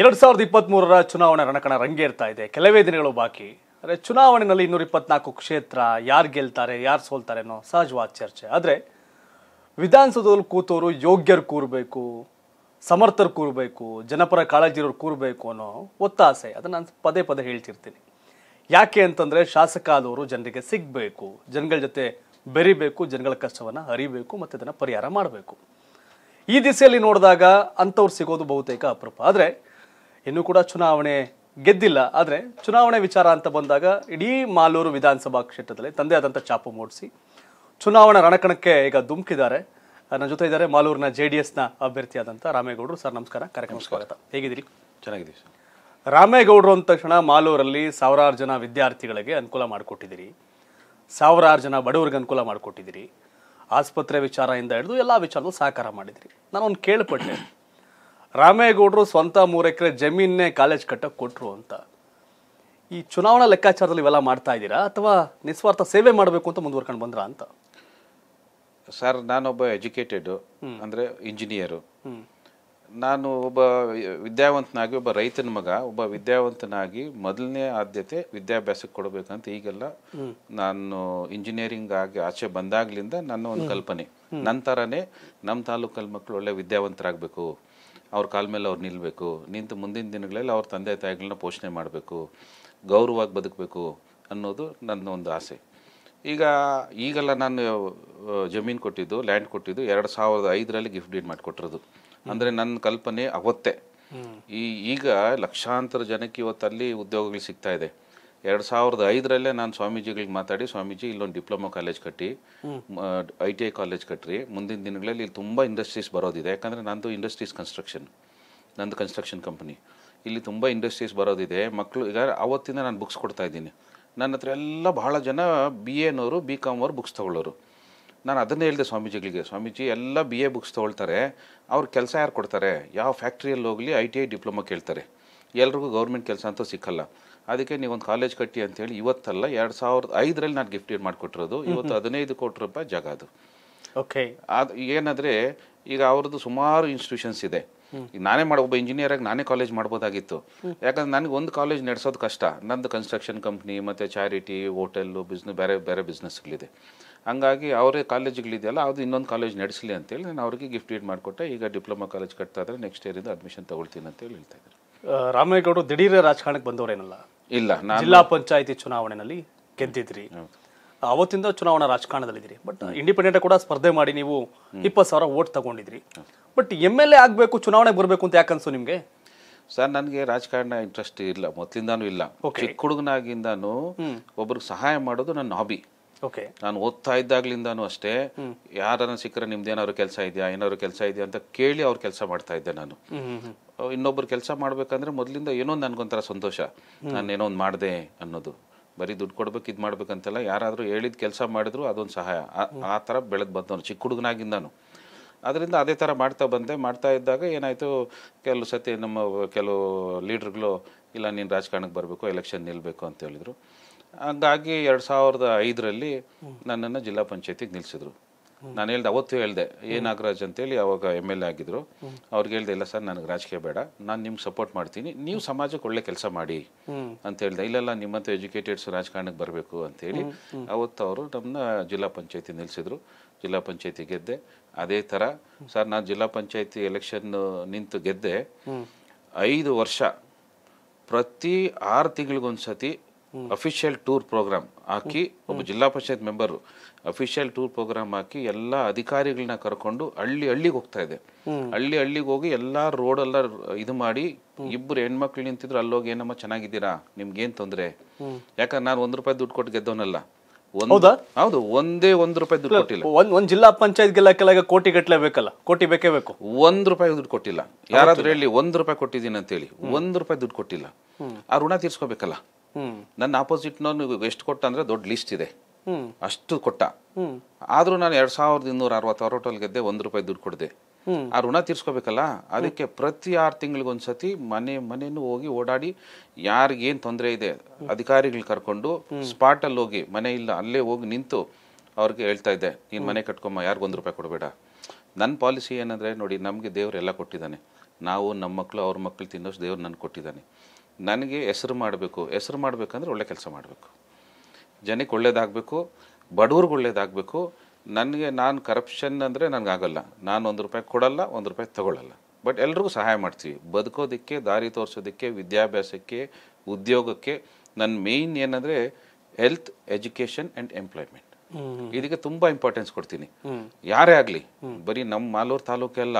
ಎರಡು ಸಾವಿರದ ಇಪ್ಪತ್ತ್ಮೂರರ ಚುನಾವಣೆ ರಣಕಣ ರಂಗೇರ್ತಾ ಇದೆ ಕೆಲವೇ ದಿನಗಳು ಬಾಕಿ ಅಂದರೆ ಚುನಾವಣೆಯಲ್ಲಿ ಇನ್ನೂರ ಇಪ್ಪತ್ನಾಲ್ಕು ಕ್ಷೇತ್ರ ಯಾರು ಗೆಲ್ತಾರೆ ಯಾರು ಸೋಲ್ತಾರೆ ಅನ್ನೋ ಸಹಜವಾದ ಚರ್ಚೆ ಆದರೆ ವಿಧಾನಸೌಧದಲ್ಲಿ ಕೂತವರು ಯೋಗ್ಯರು ಕೂರಬೇಕು ಸಮರ್ಥರು ಕೂರಬೇಕು ಜನಪರ ಕಾಳಜಿರೋರು ಕೂರಬೇಕು ಅನ್ನೋ ಒತ್ತಾಸೆ ಅದನ್ನು ನಾನು ಪದೇ ಪದೇ ಹೇಳ್ತಿರ್ತೀನಿ ಯಾಕೆ ಅಂತಂದರೆ ಶಾಸಕ ಆದವರು ಜನರಿಗೆ ಸಿಗಬೇಕು ಜನಗಳ ಜೊತೆ ಬೆರಿಬೇಕು ಜನಗಳ ಕಷ್ಟವನ್ನು ಅರಿಬೇಕು ಮತ್ತು ಅದನ್ನು ಪರಿಹಾರ ಮಾಡಬೇಕು ಈ ದಿಸೆಯಲ್ಲಿ ನೋಡಿದಾಗ ಅಂಥವ್ರು ಸಿಗೋದು ಬಹುತೇಕ ಅಪರೂಪ ಆದರೆ ಇನ್ನೂ ಕೂಡ ಚುನಾವಣೆ ಗೆದ್ದಿಲ್ಲ ಆದರೆ ಚುನಾವಣೆ ವಿಚಾರ ಅಂತ ಬಂದಾಗ ಇಡೀ ಮಾಲೂರು ವಿಧಾನಸಭಾ ಕ್ಷೇತ್ರದಲ್ಲಿ ತಂದೆ ಆದಂಥ ಚಾಪು ಮೂಡಿಸಿ ಚುನಾವಣಾ ರಣಕಣಕ್ಕೆ ಈಗ ಧುಮುಕಿದ್ದಾರೆ ನನ್ನ ಜೊತೆ ಇದ್ದಾರೆ ಮಾಲೂರಿನ ಜೆ ಡಿ ಎಸ್ನ ಅಭ್ಯರ್ಥಿಯಾದಂಥ ರಾಮೇಗೌಡರು ಸರ್ ನಮಸ್ಕಾರ ಕಾರ್ಯಕ್ರಮ ಸ್ವಾಗತ ಹೇಗಿದ್ದೀರಿ ಚೆನ್ನಾಗಿದ್ದೀವಿ ಸರ್ ರಾಮೇಗೌಡರು ಅಂದ ತಕ್ಷಣ ಮಾಲೂರಲ್ಲಿ ಸಾವಿರಾರು ಜನ ವಿದ್ಯಾರ್ಥಿಗಳಿಗೆ ಅನುಕೂಲ ಮಾಡಿಕೊಟ್ಟಿದ್ದೀರಿ ಸಾವಿರಾರು ಜನ ಬಡವರಿಗೆ ಅನುಕೂಲ ಮಾಡಿಕೊಟ್ಟಿದ್ದೀರಿ ಆಸ್ಪತ್ರೆ ವಿಚಾರದಿಂದ ಹಿಡಿದು ಎಲ್ಲ ವಿಚಾರದಲ್ಲೂ ಸಹಕಾರ ಮಾಡಿದಿರಿ ನಾನು ಒಂದು ಕೇಳ್ಪಟ್ಟೆ ರಾಮೇಗೌಡರು ಸ್ವಂತ ಮೂರು ಎಕರೆ ಜಮೀನೇ ಕಾಲೇಜ್ ಕಟ್ಟಕ್ಕೆ ಕೊಟ್ಟರು ಅಂತ ಈ ಚುನಾವಣಾ ಲೆಕ್ಕಾಚಾರದಲ್ಲಿ ಇವೆಲ್ಲ ಮಾಡ್ತಾ ಇದ್ದೀರಾ ಅಥವಾ ನಿಸ್ವಾರ್ಥ ಸೇವೆ ಮಾಡಬೇಕು ಅಂತ ಮುಂದುವರ್ಕೊಂಡು ಬಂದ್ರ ಅಂತ ಸರ್ ನಾನೊಬ್ಬ ಎಜುಕೇಟೆಡು ಅಂದರೆ ಇಂಜಿನಿಯರು ನಾನು ಒಬ್ಬ ವಿದ್ಯಾವಂತನಾಗಿ ಒಬ್ಬ ರೈತನ ಮಗ ಒಬ್ಬ ವಿದ್ಯಾವಂತನಾಗಿ ಮೊದಲನೇ ಆದ್ಯತೆ ವಿದ್ಯಾಭ್ಯಾಸಕ್ಕೆ ಕೊಡಬೇಕಂತ ಈಗೆಲ್ಲ ನಾನು ಇಂಜಿನಿಯರಿಂಗ್ ಆಗಿ ಆಚೆ ಬಂದಾಗ್ಲಿಂದ ನನ್ನ ಒಂದು ಕಲ್ಪನೆ ನನ್ನ ಥರನೇ ನಮ್ಮ ತಾಲೂಕಲ್ಲಿ ಮಕ್ಕಳು ಒಳ್ಳೆ ವಿದ್ಯಾವಂತರಾಗಬೇಕು ಅವ್ರ ಕಾಲ ಮೇಲೆ ಅವ್ರು ನಿಲ್ಲಬೇಕು ನಿಂತು ಮುಂದಿನ ದಿನಗಳಲ್ಲಿ ಅವ್ರ ತಂದೆ ತಾಯಿಗಳನ್ನ ಪೋಷಣೆ ಮಾಡಬೇಕು ಗೌರವವಾಗಿ ಬದುಕಬೇಕು ಅನ್ನೋದು ನನ್ನ ಒಂದು ಆಸೆ ಈಗ ಈಗೆಲ್ಲ ನಾನು ಜಮೀನು ಕೊಟ್ಟಿದ್ದು ಲ್ಯಾಂಡ್ ಕೊಟ್ಟಿದ್ದು ಎರಡು ಸಾವಿರದ ಐದರಲ್ಲಿ ಗಿಫ್ಟ್ ಡೀಡ್ ಮಾಡಿಕೊಟ್ಟಿರೋದು ಅಂದರೆ ನನ್ನ ಕಲ್ಪನೆ ಅವತ್ತೇ ಈ ಈಗ ಲಕ್ಷಾಂತರ ಜನಕ್ಕೆ ಇವತ್ತಲ್ಲಿ ಉದ್ಯೋಗಗಳು ಸಿಗ್ತಾ ಇದೆ ಎರಡು ಸಾವಿರದ ಐದರಲ್ಲೇ ನಾನು ಸ್ವಾಮೀಜಿಗಳಿಗೆ ಮಾತಾಡಿ ಸ್ವಾಮೀಜಿ ಇಲ್ಲೊಂದು ಡಿಪ್ಲೊಮೊ ಕಾಲೇಜ್ ಕಟ್ಟಿ ಐ ಟಿ ಐ ಕಾಲೇಜ್ ಕಟ್ಟಿರಿ ಮುಂದಿನ ದಿನಗಳಲ್ಲಿ ಇಲ್ಲಿ ತುಂಬ ಇಂಡಸ್ಟ್ರೀಸ್ ಬರೋದಿದೆ ಯಾಕಂದರೆ ನಂದು ಇಂಡಸ್ಟ್ರೀಸ್ ಕನ್ಸ್ಟ್ರಕ್ಷನ್ ನಂದು ಕನ್ಸ್ಟ್ರಕ್ಷನ್ ಕಂಪ್ನಿ ಇಲ್ಲಿ ತುಂಬ ಇಂಡಸ್ಟ್ರೀಸ್ ಬರೋದಿದೆ ಮಕ್ಕಳು ಈಗ ಅವತ್ತಿಂದ ನಾನು ಬುಕ್ಸ್ ಕೊಡ್ತಾ ಇದ್ದೀನಿ ನನ್ನ ಹತ್ರ ಎಲ್ಲ ಬಹಳ ಜನ ಬಿ ಎನವರು ಬಿ ಕಾಮವರು ಬುಕ್ಸ್ ತೊಗೊಳ್ಳೋರು ನಾನು ಅದನ್ನೇ ಹೇಳಿದೆ ಸ್ವಾಮೀಜಿಗಳಿಗೆ ಸ್ವಾಮೀಜಿ ಎಲ್ಲ ಬಿ ಎ ಬುಕ್ಸ್ ತೊಗೊಳ್ತಾರೆ ಅವ್ರ ಕೆಲಸ ಯಾರು ಕೊಡ್ತಾರೆ ಯಾವ ಫ್ಯಾಕ್ಟ್ರಿಯಲ್ಲಿ ಹೋಗಲಿ ಐ ಟಿ ಐ ಡಿಪ್ಲೊಮಾ ಕೇಳ್ತಾರೆ ಎಲ್ರಿಗೂ ಗೌರ್ಮೆಂಟ್ ಕೆಲಸ ಅಂತೂ ಸಿಕ್ಕಲ್ಲ ಅದಕ್ಕೆ ನೀವೊಂದು ಕಾಲೇಜ್ ಕಟ್ಟಿ ಅಂತೇಳಿ ಇವತ್ತಲ್ಲ ಎರಡು ಸಾವಿರದ ಐದರಲ್ಲಿ ನಾನು ಗಿಫ್ಟ್ ಏನು ಮಾಡಿಕೊಟ್ಟಿರೋದು ಇವತ್ತು ಹದಿನೈದು ಕೋಟಿ ರೂಪಾಯಿ ಜಾಗ ಅದು ಓಕೆ ಅದು ಏನಂದರೆ ಈಗ ಅವ್ರದ್ದು ಸುಮಾರು ಇನ್ಸ್ಟಿಟ್ಯೂಷನ್ಸ್ ಇದೆ ಈಗ ನಾನೇ ಮಾಡಿ ಒಬ್ಬ ಇಂಜಿನಿಯರ್ ಆಗಿ ನಾನೇ ಕಾಲೇಜ್ ಮಾಡ್ಬೋದಾಗಿತ್ತು ಯಾಕಂದ್ರೆ ನನಗೆ ಒಂದು ಕಾಲೇಜ್ ನಡೆಸೋದು ಕಷ್ಟ ನಂದು ಕನ್ಸ್ಟ್ರಕ್ಷನ್ ಕಂಪ್ನಿ ಮತ್ತು ಚಾರಿಟಿ ಹೋಟೆಲ್ಲು ಬಿಸ್ನೆಸ್ ಬೇರೆ ಬೇರೆ ಬಿಸ್ನೆಸ್ಗಳಿದೆ ಹಂಗಾಗಿ ಅವರೇ ಕಾಲೇಜ್ಗಳಿದೆಯಲ್ಲ ಅದು ಇನ್ನೊಂದು ಕಾಲೇಜ್ ನಡೆಸಲಿ ಅಂತೇಳಿ ನಾನು ಅವ್ರಿಗೆ ಗಿಫ್ಟ್ ಏಡ್ ಮಾಡಿಕೊಟ್ಟೆ ಈಗ ಡಿಪ್ಲೊಮಾ ಕಾಲೇಜ್ ಕಟ್ತಾ ಇದ್ರೆ ನೆಕ್ಸ್ಟ್ ಇಯರಿಂದ ಅಡ್ಮಿಷನ್ ತೊಗೊಳ್ತೀನಿ ಅಂತೇಳಿ ಹೇಳ್ತಾ ಇದ್ದಾರೆ ರಾಮೇಗೌಡರು ದಿಢೀರ ರಾಜಕಾರಣಕ್ಕೆ ಬಂದವರೇನಲ್ಲ ಇಲ್ಲ ಜಿಲ್ಲಾ ಪಂಚಾಯತಿ ಚುನಾವಣೆಯಲ್ಲಿ ಗೆದ್ದಿದ್ರಿ ಅವತ್ತಿಂದ ಚುನಾವಣಾ ರಾಜಕಾರಣದಲ್ಲಿದ್ದೀರಿ ಬಟ್ ಇಂಡಿಪೆಂಡೆಂಟ್ ಕೂಡ ಸ್ಪರ್ಧೆ ಮಾಡಿ ನೀವು ಇಪ್ಪತ್ತು ಸಾವಿರ ವೋಟ್ ತಗೊಂಡಿದ್ರಿ ಬಟ್ ಎಮ್ ಎಲ್ ಎ ಆಗಬೇಕು ಚುನಾವಣೆಗೆ ಬರಬೇಕು ಅಂತ ಯಾಕನ್ಸು ನಿಮಗೆ ಸರ್ ನನಗೆ ರಾಜಕಾರಣ ಇಂಟ್ರೆಸ್ಟ್ ಇಲ್ಲ ಮೊದಲಿಂದಾನು ಇಲ್ಲ ಚಿಕ್ಕ ಹುಡುಗನಾಗಿಂದಾನು ಒಬ್ರಿಗೆ ಸಹಾಯ ಮಾಡೋದು ನನ್ನ ಹಾಬಿ ಓಕೆ ನಾನು ಓದ್ತಾ ಇದ್ದಾಗ್ಲಿಂದಾನು ಅಷ್ಟೇ ಯಾರನ್ನ ಸಿಕ್ಕರೆ ನಿಮ್ದೇನಾದ್ರು ಕೆಲಸ ಇದೆಯಾ ಏನಾದ್ರು ಕೆಲಸ ಇದೆಯಾ ಅಂತ ಕೇಳಿ ಅವ್ರ ಕೆಲಸ ಮಾಡ್ತಾ ಇದ್ದೆ ನಾನು ಇನ್ನೊಬ್ರು ಕೆಲಸ ಮಾಡ್ಬೇಕಂದ್ರೆ ಮೊದಲಿಂದ ಏನೋ ನನ್ಗೊಂಥರ ಸಂತೋಷ ನಾನು ಏನೋ ಒಂದು ಮಾಡಿದೆ ಅನ್ನೋದು ಬರೀ ದುಡ್ಡು ಕೊಡ್ಬೇಕು ಇದು ಮಾಡ್ಬೇಕಂತೆಲ್ಲ ಯಾರಾದರೂ ಹೇಳಿದ ಕೆಲಸ ಮಾಡಿದ್ರು ಅದೊಂದು ಸಹಾಯ ಆ ಥರ ಬೆಳೆದು ಬಂದವನು ಚಿಕ್ಕ ಹುಡುಗನಾಗಿಂದಾನು ಅದರಿಂದ ಅದೇ ಥರ ಮಾಡ್ತಾ ಬಂದೆ ಮಾಡ್ತಾ ಇದ್ದಾಗ ಏನಾಯಿತು ಕೆಲವು ಸತಿ ನಮ್ಮ ಕೆಲವು ಲೀಡ್ರ್ಗಳು ಇಲ್ಲ ನೀನು ರಾಜಕಾರಣಕ್ಕೆ ಬರಬೇಕು ಎಲೆಕ್ಷನ್ ನಿಲ್ಲಬೇಕು ಅಂತ ಹೇಳಿದರು ಹಂಗಾಗಿ ಎರಡು ಸಾವಿರದ ಐದರಲ್ಲಿ ನನ್ನನ್ನು ಜಿಲ್ಲಾ ಪಂಚಾಯತಿಗೆ ನಿಲ್ಲಿಸಿದ್ರು ನಾನು ಹೇಳ್ದೆ ಅವತ್ತು ಹೇಳ್ದೆ ಎ ನಾಗರಾಜ್ ಅಂತೇಳಿ ಅವಾಗ ಎಮ್ ಎಲ್ ಎ ಆಗಿದ್ರು ಅವ್ರಿಗೆ ಹೇಳ್ದೆ ಇಲ್ಲ ಸರ್ ನನಗೆ ರಾಜಕೀಯ ಬೇಡ ನಾನು ನಿಮ್ಗೆ ಸಪೋರ್ಟ್ ಮಾಡ್ತೀನಿ ನೀವು ಸಮಾಜಕ್ಕೆ ಒಳ್ಳೆ ಕೆಲಸ ಮಾಡಿ ಅಂತ ಹೇಳ್ದೆ ಇಲ್ಲೆಲ್ಲ ನಿಮ್ಮಂತ ಎಜುಕೇಟೆಡ್ಸ್ ರಾಜಕಾರಣಕ್ಕೆ ಬರಬೇಕು ಅಂತೇಳಿ ಅವತ್ತು ಅವರು ನಮ್ಮನ್ನ ಜಿಲ್ಲಾ ಪಂಚಾಯತಿ ನಿಲ್ಲಿಸಿದ್ರು ಜಿಲ್ಲಾ ಪಂಚಾಯತಿ ಗೆದ್ದೆ ಅದೇ ಥರ ಸರ್ ನಾನು ಜಿಲ್ಲಾ ಪಂಚಾಯತಿ ಎಲೆಕ್ಷನ್ ನಿಂತು ಗೆದ್ದೆ ಐದು ವರ್ಷ ಪ್ರತಿ ಆರು ಸತಿ ಅಫಿಷಿಯಲ್ ಟೂರ್ ಪ್ರೋಗ್ರಾಮ್ ಹಾಕಿ ಒಬ್ಬ ಜಿಲ್ಲಾ panchayat member official tour program ಹಾಕಿ ಎಲ್ಲ ಅಧಿಕಾರಿಗಳನ್ನ ಕರ್ಕೊಂಡು ಹಳ್ಳಿ ಹಳ್ಳಿಗೆ ಹೋಗ್ತಾ ಇದೆ ಹಳ್ಳಿ ಹಳ್ಳಿಗೆ ಹೋಗಿ ಎಲ್ಲ ಎಲ್ಲ ಇದು ಮಾಡಿ ಇಬ್ಬರು ಹೆಣ್ಮಕ್ಳು ನಿಂತಿದ್ರು ಅಲ್ಲೋಗಿ ಏನಮ್ಮ ಚೆನ್ನಾಗಿದ್ದೀರಾ ಏನ್ ತೊಂದ್ರೆ ಯಾಕಂದ್ರೆ ನಾನು ಒಂದ್ ರೂಪಾಯಿ ದುಡ್ಡು ಕೊಟ್ಟು ಗೆದ್ದವನಲ್ಲ ಹೌದು ಒಂದೇ ಒಂದ್ ರೂಪಾಯಿ ದುಡ್ಡು ಕೊಟ್ಟಿಲ್ಲ ಒಂದ್ ಜಿಲ್ಲಾ ಪಂಚಾಯತ್ ಕೋಟಿ ಗಟ್ಟಲೆ ಬೇಕಲ್ಲ ಕೋಟಿ ಬೇಕೇ ಬೇಕು ಒಂದ್ ರೂಪಾಯಿ ದುಡ್ಡು ಕೊಟ್ಟಿಲ್ಲ ಯಾರಾದ್ರೂ ಹೇಳಿ ಒಂದ್ ರೂಪಾಯಿ ಕೊಟ್ಟಿದ್ದೀನಿ ಅಂತ ಹೇಳಿ ಒಂದ್ ರೂಪಾಯಿ ದುಡ್ಡು ಕೊಟ್ಟಿಲ್ಲ ಆ ಋಣ ತೀರ್ಸ್ಕೋಬೇಕಲ್ಲ ನನ್ನ ಆಪೋಸಿಟ್ನವ್ನು ಎಷ್ಟು ಕೊಟ್ಟ ಅಂದ್ರೆ ದೊಡ್ಡ ಲಿಸ್ಟ್ ಇದೆ ಅಷ್ಟು ಕೊಟ್ಟ ಆದರೂ ನಾನು ಎರಡ್ ಸಾವಿರದ ಇನ್ನೂರ ಅರವತ್ತಾರು ಗೆದ್ದೆ ಒಂದು ರೂಪಾಯಿ ದುಡ್ಡು ಕೊಡದೆ ಆ ಋಣ ತೀರ್ಸ್ಕೋಬೇಕಲ್ಲ ಅದಕ್ಕೆ ಪ್ರತಿ ಆರು ತಿಂಗಳಿಗೊಂದ್ಸತಿ ಮನೆ ಮನೆಯೂ ಹೋಗಿ ಓಡಾಡಿ ಯಾರಿಗೇನು ತೊಂದರೆ ಇದೆ ಅಧಿಕಾರಿಗಳು ಕರ್ಕೊಂಡು ಸ್ಪಾಟಲ್ಲಿ ಹೋಗಿ ಮನೆ ಇಲ್ಲ ಅಲ್ಲೇ ಹೋಗಿ ನಿಂತು ಅವ್ರಿಗೆ ಹೇಳ್ತಾ ಇದ್ದೆ ನೀನು ಮನೆ ಕಟ್ಕೊಂಬ ಒಂದ್ ರೂಪಾಯಿ ಕೊಡಬೇಡ ನನ್ನ ಪಾಲಿಸಿ ಏನಂದ್ರೆ ನೋಡಿ ನಮಗೆ ದೇವ್ರೆಲ್ಲ ಕೊಟ್ಟಿದ್ದಾನೆ ನಾವು ನಮ್ಮ ಮಕ್ಕಳು ಅವ್ರ ಮಕ್ಕಳು ತಿನ್ನೋಷ್ಟು ದೇವ್ರು ನನ್ಗೆ ಕೊಟ್ಟಿದ್ದಾನೆ ನನಗೆ ಹೆಸರು ಮಾಡಬೇಕು ಹೆಸರು ಮಾಡಬೇಕಂದ್ರೆ ಒಳ್ಳೆ ಕೆಲಸ ಮಾಡಬೇಕು ಜನಕ್ಕೆ ಒಳ್ಳೇದಾಗಬೇಕು ಬಡವ್ರಿಗೆ ಒಳ್ಳೇದಾಗಬೇಕು ನನಗೆ ನಾನು ಕರಪ್ಷನ್ ಅಂದರೆ ನನಗಾಗಲ್ಲ ನಾನು ಒಂದು ರೂಪಾಯಿ ಕೊಡಲ್ಲ ಒಂದು ರೂಪಾಯಿ ತಗೊಳ್ಳಲ್ಲ ಬಟ್ ಎಲ್ರಿಗೂ ಸಹಾಯ ಮಾಡ್ತೀವಿ ಬದುಕೋದಕ್ಕೆ ದಾರಿ ತೋರಿಸೋದಕ್ಕೆ ವಿದ್ಯಾಭ್ಯಾಸಕ್ಕೆ ಉದ್ಯೋಗಕ್ಕೆ ನನ್ನ ಮೇಯ್ನ್ ಏನಂದರೆ ಹೆಲ್ತ್ ಎಜುಕೇಷನ್ ಆ್ಯಂಡ್ ಎಂಪ್ಲಾಯ್ಮೆಂಟ್ ಇದಕ್ಕೆ ತುಂಬ ಇಂಪಾರ್ಟೆನ್ಸ್ ಕೊಡ್ತೀನಿ ಯಾರೇ ಆಗಲಿ ಬರೀ ನಮ್ಮ ಮಾಲೂರು ತಾಲೂಕೆಲ್ಲ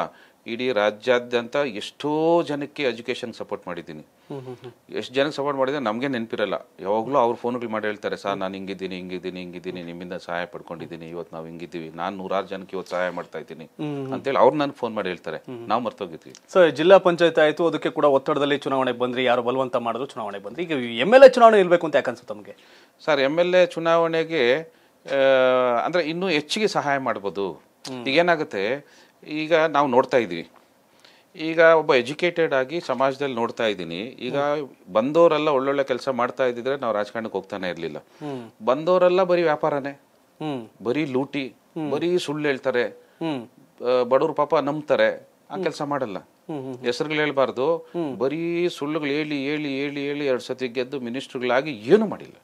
ಇಡೀ ರಾಜ್ಯಾದ್ಯಂತ ಎಷ್ಟೋ ಜನಕ್ಕೆ ಎಜುಕೇಷನ್ ಸಪೋರ್ಟ್ ಮಾಡಿದ್ದೀನಿ ಎಷ್ಟು ಜನಕ್ಕೆ ಸಪೋರ್ಟ್ ಮಾಡಿದ್ರೆ ನಮಗೆ ನೆನಪಿರಲ್ಲ ಯಾವಾಗಲೂ ಅವ್ರ ಫೋನ್ಗಳು ಮಾಡಿ ಹೇಳ್ತಾರೆ ಸರ್ ನಾನು ಹಿಂಗಿದ್ದೀನಿ ಹಿಂಗಿದ್ದೀನಿ ಹಿಂಗಿದ್ದೀನಿ ನಿಮ್ಮಿಂದ ಸಹಾಯ ಪಡ್ಕೊಂಡಿದ್ದೀನಿ ಇವತ್ತು ನಾವು ಹಿಂಗಿದ್ದೀವಿ ನಾನು ನೂರಾರು ಜನಕ್ಕೆ ಇವತ್ತು ಸಹಾಯ ಮಾಡ್ತಾ ಇದ್ದೀನಿ ಅಂತೇಳಿ ಅವ್ರು ನನಗೆ ಫೋನ್ ಮಾಡಿ ಹೇಳ್ತಾರೆ ನಾವು ಮರ್ತೋಗಿದ್ವಿ ಸರ್ ಜಿಲ್ಲಾ ಪಂಚಾಯತ್ ಆಯಿತು ಅದಕ್ಕೆ ಕೂಡ ಒತ್ತಡದಲ್ಲಿ ಚುನಾವಣೆ ಬಂದ್ರಿ ಯಾರು ಬಲವಂತ ಮಾಡಿದ್ರು ಚುನಾವಣೆ ಬಂದ್ರಿ ಈಗ ಎಮ್ ಎಲ್ ಎ ಚುನಾವಣೆ ಇರಬೇಕು ಅಂತ ಯಾಕೆ ನಮಗೆ ಸರ್ ಎಮ್ ಎಲ್ ಎ ಚುನಾವಣೆಗೆ ಅಂದರೆ ಇನ್ನೂ ಹೆಚ್ಚಿಗೆ ಸಹಾಯ ಮಾಡ್ಬೋದು ಈಗೇನಾಗುತ್ತೆ ಈಗ ನಾವು ನೋಡ್ತಾ ಇದ್ದೀವಿ ಈಗ ಒಬ್ಬ ಎಜುಕೇಟೆಡ್ ಆಗಿ ಸಮಾಜದಲ್ಲಿ ನೋಡ್ತಾ ಇದ್ದೀನಿ ಈಗ ಬಂದವರೆಲ್ಲ ಒಳ್ಳೊಳ್ಳೆ ಕೆಲಸ ಮಾಡ್ತಾ ಇದ್ದಿದ್ರೆ ನಾವು ರಾಜಕಾರಣಕ್ಕೆ ಹೋಗ್ತಾನೆ ಇರಲಿಲ್ಲ ಬಂದವರೆಲ್ಲ ಬರೀ ವ್ಯಾಪಾರನೇ ಬರೀ ಲೂಟಿ ಬರೀ ಸುಳ್ಳು ಹೇಳ್ತಾರೆ ಬಡವ್ರ ಪಾಪ ನಂಬ್ತಾರೆ ಆ ಕೆಲಸ ಮಾಡಲ್ಲ ಹೆಸರುಗಳು ಹೇಳ್ಬಾರ್ದು ಬರೀ ಸುಳ್ಳುಗಳು ಹೇಳಿ ಹೇಳಿ ಹೇಳಿ ಹೇಳಿ ಎರಡು ಸತಿ ಗೆದ್ದು ಮಿನಿಸ್ಟರ್ಗಳಾಗಿ ಏನು ಮಾಡಿಲ್ಲ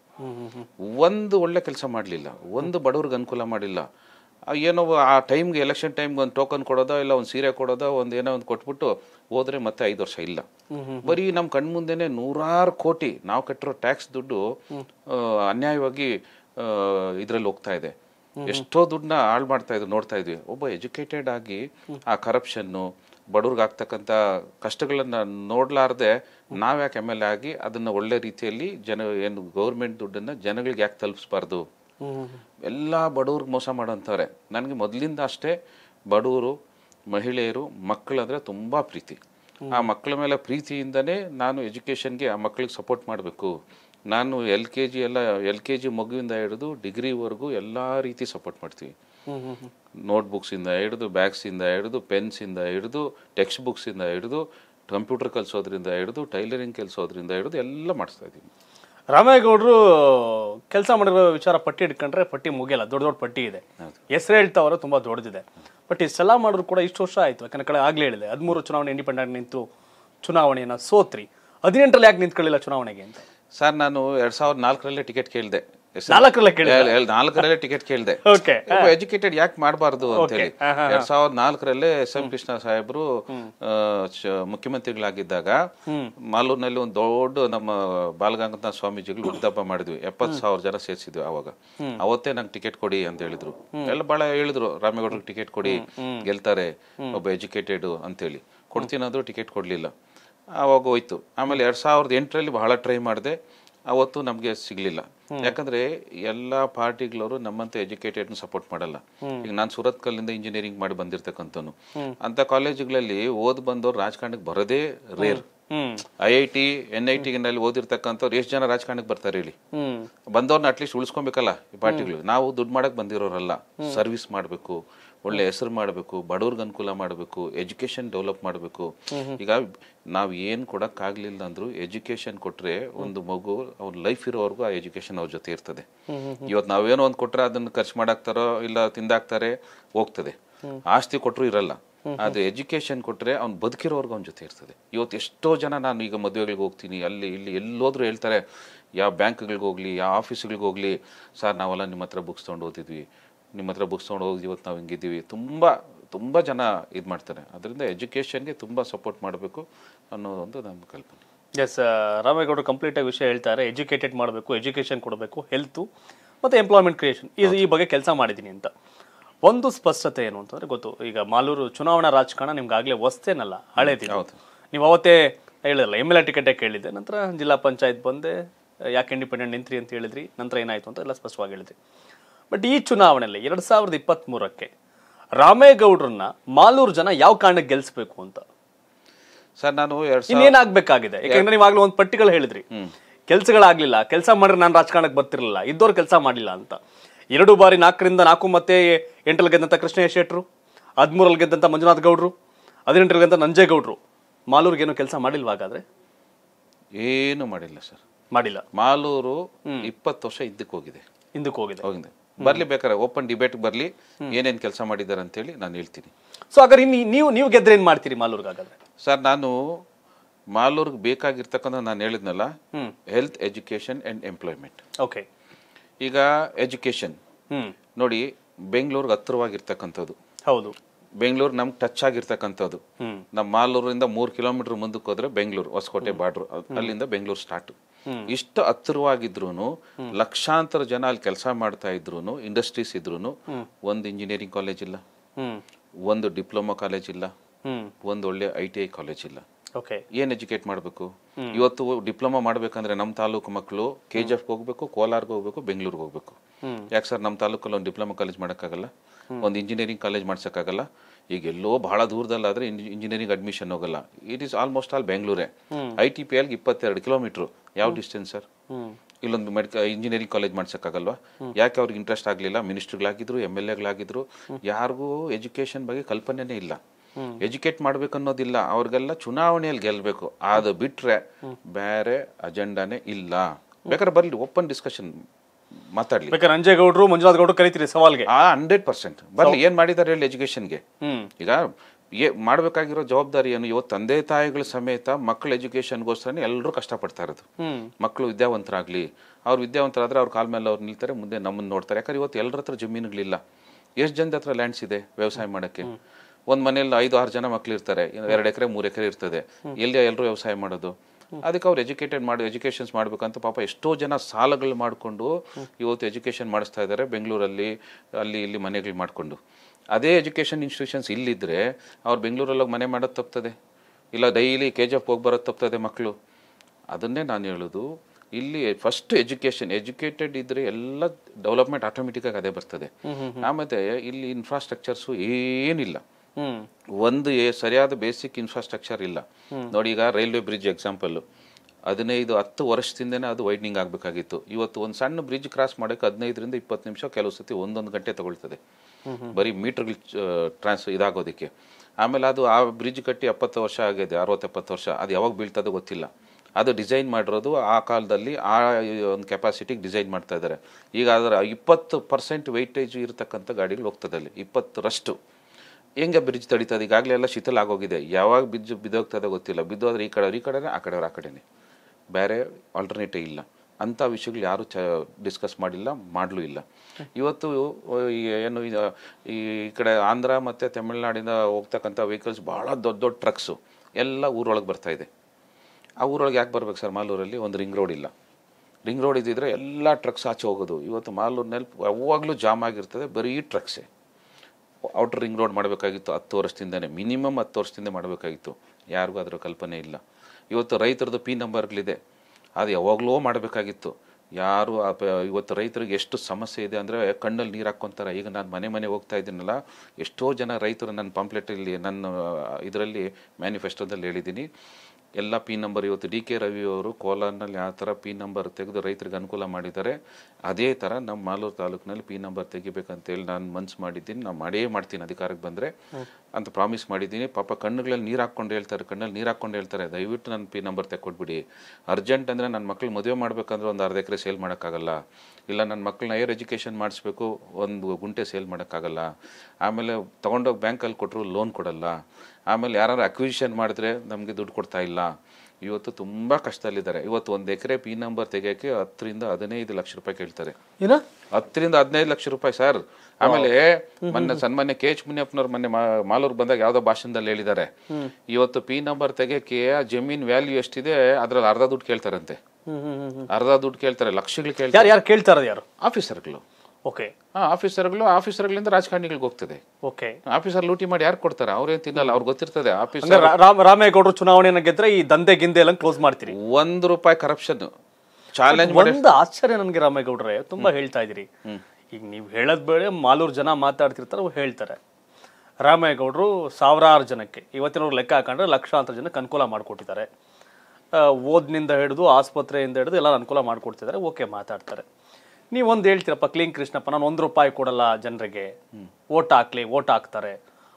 ಒಂದು ಒಳ್ಳೆ ಕೆಲಸ ಮಾಡಲಿಲ್ಲ ಒಂದು ಬಡವ್ರಿಗೆ ಅನುಕೂಲ ಮಾಡಿಲ್ಲ ಏನೋ ಆ ಟೈಮ್ಗೆ ಎಲೆಕ್ಷನ್ ಟೈಮ್ಗೆ ಒಂದು ಟೋಕನ್ ಕೊಡೋದ ಇಲ್ಲ ಒಂದು ಸೀರೆ ಕೊಡೋದ ಒಂದು ಏನೋ ಒಂದು ಕೊಟ್ಬಿಟ್ಟು ಹೋದ್ರೆ ಮತ್ತೆ ಐದು ವರ್ಷ ಇಲ್ಲ ಬರೀ ನಮ್ಮ ಕಣ್ಮುಂದೆನೇ ನೂರಾರು ಕೋಟಿ ನಾವು ಕಟ್ಟಿರೋ ಟ್ಯಾಕ್ಸ್ ದುಡ್ಡು ಅನ್ಯಾಯವಾಗಿ ಇದರಲ್ಲಿ ಹೋಗ್ತಾ ಇದೆ ಎಷ್ಟೋ ದುಡ್ಡನ್ನ ಹಾಳು ಮಾಡ್ತಾ ಇದ್ರು ನೋಡ್ತಾ ಇದ್ವಿ ಒಬ್ಬ ಎಜುಕೇಟೆಡ್ ಆಗಿ ಆ ಕರಪ್ಷನ್ನು ಬಡವ್ರಿಗಾಗ್ತಕ್ಕಂಥ ಕಷ್ಟಗಳನ್ನು ನೋಡಲಾರ್ದೆ ನಾವ್ಯಾಕೆ ಎಮ್ ಎಲ್ ಎ ಆಗಿ ಅದನ್ನ ಒಳ್ಳೆ ರೀತಿಯಲ್ಲಿ ಜನ ಏನು ಗೌರ್ಮೆಂಟ್ ದುಡ್ಡನ್ನು ಜನಗಳಿಗೆ ಯಾಕೆ ತಲುಪಿಸ್ಬಾರ್ದು ಎಲ್ಲ ಬಡವ್ರಿಗೆ ಮೋಸ ಮಾಡೋಂಥವ್ರೆ ನನಗೆ ಮೊದಲಿಂದ ಅಷ್ಟೇ ಬಡವರು ಮಹಿಳೆಯರು ಮಕ್ಕಳಂದ್ರೆ ತುಂಬ ಪ್ರೀತಿ ಆ ಮಕ್ಕಳ ಮೇಲೆ ಪ್ರೀತಿಯಿಂದನೇ ನಾನು ಎಜುಕೇಷನ್ಗೆ ಆ ಮಕ್ಕಳಿಗೆ ಸಪೋರ್ಟ್ ಮಾಡಬೇಕು ನಾನು ಎಲ್ ಕೆ ಜಿ ಎಲ್ಲ ಎಲ್ ಕೆ ಜಿ ಮಗುವಿಂದ ಹಿಡಿದು ಡಿಗ್ರಿವರೆಗೂ ಎಲ್ಲ ರೀತಿ ಸಪೋರ್ಟ್ ಮಾಡ್ತೀವಿ ನೋಟ್ಬುಕ್ಸಿಂದ ಹಿಡಿದು ಬ್ಯಾಗ್ಸಿಂದ ಹಿಡಿದು ಪೆನ್ಸಿಂದ ಹಿಡಿದು ಟೆಕ್ಸ್ಟ್ ಬುಕ್ಸಿಂದ ಹಿಡಿದು ಕಂಪ್ಯೂಟರ್ ಕಲಿಸೋದ್ರಿಂದ ಹಿಡಿದು ಟೈಲರಿಂಗ್ ಕಲಿಸೋದ್ರಿಂದ ಹಿಡಿದು ಎಲ್ಲ ಮಾಡಿಸ್ತಾ ಇದ್ದೀನಿ ರಾಮೇಗೌಡರು ಕೆಲಸ ಮಾಡಿರೋ ವಿಚಾರ ಪಟ್ಟಿ ಹಿಡ್ಕೊಂಡ್ರೆ ಪಟ್ಟಿ ಮುಗಿಯಲ್ಲ ದೊಡ್ಡ ದೊಡ್ಡ ಪಟ್ಟಿ ಇದೆ ಹೆಸರು ಹೇಳ್ತಾವ್ರೆ ತುಂಬ ದೊಡ್ಡದಿದೆ ಬಟ್ ಇಷ್ಟೆಲ್ಲ ಮಾಡಿದ್ರು ಕೂಡ ಇಷ್ಟು ವರ್ಷ ಆಯಿತು ಯಾಕಂದ್ರೆ ಕಡೆ ಆಗಲೇ ಹೇಳಿದೆ ಹದಿಮೂರು ಚುನಾವಣೆ ಇಂಡಿಪೆಂಡೆಂಟ್ ನಿಂತು ಚುನಾವಣೆಯನ್ನು ಸೋತ್ರಿ ಹದಿನೆಂಟರಲ್ಲಿ ಯಾಕೆ ನಿಂತ್ಕೊಳ್ಳಿಲ್ಲ ಚುನಾವಣೆಗೆ ಅಂತ ಸರ್ ನಾನು ಎರಡು ಸಾವಿರದ ನಾಲ್ಕರಲ್ಲೇ ಟಿಕೆಟ್ ಕೇಳಿದೆ ನಾಲ್ಕರಲ್ಲೇ ಟಿಕೆಟ್ ಕೇಳಿದೆ ಎಜುಕೇಟೆಡ್ ಯಾಕೆ ಮಾಡಬಾರ್ದು ಅಂತ ಹೇಳಿ ಎರಡ್ ಸಾವಿರದ ನಾಲ್ಕರಲ್ಲೇ ಎಸ್ ಎಂ ಕೃಷ್ಣ ಸಾಹೇಬರು ಮುಖ್ಯಮಂತ್ರಿಗಳಾಗಿದ್ದಾಗ ಮಾಲೂರ್ನಲ್ಲಿ ಒಂದು ದೊಡ್ಡ ನಮ್ಮ ಬಾಲಗಂಗನಾಥ ಸ್ವಾಮೀಜಿಗಳು ಹುಟ್ಟದಬ್ಬ ಮಾಡಿದ್ವಿ ಎಪ್ಪತ್ ಸಾವಿರ ಜನ ಸೇರಿಸಿದ್ವಿ ಅವಾಗ ಅವತ್ತೇ ನಂಗೆ ಟಿಕೆಟ್ ಕೊಡಿ ಅಂತ ಹೇಳಿದ್ರು ಎಲ್ಲ ಬಹಳ ಹೇಳಿದ್ರು ರಾಮೇಗೌಡರಿಗೆ ಟಿಕೆಟ್ ಕೊಡಿ ಗೆಲ್ತಾರೆ ಒಬ್ಬ ಎಜುಕೇಟೆಡ್ ಅಂತ ಹೇಳಿ ಕೊಡ್ತೀನಂದ್ರು ಟಿಕೆಟ್ ಕೊಡ್ಲಿಲ್ಲ ಅವಾಗ ಹೋಯ್ತು ಆಮೇಲೆ ಎರಡ್ ಸಾವಿರದ ಎಂಟರಲ್ಲಿ ಬಹಳ ಟ್ರೈ ಮಾಡಿದೆ ಅವತ್ತು ನಮಗೆ ಸಿಗಲಿಲ್ಲ ಯಾಕಂದ್ರೆ ಎಲ್ಲಾ ಪಾರ್ಟಿಗಳವರು ನಮ್ಮಂತ ಎಜುಕೇಟೆಡ್ ಸಪೋರ್ಟ್ ಮಾಡಲ್ಲ ಈಗ ನಾನು ಸೂರತ್ ಕಲ್ಲಿಂದ ಇಂಜಿನಿಯರಿಂಗ್ ಮಾಡಿ ಬಂದಿರ್ತಕ್ಕಂಥವ್ನು ಅಂತ ಕಾಲೇಜುಗಳಲ್ಲಿ ಓದ್ ಬಂದವ್ರು ರಾಜಕಾರಣಕ್ಕೆ ಬರೋದೇ rare I I T N I T ನಲ್ಲಿ ಓದಿರ್ತಕ್ಕಂಥವ್ರು ಎಷ್ಟು ಜನ ರಾಜಕಾರಣಕ್ಕೆ ಬರ್ತಾರೆ ಇಲ್ಲಿ ಬಂದವ್ರನ್ನ ಅಟ್ಲೀಸ್ಟ್ ಉಳಿಸ್ಕೊಬೇಕಲ್ಲ ಈ ಪಾರ್ಟಿಗಳು ನಾವು ದುಡ್ಡು ಮಾಡಕ್ ಬಂದಿರೋರಲ್ಲ ಸರ್ವಿಸ್ ಮಾಡಬೇಕು ಒಳ್ಳೆ ಹೆಸರು ಮಾಡಬೇಕು ಬಡವ್ರಿಗೆ ಅನುಕೂಲ ಮಾಡಬೇಕು ಎಜುಕೇಶನ್ ಡೆವಲಪ್ ಮಾಡಬೇಕು ಈಗ ನಾವು ಏನು ಕೊಡೋಕ್ಕಾಗಲಿಲ್ಲ ಅಂದ್ರು ಎಜುಕೇಶನ್ ಕೊಟ್ಟರೆ ಒಂದು ಮಗು ಅವ್ರ ಲೈಫ್ ಇರೋವರೆಗೂ ಆ ಎಜುಕೇಶನ್ ಅವ್ರ ಜೊತೆ ಇರ್ತದೆ ಇವತ್ತು ನಾವೇನೋ ಒಂದು ಕೊಟ್ಟರೆ ಅದನ್ನು ಖರ್ಚು ಮಾಡಾಕ್ತಾರೋ ಇಲ್ಲ ತಿಂದಾಕ್ತಾರೆ ಹೋಗ್ತದೆ ಆಸ್ತಿ ಕೊಟ್ಟರು ಇರಲ್ಲ ಆದರೆ ಎಜುಕೇಶನ್ ಕೊಟ್ಟರೆ ಅವ್ನು ಬದುಕಿರೋರ್ಗು ಅವ್ನ ಜೊತೆ ಇರ್ತದೆ ಇವತ್ತು ಎಷ್ಟೋ ಜನ ನಾನು ಈಗ ಮದುವೆಗಳಿಗೆ ಹೋಗ್ತೀನಿ ಅಲ್ಲಿ ಇಲ್ಲಿ ಎಲ್ಲೋದ್ರೂ ಹೇಳ್ತಾರೆ ಯಾವ ಬ್ಯಾಂಕ್ಗಳಿಗೆ ಹೋಗಲಿ ಯಾವ ಆಫೀಸ್ಗಳಿಗೆ ಹೋಗ್ಲಿ ಸರ್ ನಾವೆಲ್ಲ ನಿಮ್ಮ ಹತ್ರ ಬುಕ್ಸ್ ತೊಗೊಂಡು ಓದಿದ್ವಿ ನಿಮ್ಮ ಹತ್ರ ಬುಕ್ಸ್ ತೊಗೊಂಡು ಹೋಗಿ ಇವತ್ತು ನಾವು ಹಿಂಗಿದ್ದೀವಿ ತುಂಬ ತುಂಬ ಜನ ಇದು ಮಾಡ್ತಾರೆ ಅದರಿಂದ ಎಜುಕೇಷನ್ಗೆ ತುಂಬ ಸಪೋರ್ಟ್ ಮಾಡಬೇಕು ಅನ್ನೋದೊಂದು ನಮ್ಮ ಕಲ್ಪನೆ ಎಸ್ ರಾಮೇಗೌಡರು ಕಂಪ್ಲೀಟಾಗಿ ವಿಷಯ ಹೇಳ್ತಾರೆ ಎಜುಕೇಟೆಡ್ ಮಾಡಬೇಕು ಎಜುಕೇಷನ್ ಕೊಡಬೇಕು ಹೆಲ್ತು ಮತ್ತು ಎಂಪ್ಲಾಯ್ಮೆಂಟ್ ಕ್ರಿಯೇಷನ್ ಇದು ಈ ಬಗ್ಗೆ ಕೆಲಸ ಮಾಡಿದ್ದೀನಿ ಅಂತ ಒಂದು ಸ್ಪಷ್ಟತೆ ಏನು ಅಂತಂದರೆ ಗೊತ್ತು ಈಗ ಮಾಲೂರು ಚುನಾವಣಾ ರಾಜಕಾರಣ ನಿಮ್ಗೆ ಆಗಲೇ ಹೊಸ್ತೇನಲ್ಲ ಹಳೇದಿಲ್ಲ ನೀವು ಅವತ್ತೇ ಹೇಳಿದ್ರಲ್ಲ ಎಮ್ ಎಲ್ ಎ ಟಿಕೆಟೇ ಕೇಳಿದ್ದೆ ನಂತರ ಜಿಲ್ಲಾ ಪಂಚಾಯತ್ ಬಂದೆ ಯಾಕೆ ಇಂಡಿಪೆಂಡೆಂಟ್ ನಿಂತ್ರಿ ಅಂತ ಹೇಳಿದ್ರಿ ನಂತರ ಏನಾಯಿತು ಅಂತ ಎಲ್ಲ ಸ್ಪಷ್ಟವಾಗಿ ಹೇಳಿದ್ರಿ ಬಟ್ ಈ ಚುನಾವಣೆಯಲ್ಲಿ ಎರಡು ಸಾವಿರದ ಇಪ್ಪತ್ತ್ಮೂರಕ್ಕೆ ರಾಮೇಗೌಡ್ರನ್ನ ಮಾಲೂರು ಜನ ಯಾವ ಕಾರಣಕ್ಕೆ ಗೆಲ್ಸಬೇಕು ಅಂತ ಸರ್ ನಾನು ಇನ್ನೇನಾಗಬೇಕಾಗಿದೆ ಯಾಕಂದ್ರೆ ನೀವಾಗಲೇ ಒಂದು ಪಟ್ಟಿಗಳು ಹೇಳಿದ್ರಿ ಕೆಲಸಗಳಾಗ್ಲಿಲ್ಲ ಕೆಲಸ ಮಾಡಿದ್ರೆ ನಾನು ರಾಜಕಾರಣಕ್ಕೆ ಬರ್ತಿರ್ಲಿಲ್ಲ ಇದ್ದವ್ರು ಕೆಲಸ ಮಾಡಿಲ್ಲ ಅಂತ ಎರಡು ಬಾರಿ ನಾಲ್ಕರಿಂದ ನಾಲ್ಕು ಮತ್ತೆ ಎಂಟರಲ್ಲಿ ಗೆದ್ದಂಥ ಕೃಷ್ಣ ಶೆಟ್ರು ಹದಿಮೂರಲ್ಲಿ ಗೆದ್ದಂಥ ಮಂಜುನಾಥ್ ಗೌಡ್ರು ಹದಿನೆಂಟರಲ್ಲಿ ಗೆದ್ದಂಥ ನಂಜೇಗೌಡ್ರು ಮಾಲೂರಿಗೇನು ಕೆಲಸ ಮಾಡಿಲ್ವಾಗಾದ್ರೆ ಏನು ಮಾಡಿಲ್ಲ ಸರ್ ಮಾಡಿಲ್ಲ ಮಾಲೂರು ಇಪ್ಪತ್ತು ವರ್ಷ ಇದ್ದಕ್ಕೆ ಹೋಗಿದೆ ಹಿಂದಕ್ಕೆ ಹೋಗಿದೆ ಹೋಗಿದೆ ಬರ್ಲಿ ಬೇಕಾರೆ ಓಪನ್ ಡಿಬೇಟ್ ಬರ್ಲಿ ಏನೇನ್ ಕೆಲಸ ಮಾಡಿದ್ದಾರೆ ಅಂತ ಹೇಳಿ ನಾನು ಹೇಳ್ತೀನಿ ಸೊ ಹಾಗಾದ್ರೆ ನೀವು ನೀವು ಗೆದ್ರೆ ಏನ್ ಮಾಡ್ತೀರಿ ಮಾಲೂರ್ಗೆ ಸರ್ ನಾನು ಮಾಲೂರ್ಗೆ ಬೇಕಾಗಿರ್ತಕ್ಕಂಥ ನಾನು ಹೇಳಿದ್ನಲ್ಲ health education and employment okay ಈಗ ಎಜುಕೇಶನ್ ನೋಡಿ ಬೆಂಗಳೂರಿಗೆ ಹತ್ರವಾಗಿರ್ತಕ್ಕಂಥದ್ದು ಹೌದು ಬೆಂಗಳೂರು ನಮ್ಗೆ ಟಚ್ ಆಗಿರ್ತಕ್ಕಂಥದ್ದು ನಮ್ಮ ಮಾಲೂರಿಂದ ಮೂರು ಕಿಲೋಮೀಟರ್ ಮುಂದಕ್ಕೆ ಹೋದ್ರೆ ಬೆಂಗಳೂರು ಹೊಸಕೋಟೆ ಬಾರ್ಡ್ರು ಅಲ್ಲಿಂದ ಬೆಂಗಳೂರು ಸ್ಟಾರ್ಟ್ ಇಷ್ಟು ಹತ್ತಿರವಾಗಿದ್ರು ಲಕ್ಷಾಂತರ ಜನ ಅಲ್ಲಿ ಕೆಲಸ ಮಾಡ್ತಾ ಇದ್ರು ಇಂಡಸ್ಟ್ರೀಸ್ ಇದ್ರು ಒಂದು ಇಂಜಿನಿಯರಿಂಗ್ ಕಾಲೇಜ್ ಇಲ್ಲ ಒಂದು ಡಿಪ್ಲೊಮಾ ಕಾಲೇಜ್ ಇಲ್ಲ ಒಂದು ಒಳ್ಳೆ ಐ ಟಿ ಐ ಕಾಲೇಜ್ ಇಲ್ಲ ಏನ್ ಎಜುಕೇಟ್ ಮಾಡಬೇಕು ಇವತ್ತು ಡಿಪ್ಲೊಮಾ ಮಾಡ್ಬೇಕಂದ್ರೆ ನಮ್ಮ ತಾಲೂಕು ಮಕ್ಕಳು ಕೆ ಜಿ ಎಫ್ ಹೋಗ್ಬೇಕು ಕೋಲಾರ್ಗೆ ಹೋಗ್ಬೇಕು ಬೆಂಗಳೂರಿಗೆ ಹೋಗ್ಬೇಕು ಯಾಕೆ ಸರ್ ನಮ್ಮ ತಾಲೂಕಲ್ಲಿ ಒಂದು ಡಿಪ್ಲೊಮಾ ಕಾಲೇಜ್ ಮಾಡೋಕ್ಕಾಗಲ್ಲ ಒಂದು ಇಂಜಿನಿಯರಿಂಗ್ ಕಾಲೇಜ್ ಮಾಡ್ಸೋಕ್ಕಾಗಲ್ಲ ಈಗ ಎಲ್ಲೋ ಬಹಳ ದೂರದಲ್ಲಾದ್ರೆ ಇಂಜಿನಿಯರಿಂಗ್ ಅಡ್ಮಿಷನ್ ಹೋಗಲ್ಲ ಇಟ್ ಈಸ್ ಆಲ್ಮೋಸ್ಟ್ ಆಲ್ ಬೆಂಗಳೂರೇ ಐ ಟಿ ಪಿ ಎಲ್ಗೆ ಇಪ್ಪತ್ತೆರಡು ಕಿಲೋಮೀಟರ್ ಯಾವ ಡಿಸ್ಟೆನ್ಸ್ ಸರ್ ಇಲ್ಲೊಂದು ಮೆಡಿಕಲ್ ಇಂಜಿನಿಯರಿಂಗ್ ಕಾಲೇಜ್ ಮಾಡ್ಸೋಕ್ಕಾಗಲ್ವಾ ಯಾಕೆ ಅವ್ರಿಗೆ ಇಂಟ್ರೆಸ್ಟ್ ಆಗಲಿಲ್ಲ ಆಗಿದ್ರು ಎಮ್ ಎಲ್ ಎಗಳಾಗಿದ್ರು ಯಾರಿಗೂ ಎಜುಕೇಶನ್ ಬಗ್ಗೆ ಕಲ್ಪನೆನೇ ಇಲ್ಲ ಎಜುಕೇಟ್ ಅನ್ನೋದಿಲ್ಲ ಅವ್ರಿಗೆಲ್ಲ ಚುನಾವಣೆಯಲ್ಲಿ ಗೆಲ್ಲಬೇಕು ಅದು ಬಿಟ್ಟರೆ ಬೇರೆ ಅಜೆಂಡಾನೇ ಇಲ್ಲ ಬೇಕಾದ್ರೆ ಬರಲಿ ಓಪನ್ ಡಿಸ್ಕಷನ್ ಮಾತಾಡ್ಲಿ ಬೇಕಾದ್ರೆ ಅಂಜೇಗೌಡರು ಮಂಜುನಾಥ್ ಗೌಡರು ಕರಿತೀರಿ ಸವಾಲ್ಗೆ ಹಂಡ್ರೆಡ್ ಪರ್ಸೆಂಟ್ ಬರಲಿ ಏನ್ ಮಾಡಿದಾರೆ ಹೇಳಿ ಎಜುಕೇಶನ್ಗೆ ಈಗ ಏ ಮಾಡಬೇಕಾಗಿರೋ ಜವಾಬ್ದಾರಿ ಏನು ಇವತ್ತು ತಂದೆ ತಾಯಿಗಳ ಸಮೇತ ಮಕ್ಕಳ ಎಜುಕೇಷನ್ಗೋಸ್ಕರನೇ ಎಲ್ಲರೂ ಕಷ್ಟಪಡ್ತಾ ಇರೋದು ಮಕ್ಕಳು ವಿದ್ಯಾವಂತರಾಗಲಿ ಅವ್ರು ವಿದ್ಯಾವಂತರಾದರೆ ಅವ್ರ ಕಾಲ ಮೇಲೆ ಅವ್ರು ನಿಲ್ತಾರೆ ಮುಂದೆ ನಮ್ಮನ್ನು ನೋಡ್ತಾರೆ ಯಾಕಂದ್ರೆ ಇವತ್ತು ಎಲ್ಲರ ಹತ್ರ ಜಮೀನುಗಳಿಲ್ಲ ಎಷ್ಟು ಜನದ ಹತ್ರ ಲ್ಯಾಂಡ್ಸ್ ಇದೆ ವ್ಯವಸಾಯ ಮಾಡೋಕ್ಕೆ ಒಂದು ಮನೆಯಲ್ಲಿ ಐದು ಆರು ಜನ ಮಕ್ಳು ಇರ್ತಾರೆ ಎರಡು ಎಕರೆ ಮೂರು ಎಕರೆ ಇರ್ತದೆ ಎಲ್ಲಿ ಎಲ್ಲರೂ ವ್ಯವಸಾಯ ಮಾಡೋದು ಅದಕ್ಕೆ ಅವ್ರು ಎಜುಕೇಟೆಡ್ ಮಾಡಿ ಎಜುಕೇಷನ್ಸ್ ಮಾಡಬೇಕಂತ ಪಾಪ ಎಷ್ಟೋ ಜನ ಸಾಲಗಳು ಮಾಡಿಕೊಂಡು ಇವತ್ತು ಎಜುಕೇಷನ್ ಮಾಡಿಸ್ತಾ ಇದ್ದಾರೆ ಬೆಂಗಳೂರಲ್ಲಿ ಅಲ್ಲಿ ಇಲ್ಲಿ ಮನೆಗಳು ಮಾಡಿಕೊಂಡು ಅದೇ ಎಜುಕೇಷನ್ ಇನ್ಸ್ಟಿಟ್ಯೂಷನ್ಸ್ ಇಲ್ಲಿದ್ದರೆ ಅವ್ರು ಬೆಂಗಳೂರಲ್ಲಿ ಮನೆ ಮಾಡೋದು ತಪ್ತದೆ ಇಲ್ಲ ಡೈಲಿ ಕೆ ಜಿ ಎಫ್ ಹೋಗಿ ಬರೋದು ತಪ್ತದೆ ಮಕ್ಕಳು ಅದನ್ನೇ ನಾನು ಹೇಳೋದು ಇಲ್ಲಿ ಫಸ್ಟ್ ಎಜುಕೇಷನ್ ಎಜುಕೇಟೆಡ್ ಇದ್ದರೆ ಎಲ್ಲ ಡೆವಲಪ್ಮೆಂಟ್ ಆಗಿ ಅದೇ ಬರ್ತದೆ ಆಮೇಲೆ ಇಲ್ಲಿ ಇನ್ಫ್ರಾಸ್ಟ್ರಕ್ಚರ್ಸು ಏನಿಲ್ಲ ಒಂದು ಸರಿಯಾದ ಬೇಸಿಕ್ ಇನ್ಫ್ರಾಸ್ಟ್ರಕ್ಚರ್ ಇಲ್ಲ ನೋಡಿ ಈಗ ರೈಲ್ವೆ ಬ್ರಿಡ್ಜ್ ಎಕ್ಸಾಂಪಲ್ಲು ಹದಿನೈದು ಹತ್ತು ವರ್ಷದಿಂದನೇ ಅದು ವೈಡ್ನಿಂಗ್ ಆಗಬೇಕಾಗಿತ್ತು ಇವತ್ತು ಒಂದು ಸಣ್ಣ ಬ್ರಿಡ್ಜ್ ಕ್ರಾಸ್ ಮಾಡೋಕೆ ಹದಿನೈದರಿಂದ ಇಪ್ಪತ್ತು ನಿಮಿಷ ಕೆಲವು ಸತಿ ಒಂದೊಂದು ಗಂಟೆ ತಗೊಳ್ತದೆ ಬರೀ ಮೀಟರ್ ಟ್ರಾನ್ಸ್ ಇದಾಗೋದಕ್ಕೆ ಆಮೇಲೆ ಅದು ಆ ಬ್ರಿಡ್ಜ್ ಕಟ್ಟಿ ಎಪ್ಪತ್ತು ವರ್ಷ ಆಗಿದೆ ಎಪ್ಪತ್ತು ವರ್ಷ ಅದು ಯಾವಾಗ ಬೀಳ್ತದೋ ಗೊತ್ತಿಲ್ಲ ಅದು ಡಿಸೈನ್ ಮಾಡಿರೋದು ಆ ಕಾಲದಲ್ಲಿ ಆ ಒಂದು ಕೆಪಾಸಿಟಿಗೆ ಡಿಸೈನ್ ಮಾಡ್ತಾ ಇದ್ದಾರೆ ಈಗ ಅದರ ಇಪ್ಪತ್ತು ಪರ್ಸೆಂಟ್ ವೆಯ್ಟೇಜ್ ಇರತಕ್ಕಂಥ ಗಾಡಿಗಳು ಹೋಗ್ತದೆ ಅಲ್ಲಿ ಇಪ್ಪತ್ತರಷ್ಟು ಹೆಂಗೆ ಬ್ರಿಡ್ಜ್ ತಡೀತದೆ ಈಗಾಗಲೇ ಎಲ್ಲ ಶೀತಲ ಆಗೋಗಿದೆ ಯಾವಾಗ ಬಿದ್ದು ಬಿದ್ದೋಗ್ತದೆ ಗೊತ್ತಿಲ್ಲ ಬಿದ್ದೋದ್ರೆ ಈ ಕಡೆ ಈ ಕಡೆನೇ ಆ ಕಡೆಯವ್ರು ಆ ಕಡೆನೇ ಬೇರೆ ಆಲ್ಟರ್ನೇಟಿವ್ ಇಲ್ಲ ಅಂಥ ವಿಷಯಗಳು ಯಾರು ಚ ಡಿಸ್ಕಸ್ ಮಾಡಿಲ್ಲ ಮಾಡಲೂ ಇಲ್ಲ ಇವತ್ತು ಏನು ಈ ಕಡೆ ಆಂಧ್ರ ಮತ್ತು ತಮಿಳ್ನಾಡಿಂದ ಹೋಗ್ತಕ್ಕಂಥ ವೆಹಿಕಲ್ಸ್ ಭಾಳ ದೊಡ್ಡ ದೊಡ್ಡ ಟ್ರಕ್ಸು ಎಲ್ಲ ಊರೊಳಗೆ ಬರ್ತಾ ಇದೆ ಆ ಊರೊಳಗೆ ಯಾಕೆ ಬರ್ಬೇಕು ಸರ್ ಮಾಲೂರಲ್ಲಿ ಒಂದು ರಿಂಗ್ ರೋಡ್ ಇಲ್ಲ ರಿಂಗ್ ರೋಡ್ ಇದ್ದಿದ್ರೆ ಎಲ್ಲ ಟ್ರಕ್ಸ್ ಆಚೆ ಹೋಗೋದು ಇವತ್ತು ಮಾಲೂರಿನಲ್ಲಿ ಯಾವಾಗಲೂ ಜಾಮ್ ಆಗಿರ್ತದೆ ಬರೀ ಟ್ರಕ್ಸೇ ಔಟರ್ ರಿಂಗ್ ರೋಡ್ ಮಾಡಬೇಕಾಗಿತ್ತು ಹತ್ತು ವರ್ಷದಿಂದನೇ ಮಿನಿಮಮ್ ಹತ್ತು ವರ್ಷದಿಂದ ಮಾಡಬೇಕಾಗಿತ್ತು ಯಾರಿಗೂ ಅದರ ಕಲ್ಪನೆ ಇಲ್ಲ ಇವತ್ತು ರೈತರದ್ದು ಪಿ ನಂಬರ್ಗಳಿದೆ ಅದು ಯಾವಾಗಲೂ ಮಾಡಬೇಕಾಗಿತ್ತು ಯಾರು ಇವತ್ತು ರೈತರಿಗೆ ಎಷ್ಟು ಸಮಸ್ಯೆ ಇದೆ ಅಂದರೆ ಕಣ್ಣಲ್ಲಿ ನೀರು ಹಾಕ್ಕೊತಾರೆ ಈಗ ನಾನು ಮನೆ ಮನೆ ಹೋಗ್ತಾ ಇದ್ದೀನಲ್ಲ ಎಷ್ಟೋ ಜನ ರೈತರು ನನ್ನ ಪಂಪ್ಲೆಟಲ್ಲಿ ನನ್ನ ಇದರಲ್ಲಿ ಮ್ಯಾನಿಫೆಸ್ಟೋದಲ್ಲಿ ಹೇಳಿದ್ದೀನಿ ಎಲ್ಲ ಪಿ ನಂಬರ್ ಇವತ್ತು ಡಿ ಕೆ ರವಿ ಅವರು ಕೋಲಾರ್ನಲ್ಲಿ ಆ ಥರ ಪಿ ನಂಬರ್ ತೆಗೆದು ರೈತರಿಗೆ ಅನುಕೂಲ ಮಾಡಿದ್ದಾರೆ ಅದೇ ಥರ ನಮ್ಮ ಮಾಲೂರು ತಾಲೂಕಿನಲ್ಲಿ ಪಿ ನಂಬರ್ ತೆಗಿಬೇಕಂತೇಳಿ ನಾನು ಮನ್ಸು ಮಾಡಿದ್ದೀನಿ ನಾನು ಮಾಡೇ ಮಾಡ್ತೀನಿ ಅಧಿಕಾರಕ್ಕೆ ಬಂದರೆ ಅಂತ ಪ್ರಾಮಿಸ್ ಮಾಡಿದ್ದೀನಿ ಪಾಪ ಕಣ್ಣುಗಳಲ್ಲಿ ನೀರು ಹಾಕ್ಕೊಂಡು ಹೇಳ್ತಾರೆ ಕಣ್ಣಲ್ಲಿ ನೀರು ಹಾಕ್ಕೊಂಡು ಹೇಳ್ತಾರೆ ದಯವಿಟ್ಟು ನನ್ನ ಪಿ ನಂಬರ್ ತೆಕ್ಕೊಟ್ಬಿಡಿ ಅರ್ಜೆಂಟ್ ಅಂದರೆ ನನ್ನ ಮಕ್ಳು ಮದುವೆ ಮಾಡಬೇಕಂದ್ರೆ ಒಂದು ಅರ್ಧ ಎಕರೆ ಸೇಲ್ ಮಾಡೋಕ್ಕಾಗಲ್ಲ ಇಲ್ಲ ನನ್ನ ಮಕ್ಳನ್ನ ಹೈಯರ್ ಎಜುಕೇಷನ್ ಮಾಡಿಸ್ಬೇಕು ಒಂದು ಗುಂಟೆ ಸೇಲ್ ಮಾಡೋಕ್ಕಾಗಲ್ಲ ಆಮೇಲೆ ತೊಗೊಂಡೋಗಿ ಬ್ಯಾಂಕಲ್ಲಿ ಕೊಟ್ಟರು ಲೋನ್ ಕೊಡಲ್ಲ ಆಮೇಲೆ ಯಾರು ಅಕ್ವಿಷನ್ ಮಾಡಿದ್ರೆ ನಮಗೆ ದುಡ್ಡು ಕೊಡ್ತಾ ಇಲ್ಲ ಇವತ್ತು ತುಂಬ ಕಷ್ಟದಲ್ಲಿದ್ದಾರೆ ಇವತ್ತು ಒಂದು ಎಕರೆ ಪಿ ನಂಬರ್ ತೆಗಿಯಕ್ಕೆ ಹತ್ತರಿಂದ ಹದಿನೈದು ಲಕ್ಷ ರೂಪಾಯಿ ಕೇಳ್ತಾರೆ ಹತ್ತರಿಂದ ಹದಿನೈದು ಲಕ್ಷ ರೂಪಾಯಿ ಸರ್ ಆಮೇಲೆ ಮೊನ್ನೆ ಸನ್ಮಾನ್ಯ ಕೆ ಎಚ್ ಮುನಿಯಪ್ಪನವ್ರು ಮೊನ್ನೆ ಮಾಲೂರ್ ಬಂದಾಗ ಯಾವ್ದೋ ಭಾಷಣದಲ್ಲಿ ಹೇಳಿದ್ದಾರೆ ಇವತ್ತು ಪಿ ನಂಬರ್ ಆ ಜಮೀನ್ ವ್ಯಾಲ್ಯೂ ಎಷ್ಟಿದೆ ಅದ್ರಲ್ಲಿ ಅರ್ಧ ದುಡ್ಡು ಕೇಳ್ತಾರಂತೆ ಅರ್ಧ ದುಡ್ಡು ಕೇಳ್ತಾರೆ ಲಕ್ಷಗಳು ಕೇಳ್ತಾರೆ ಯಾರು ಕೇಳ್ತಾರೆ ಯಾರು ಆಫೀಸರ್ಗಳು ಓಕೆ ಆಫೀಸರ್ಗಳು ಆಫೀಸರ್ಗಳಿಂದ ರಾಜಕಾರಣಿಗಳಿಗೆ ಹೋಗ್ತದೆ ಓಕೆ ಆಫೀಸರ್ ಲೂಟಿ ಮಾಡಿ ಯಾರು ಕೊಡ್ತಾರೆ ಅವ್ರೇನ್ ತಿನ್ನಲ್ಲ ಅವ್ರು ಗೊತ್ತಿರ್ತದೆ ಆಫೀಸರ್ ರಾಮೇಗೌಡರು ಚುನಾವಣೆಯನ್ನು ಗೆದ್ರೆ ಈ ದಂಧೆ ಗಿಂದೆ ಎಲ್ಲ ಕ್ಲೋಸ್ ಮಾಡ್ತೀರಿ ಒಂದು ರೂಪಾಯಿ ಕರಪ್ಷನ್ ಚಾಲೆಂಜ್ ಒಂದು ಆಶ್ಚರ್ಯ ನನಗೆ ರಾಮೇಗೌಡ್ರೆ ತುಂಬಾ ಹೇಳ್ತಾ ಇದ್ರಿ ಈಗ ನೀವು ಹೇಳದ್ ಬೇಳೆ ಮಾಲೂರು ಜನ ಮಾತಾಡ್ತಿರ್ತಾರೆ ಅವ್ರು ಹೇಳ್ತಾರೆ ರಾಮೇಗೌಡರು ಸಾವಿರಾರು ಜನಕ್ಕೆ ಇವತ್ತಿನವ್ರು ಲೆಕ್ಕ ಹಾಕೊಂಡ್ರೆ ಲಕ್ಷಾಂತರ ಜನಕ್ಕೆ ಅನುಕೂಲ ಮಾಡಿಕೊಟ್ಟಿದ್ದಾರೆ ಓದ್ನಿಂದ ಹಿಡಿದು ಆಸ್ಪತ್ರೆಯಿಂದ ಹಿಡಿದು ಎಲ್ಲ ಅನುಕೂಲ ಮಾಡಿಕೊಡ್ತಿದ್ದಾರೆ ಓಕೆ ಮಾತಾಡ್ತಾರೆ ಒಂದು ಹೇಳ್ತೀರಪ್ಪ ಕ್ಲೀನ್ ಕೃಷ್ಣಪ್ಪ ನಾನು ಒಂದು ರೂಪಾಯಿ ಕೊಡಲ್ಲ ಜನರಿಗೆ ಓಟ್ ಹಾಕ್ಲಿ ಓಟ್ ಹಾಕ್ತಾರೆ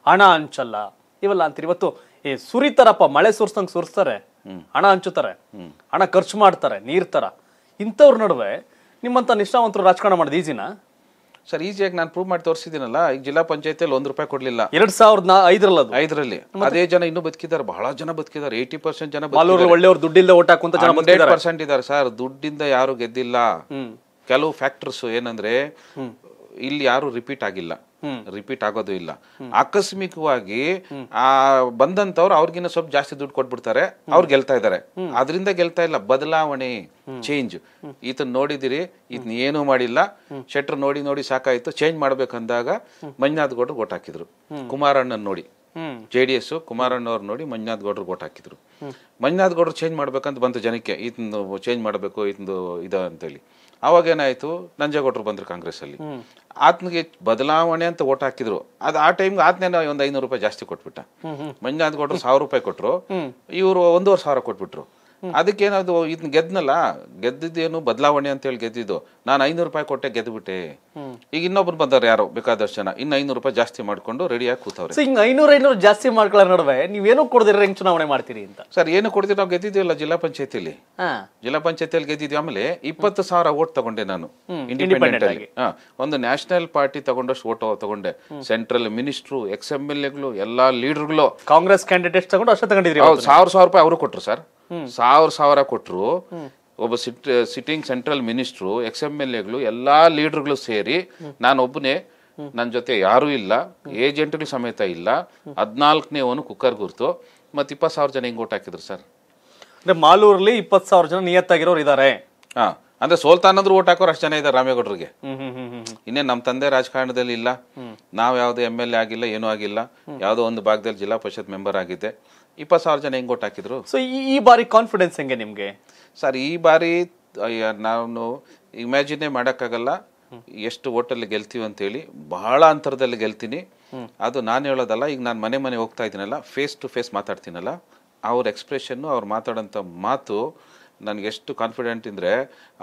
ಹಣ ಹಂಚಲ್ಲ ಇವೆಲ್ಲ ಅಂತೀರಿ ಇವತ್ತು ಈ ಸುರಿತಾರಪ್ಪ ಮಳೆ ಸುರಿಸಂಗೆ ಸುರಿಸ್ತಾರೆ ಹಣ ಹಂಚುತ್ತಾರೆ ಹಣ ಖರ್ಚು ಮಾಡ್ತಾರೆ ನೀರ್ ತರ ಇಂಥವ್ರ ನಡುವೆ ನಿಮ್ಮಂತ ನಿಷ್ಠಾವಂತರು ರಾಜಕಾರಣ ಮಾಡೋದು ಈಜಿನಾ ಸರ್ ಈಜಿಯಾಗಿ ನಾನು ಪ್ರೂವ್ ಮಾಡಿ ತೋರಿಸಿದ್ದೀನಲ್ಲ ಈಗ ಜಿಲ್ಲಾ ಪಂಚಾಯತಿಯಲ್ಲಿ ಒಂದು ರೂಪಾಯಿ ಕೊಡಲಿಲ್ಲ ಎರಡ್ ಸಾವಿರದ ಐದರಲ್ಲಿ ಐದರಲ್ಲಿ ಅದೇ ಜನ ಇನ್ನೂ ಬದುಕಿದ್ದಾರೆ ಬಹಳ ಜನ ಬದುಕಿದ್ದಾರೆ ಏಯ್ಟಿ ಪರ್ಸೆಂಟ್ ಜನ ಒಳ್ಳೆಯವ್ರು ದುಡ್ಡಿಲ್ಲ ಓಟ್ ಹಾಕುವಂತ ಜನ ಪರ್ಸೆಂಟ್ ಇದ್ದಾರೆ ಸರ್ ದುಡ್ಡಿಂದ ಯಾರು ಗೆದ್ದಿಲ್ಲ ಕೆಲವು ಫ್ಯಾಕ್ಟರ್ಸ್ ಏನಂದ್ರೆ ಇಲ್ಲಿ ಯಾರು ರಿಪೀಟ್ ಆಗಿಲ್ಲ ರಿಪೀಟ್ ಆಗೋದು ಇಲ್ಲ ಆಕಸ್ಮಿಕವಾಗಿ ಆ ಬಂದಂತವ್ರು ಅವ್ರಿಗಿನ್ನ ಸ್ವಲ್ಪ ಜಾಸ್ತಿ ದುಡ್ಡು ಕೊಟ್ಬಿಡ್ತಾರೆ ಅವ್ರು ಗೆಲ್ತಾ ಇದಾರೆ ಅದರಿಂದ ಗೆಲ್ತಾ ಇಲ್ಲ ಬದಲಾವಣೆ ಚೇಂಜ್ ಈತನ್ ನೋಡಿದಿರಿ ಇದನ್ನ ಏನು ಮಾಡಿಲ್ಲ ಶೆಟ್ರ್ ನೋಡಿ ನೋಡಿ ಸಾಕಾಯ್ತು ಚೇಂಜ್ ಮಾಡ್ಬೇಕಂದಾಗ ಮಂಜುನಾಥ್ ಗೌಡ್ರು ಓಟ್ ಹಾಕಿದ್ರು ಕುಮಾರಣ್ಣನ್ ನೋಡಿ ಜೆ ಡಿ ಎಸ್ ನೋಡಿ ಮಂಜುನಾಥ್ ಗೌಡ್ರು ಓಟ್ ಹಾಕಿದ್ರು ಮಂಜುನಾಥ್ ಗೌಡ್ರು ಚೇಂಜ್ ಮಾಡ್ಬೇಕಂತ ಬಂತು ಜನಕ್ಕೆ ಇದನ್ನು ಚೇಂಜ್ ಮಾಡಬೇಕು ಈತಂದು ಇದ ಅಂತೇಳಿ ಆವಾಗ ಏನಾಯ್ತು ನಂಜೇಗೌಡರು ಕಾಂಗ್ರೆಸ್ ಅಲ್ಲಿ ಆತ್ಮಗೆ ಬದಲಾವಣೆ ಅಂತ ಓಟ್ ಹಾಕಿದ್ರು ಅದು ಆ ಟೈಮ್ಗೆ ಆತ್ನೇ ಒಂದು ಐನೂರು ರೂಪಾಯಿ ಜಾಸ್ತಿ ಕೊಟ್ಬಿಟ್ಟ ಮಂಜುನಾಥ್ ಗೌಡ್ರು ಸಾವಿರ ರೂಪಾಯಿ ಕೊಟ್ಟರು ಇವರು ಒಂದೂವರೆ ಸಾವಿರ ಕೊಟ್ಬಿಟ್ರು ಅದಕ್ಕೇನದು ಇದನ್ನ ಗೆದ್ನಲ್ಲ ಗೆದ್ದಿದ್ದೇನು ಬದಲಾವಣೆ ಅಂತ ಹೇಳಿ ಗೆದ್ದಿದ್ದು ನಾನು ಐನೂರು ರೂಪಾಯಿ ಕೊಟ್ಟೆ ಗೆದ್ಬಿಟ್ಟೆ ಈಗ ಇನ್ನೊಬ್ರು ಬಂದವ್ರು ಯಾರು ಬೇಕಾದಷ್ಟು ಜನ ಇನ್ನು ಐನೂರು ರೂಪಾಯಿ ಜಾಸ್ತಿ ಮಾಡ್ಕೊಂಡು ರೆಡಿಯಾಗಿ ಕೂತವ್ರೆ ಹಿಂಗ್ ಐನೂರ ಐನೂರು ಜಾಸ್ತಿ ಮಾಡ್ಕೊಳ್ಳೋ ನಡುವೆ ನೀವೇನು ಕೊಡದಿರ ಹೆಂಗ್ ಚುನಾವಣೆ ಮಾಡ್ತೀರಿ ಅಂತ ಸರ್ ಏನು ಕೊಡ್ತೀರಿ ನಾವು ಗೆದ್ದಿದ್ದೀವಲ್ಲ ಜಿಲ್ಲಾ ಪಂಚಾಯತಿಲಿ ಜಿಲ್ಲಾ ಪಂಚಾಯತಿಯಲ್ಲಿ ಗೆದ್ದಿದ್ವಿ ಆಮೇಲೆ ಇಪ್ಪತ್ತು ಸಾವಿರ ಓಟ್ ತಗೊಂಡೆ ನಾನು ಇಂಡಿಪೆಂಡೆಂಟ್ ಆಗಿ ಒಂದು ನ್ಯಾಷನಲ್ ಪಾರ್ಟಿ ತಗೊಂಡಷ್ಟು ಓಟ್ ತಗೊಂಡೆ central minister ex M L ಎಗಳು ಎಲ್ಲಾ ಲೀಡರ್ಗಳು ಕಾಂಗ್ರೆಸ್ ಕ್ಯಾಂಡಿಡೇಟ್ಸ್ ತಗೊಂಡು ಅಷ್ಟೇ ತಗೊಂಡಿದ್ರಿ ಸಾವಿರ ಸಾವಿರ ರೂಪಾಯಿ ಅವರು ಕೊಟ್ರು ಸರ್ ಸಾವಿರ ಸಾವಿರ ಕೊಟ್ಟರು ಒಬ್ಬ sit sitting central minister ex M L ಎಗಳು ಎಲ್ಲಾ ಲೀಡರ್ಗಳು ಸೇರಿ ನಾನೊಬ್ಬನೇ ನನ್ನ ಜೊತೆ ಯಾರೂ ಇಲ್ಲ ಏಜೆಂಟ್ಗಳು ಸಮೇತ ಇಲ್ಲ ಹದಿನಾಲ್ಕನೇ ಅವನು ಕುಕ್ಕರ್ ಗುರ್ತು ಮತ್ತೆ ಇಪ್ಪತ್ತು ಸಾವಿರ ಜನ ಹಿಂಗೆ ಓಟ್ ಹಾಕಿದ್ರು ಸರ್ ಅಂದ್ರೆ ಮಾಲೂರಲ್ಲಿ ಇಪ್ಪತ್ತು ಸಾವಿರ ಜನ ನಿಯತ್ತಾಗಿರೋರು ಇದ್ದಾರೆ ಹಾ ಅಂದ್ರೆ ಸೋಲ್ತಾನಂದ್ರು ಓಟ್ ಹಾಕೋರು ಅಷ್ಟು ಜನ ಇದ್ದಾರೆ ರಾಮೇಗೌಡರಿಗೆ ಇನ್ನೇ ನಮ್ಮ ತಂದೆ ರಾಜಕಾರಣದಲ್ಲಿ ಇಲ್ಲ ನಾವು ಯಾವುದೇ ಎಮ್ ಎಲ್ ಎ ಆಗಿಲ್ಲ ಏನೂ ಆಗಿಲ್ಲ ಯಾವುದೋ ಒಂದು ಭಾಗದಲ್ಲಿ ಜಿಲ್ಲಾ ಪರಿಷತ್ ಮೆಂಬರ್ ಆಗಿದ್ದೆ ಇಪ್ಪತ್ತು ಸಾವಿರ ಜನ ಹೆಂಗೆ ಹಾಕಿದ್ರು ಸೊ ಈ ಬಾರಿ ಕಾನ್ಫಿಡೆನ್ಸ್ ಹೆಂಗೆ ನಿಮಗೆ ಸರ್ ಈ ಬಾರಿ ನಾನು ಇಮ್ಯಾಜಿನೇ ಮಾಡೋಕ್ಕಾಗಲ್ಲ ಎಷ್ಟು ಓಟಲ್ಲಿ ಗೆಲ್ತೀವಿ ಅಂತೇಳಿ ಬಹಳ ಅಂತರದಲ್ಲಿ ಗೆಲ್ತೀನಿ ಅದು ನಾನು ಹೇಳೋದಲ್ಲ ಈಗ ನಾನು ಮನೆ ಮನೆ ಹೋಗ್ತಾ ಇದ್ದೀನಲ್ಲ ಫೇಸ್ ಟು ಫೇಸ್ ಮಾತಾಡ್ತೀನಲ್ಲ ಅವ್ರ ಎಕ್ಸ್ಪ್ರೆಷನ್ನು ಅವ್ರು ಮಾತಾಡೋಂಥ ಮಾತು ಎಷ್ಟು ಕಾನ್ಫಿಡೆಂಟ್ ಅಂದರೆ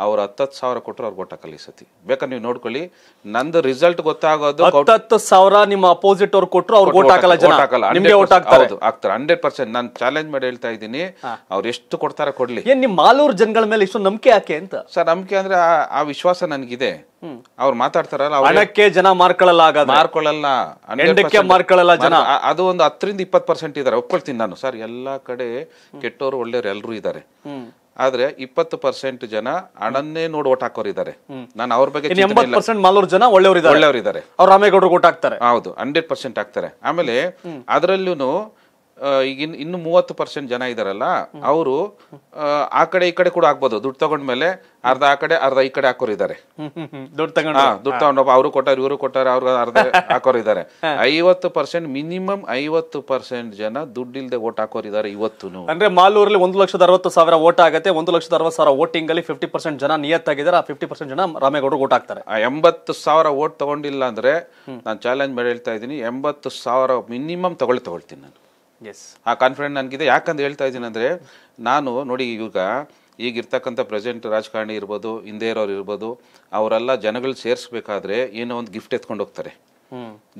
ಅವ್ರು ಹತ್ತತ್ತು ಸಾವಿರ ಕೊಟ್ಟರು ಅವ್ರು ಕೊಟ್ಟಾಕಲ್ಲ ಈ ಸತಿ ಬೇಕಾದ್ರೆ ನೀವು ನೋಡ್ಕೊಳ್ಳಿ ನಂದು ರಿಸಲ್ಟ್ ಗೊತ್ತಾಗೋದು ಹತ್ತು ಸಾವಿರ ನಿಮ್ಮ ಅಪೋಸಿಟ್ ಅವ್ರು ಕೊಟ್ಟರು ಅವ್ರು ಓಟ್ ಹಾಕಲ್ಲ ಜನ ನಿಮಗೆ ಓಟ್ ಹಾಕ್ತಾರೆ ಆಗ್ತಾರೆ ಹಂಡ್ರೆಡ್ ಪರ್ಸೆಂಟ್ ನಾನು ಚಾಲೆಂಜ್ ಮಾಡಿ ಹೇಳ್ತಾ ಇದ್ದೀನಿ ಅವ್ರು ಎಷ್ಟು ಕೊಡ್ತಾರ ಕೊಡ್ಲಿ ಏನು ನಿಮ್ಮ ಮಾಲೂರು ಜನಗಳ ಮೇಲೆ ಇಷ್ಟು ನಂಬಿಕೆ ಯಾಕೆ ಅಂತ ಸರ್ ನಂಬಿಕೆ ಅಂದ್ರೆ ಆ ವಿಶ್ವಾಸ ನನಗಿದೆ ಅವ್ರು ಮಾತಾಡ್ತಾರಲ್ಲ ಹಣಕ್ಕೆ ಜನ ಮಾರ್ಕೊಳ್ಳಲ್ಲ ಮಾರ್ಕೊಳ್ಳಲ್ಲ ಹಣಕ್ಕೆ ಮಾರ್ಕೊಳ್ಳಲ್ಲ ಜನ ಅದು ಒಂದು ಹತ್ತರಿಂದ ಇಪ್ಪತ್ತು ಪರ್ಸೆಂಟ್ ಇದ್ದಾರೆ ಒಪ್ಕೊಳ್ತೀನಿ ನಾನು ಸರ್ ಎಲ್ಲಾ ಕಡೆ ಕೆಟ್ಟವರು ಒಳ್ಳೆಯವರು ಎಲ್ಲರೂ ಇದ್ದಾರೆ ಆದ್ರೆ ಇಪ್ಪತ್ತು ಪರ್ಸೆಂಟ್ ಜನ ಹಣನ್ನೇ ನೋಡ್ ಓಟ್ ಹಾಕೋರಿದ್ದಾರೆ ನಾನು ಅವ್ರ ಬಗ್ಗೆ ಮಾಲೂರು ಜನ ಒಳ್ಳೆಯವರಿದ್ದಾರೆ ಒಳ್ಳೆಯವರಿದ್ದಾರೆ ಅವ್ರು ರಾಮೇಗೌಡರು ಓಟ್ ಹಾಕ್ತಾರೆ ಹೌದು ಹಂಡ್ರೆಡ್ ಪರ್ಸೆಂಟ್ ಹಾಕ್ತಾರೆ ಆಮೇಲೆ ಅದರಲ್ಲೂ ಈಗಿನ ಇನ್ನು ಮೂವತ್ತು ಪರ್ಸೆಂಟ್ ಜನ ಇದಾರಲ್ಲ ಅವರು ಆ ಕಡೆ ಈ ಕಡೆ ಕೂಡ ಆಗ್ಬೋದು ದುಡ್ಡು ತಗೊಂಡ್ಮೇಲೆ ಅರ್ಧ ಆ ಕಡೆ ಅರ್ಧ ಈ ಕಡೆ ಹಾಕೋರು ಇದಾರೆ ದುಡ್ಡು ತಗೊಂಡು ದುಡ್ಡು ಅವರು ಕೊಟ್ಟಾರ ಇವರು ಕೊಟ್ಟಾರ ಅವ್ರ ಅರ್ಧ ಹಾಕೋರು ಇದಾರೆ ಐವತ್ತು ಪರ್ಸೆಂಟ್ ಮಿನಿಮಮ್ ಐವತ್ತು ಪರ್ಸೆಂಟ್ ಜನ ಇಲ್ಲದೆ ಓಟ್ ಹಾಕೋರು ಇದಾರೆ ಇವತ್ತು ಅಂದ್ರೆ ಮಾಲೂರಲ್ಲಿ ಒಂದು ಲಕ್ಷದ ಅರವತ್ತು ಸಾವಿರ ಓಟ್ ಆಗುತ್ತೆ ಒಂದು ಲಕ್ಷದ ಅರವತ್ತು ಸಾವಿರ ವೋಟಿಂಗ್ ಅಲ್ಲಿ ಫಿಫ್ಟಿ ಪರ್ಸೆಂಟ್ ಜನ ನಿಯತ್ತಾಗಿದ್ದಾರೆ ಆ ಫಿಫ್ಟಿ ಪರ್ಸೆಂಟ್ ಜನ ರಾಮೇಗೌಡರು ಓಟ್ ಹಾಕ್ತಾರೆ ಎಂಬತ್ತು ಸಾವಿರ ಓಟ್ ತಗೊಂಡಿಲ್ಲ ಅಂದ್ರೆ ನಾನು ಚಾಲೆಂಜ್ ಮಾಡಿ ಹೇಳ್ತಾ ಇದ್ದೀನಿ ಎಂಬತ್ತು ಸಾವಿರ ಮಿನಿಮಮ್ ತಗೊಳ್ಳಿ ತಗೊಳ್ತೀನಿ ನಾನು ಆ ಕಾನ್ಫಿಡೆಂಟ್ ನನಗಿದೆ ಯಾಕಂತ ಹೇಳ್ತಾ ಇದ್ದೀನಿ ಅಂದರೆ ನಾನು ನೋಡಿ ಇವಾಗ ಈಗಿರ್ತಕ್ಕಂಥ ಪ್ರೆಸೆಂಟ್ ರಾಜಕಾರಣಿ ಇರ್ಬೋದು ಹಿಂದೆ ಇರೋರು ಇರ್ಬೋದು ಅವರೆಲ್ಲ ಜನಗಳು ಸೇರಿಸ್ಬೇಕಾದ್ರೆ ಏನೋ ಒಂದು ಗಿಫ್ಟ್ ಎತ್ಕೊಂಡು ಹೋಗ್ತಾರೆ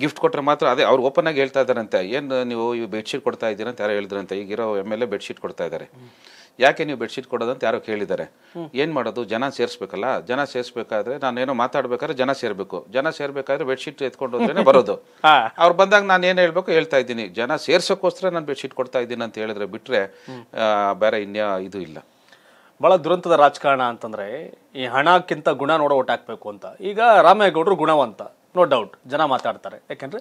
ಗಿಫ್ಟ್ ಕೊಟ್ಟರೆ ಮಾತ್ರ ಅದೇ ಅವ್ರು ಓಪನ್ ಆಗಿ ಹೇಳ್ತಾ ಇದ್ದಾರಂತೆ ಏನು ನೀವು ಈ ಬೆಡ್ಶೀಟ್ ಕೊಡ್ತಾ ಇದ್ದೀರಾ ಅಂತ ಯಾರು ಹೇಳಿದ್ರಂತೆ ಈಗಿರೋ ಎಮ್ ಎಲ್ ಎ ಬೆಡ್ಶೀಟ್ ಕೊಡ್ತಾ ಇದ್ದಾರೆ ಯಾಕೆ ನೀವು ಬೆಡ್ಶೀಟ್ ಕೊಡೋದಂತ ಯಾರೋ ಕೇಳಿದ್ದಾರೆ ಏನು ಮಾಡೋದು ಜನ ಸೇರಿಸ್ಬೇಕಲ್ಲ ಜನ ಸೇರಿಸ್ಬೇಕಾದ್ರೆ ನಾನೇನೋ ಮಾತಾಡ್ಬೇಕಾದ್ರೆ ಜನ ಸೇರಬೇಕು ಜನ ಸೇರ್ಬೇಕಾದ್ರೆ ಬೆಡ್ಶೀಟ್ ಎತ್ಕೊಂಡು ಹೋದ್ರೆ ಬರೋದು ಅವ್ರು ಬಂದಾಗ ನಾನು ಏನು ಹೇಳ್ಬೇಕು ಹೇಳ್ತಾ ಇದ್ದೀನಿ ಜನ ಸೇರ್ಸೋಕ್ಕೋಸ್ಕರ ನಾನು ಬೆಡ್ಶೀಟ್ ಕೊಡ್ತಾ ಇದ್ದೀನಿ ಅಂತ ಹೇಳಿದ್ರೆ ಬಿಟ್ಟರೆ ಬೇರೆ ಇನ್ಯಾ ಇದು ಇಲ್ಲ ಭಾಳ ದುರಂತದ ರಾಜಕಾರಣ ಅಂತಂದರೆ ಈ ಹಣಕ್ಕಿಂತ ಗುಣ ನೋಡೋಟ್ ಹಾಕಬೇಕು ಅಂತ ಈಗ ರಾಮೇಗೌಡರು ಗುಣವಂತ ನೋ ಡೌಟ್ ಜನ ಮಾತಾಡ್ತಾರೆ ಯಾಕೆಂದರೆ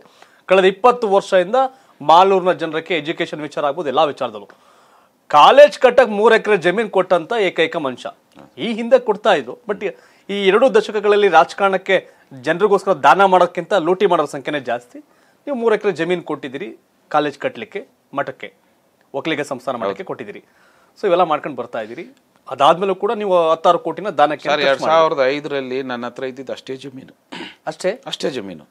ಕಳೆದ ಇಪ್ಪತ್ತು ವರ್ಷದಿಂದ ಮಾಲೂರಿನ ಜನರಿಗೆ ಎಜುಕೇಷನ್ ವಿಚಾರ ಆಗ್ಬೋದು ಎಲ್ಲ ವಿಚಾರದಲ್ಲೂ ಕಾಲೇಜ್ ಕಟ್ಟಕ್ಕೆ ಮೂರು ಎಕರೆ ಜಮೀನು ಕೊಟ್ಟಂತ ಏಕೈಕ ಮನುಷ್ಯ ಈ ಹಿಂದೆ ಕೊಡ್ತಾ ಇದ್ರು ಬಟ್ ಈ ಎರಡು ದಶಕಗಳಲ್ಲಿ ರಾಜಕಾರಣಕ್ಕೆ ಜನರಿಗೋಸ್ಕರ ದಾನ ಮಾಡೋಕ್ಕಿಂತ ಲೂಟಿ ಮಾಡೋ ಸಂಖ್ಯೆನೇ ಜಾಸ್ತಿ ನೀವು ಮೂರು ಎಕರೆ ಜಮೀನು ಕೊಟ್ಟಿದ್ದೀರಿ ಕಾಲೇಜ್ ಕಟ್ಟಲಿಕ್ಕೆ ಮಠಕ್ಕೆ ಒಕ್ಕಲಿಗ ಸಂಸ್ಥಾನ ಮಾಡಲಿಕ್ಕೆ ಕೊಟ್ಟಿದ್ದೀರಿ ಸೊ ಇವೆಲ್ಲ ಮಾಡ್ಕೊಂಡು ಬರ್ತಾ ಇದ್ದೀರಿ ಅದಾದ್ಮೇಲೂ ಕೂಡ ನೀವು ಹತ್ತಾರು ಕೋಟಿನ ದಾನಕ್ಕೆ ಎರಡ್ ಸಾವಿರದ ಐದರಲ್ಲಿ ನನ್ನ ಹತ್ರ ಇದ್ದಿದ್ದು ಅಷ್ಟೇ ಜಮೀನು ಅಷ್ಟೇ ಅಷ್ಟೇ ಜಮೀನು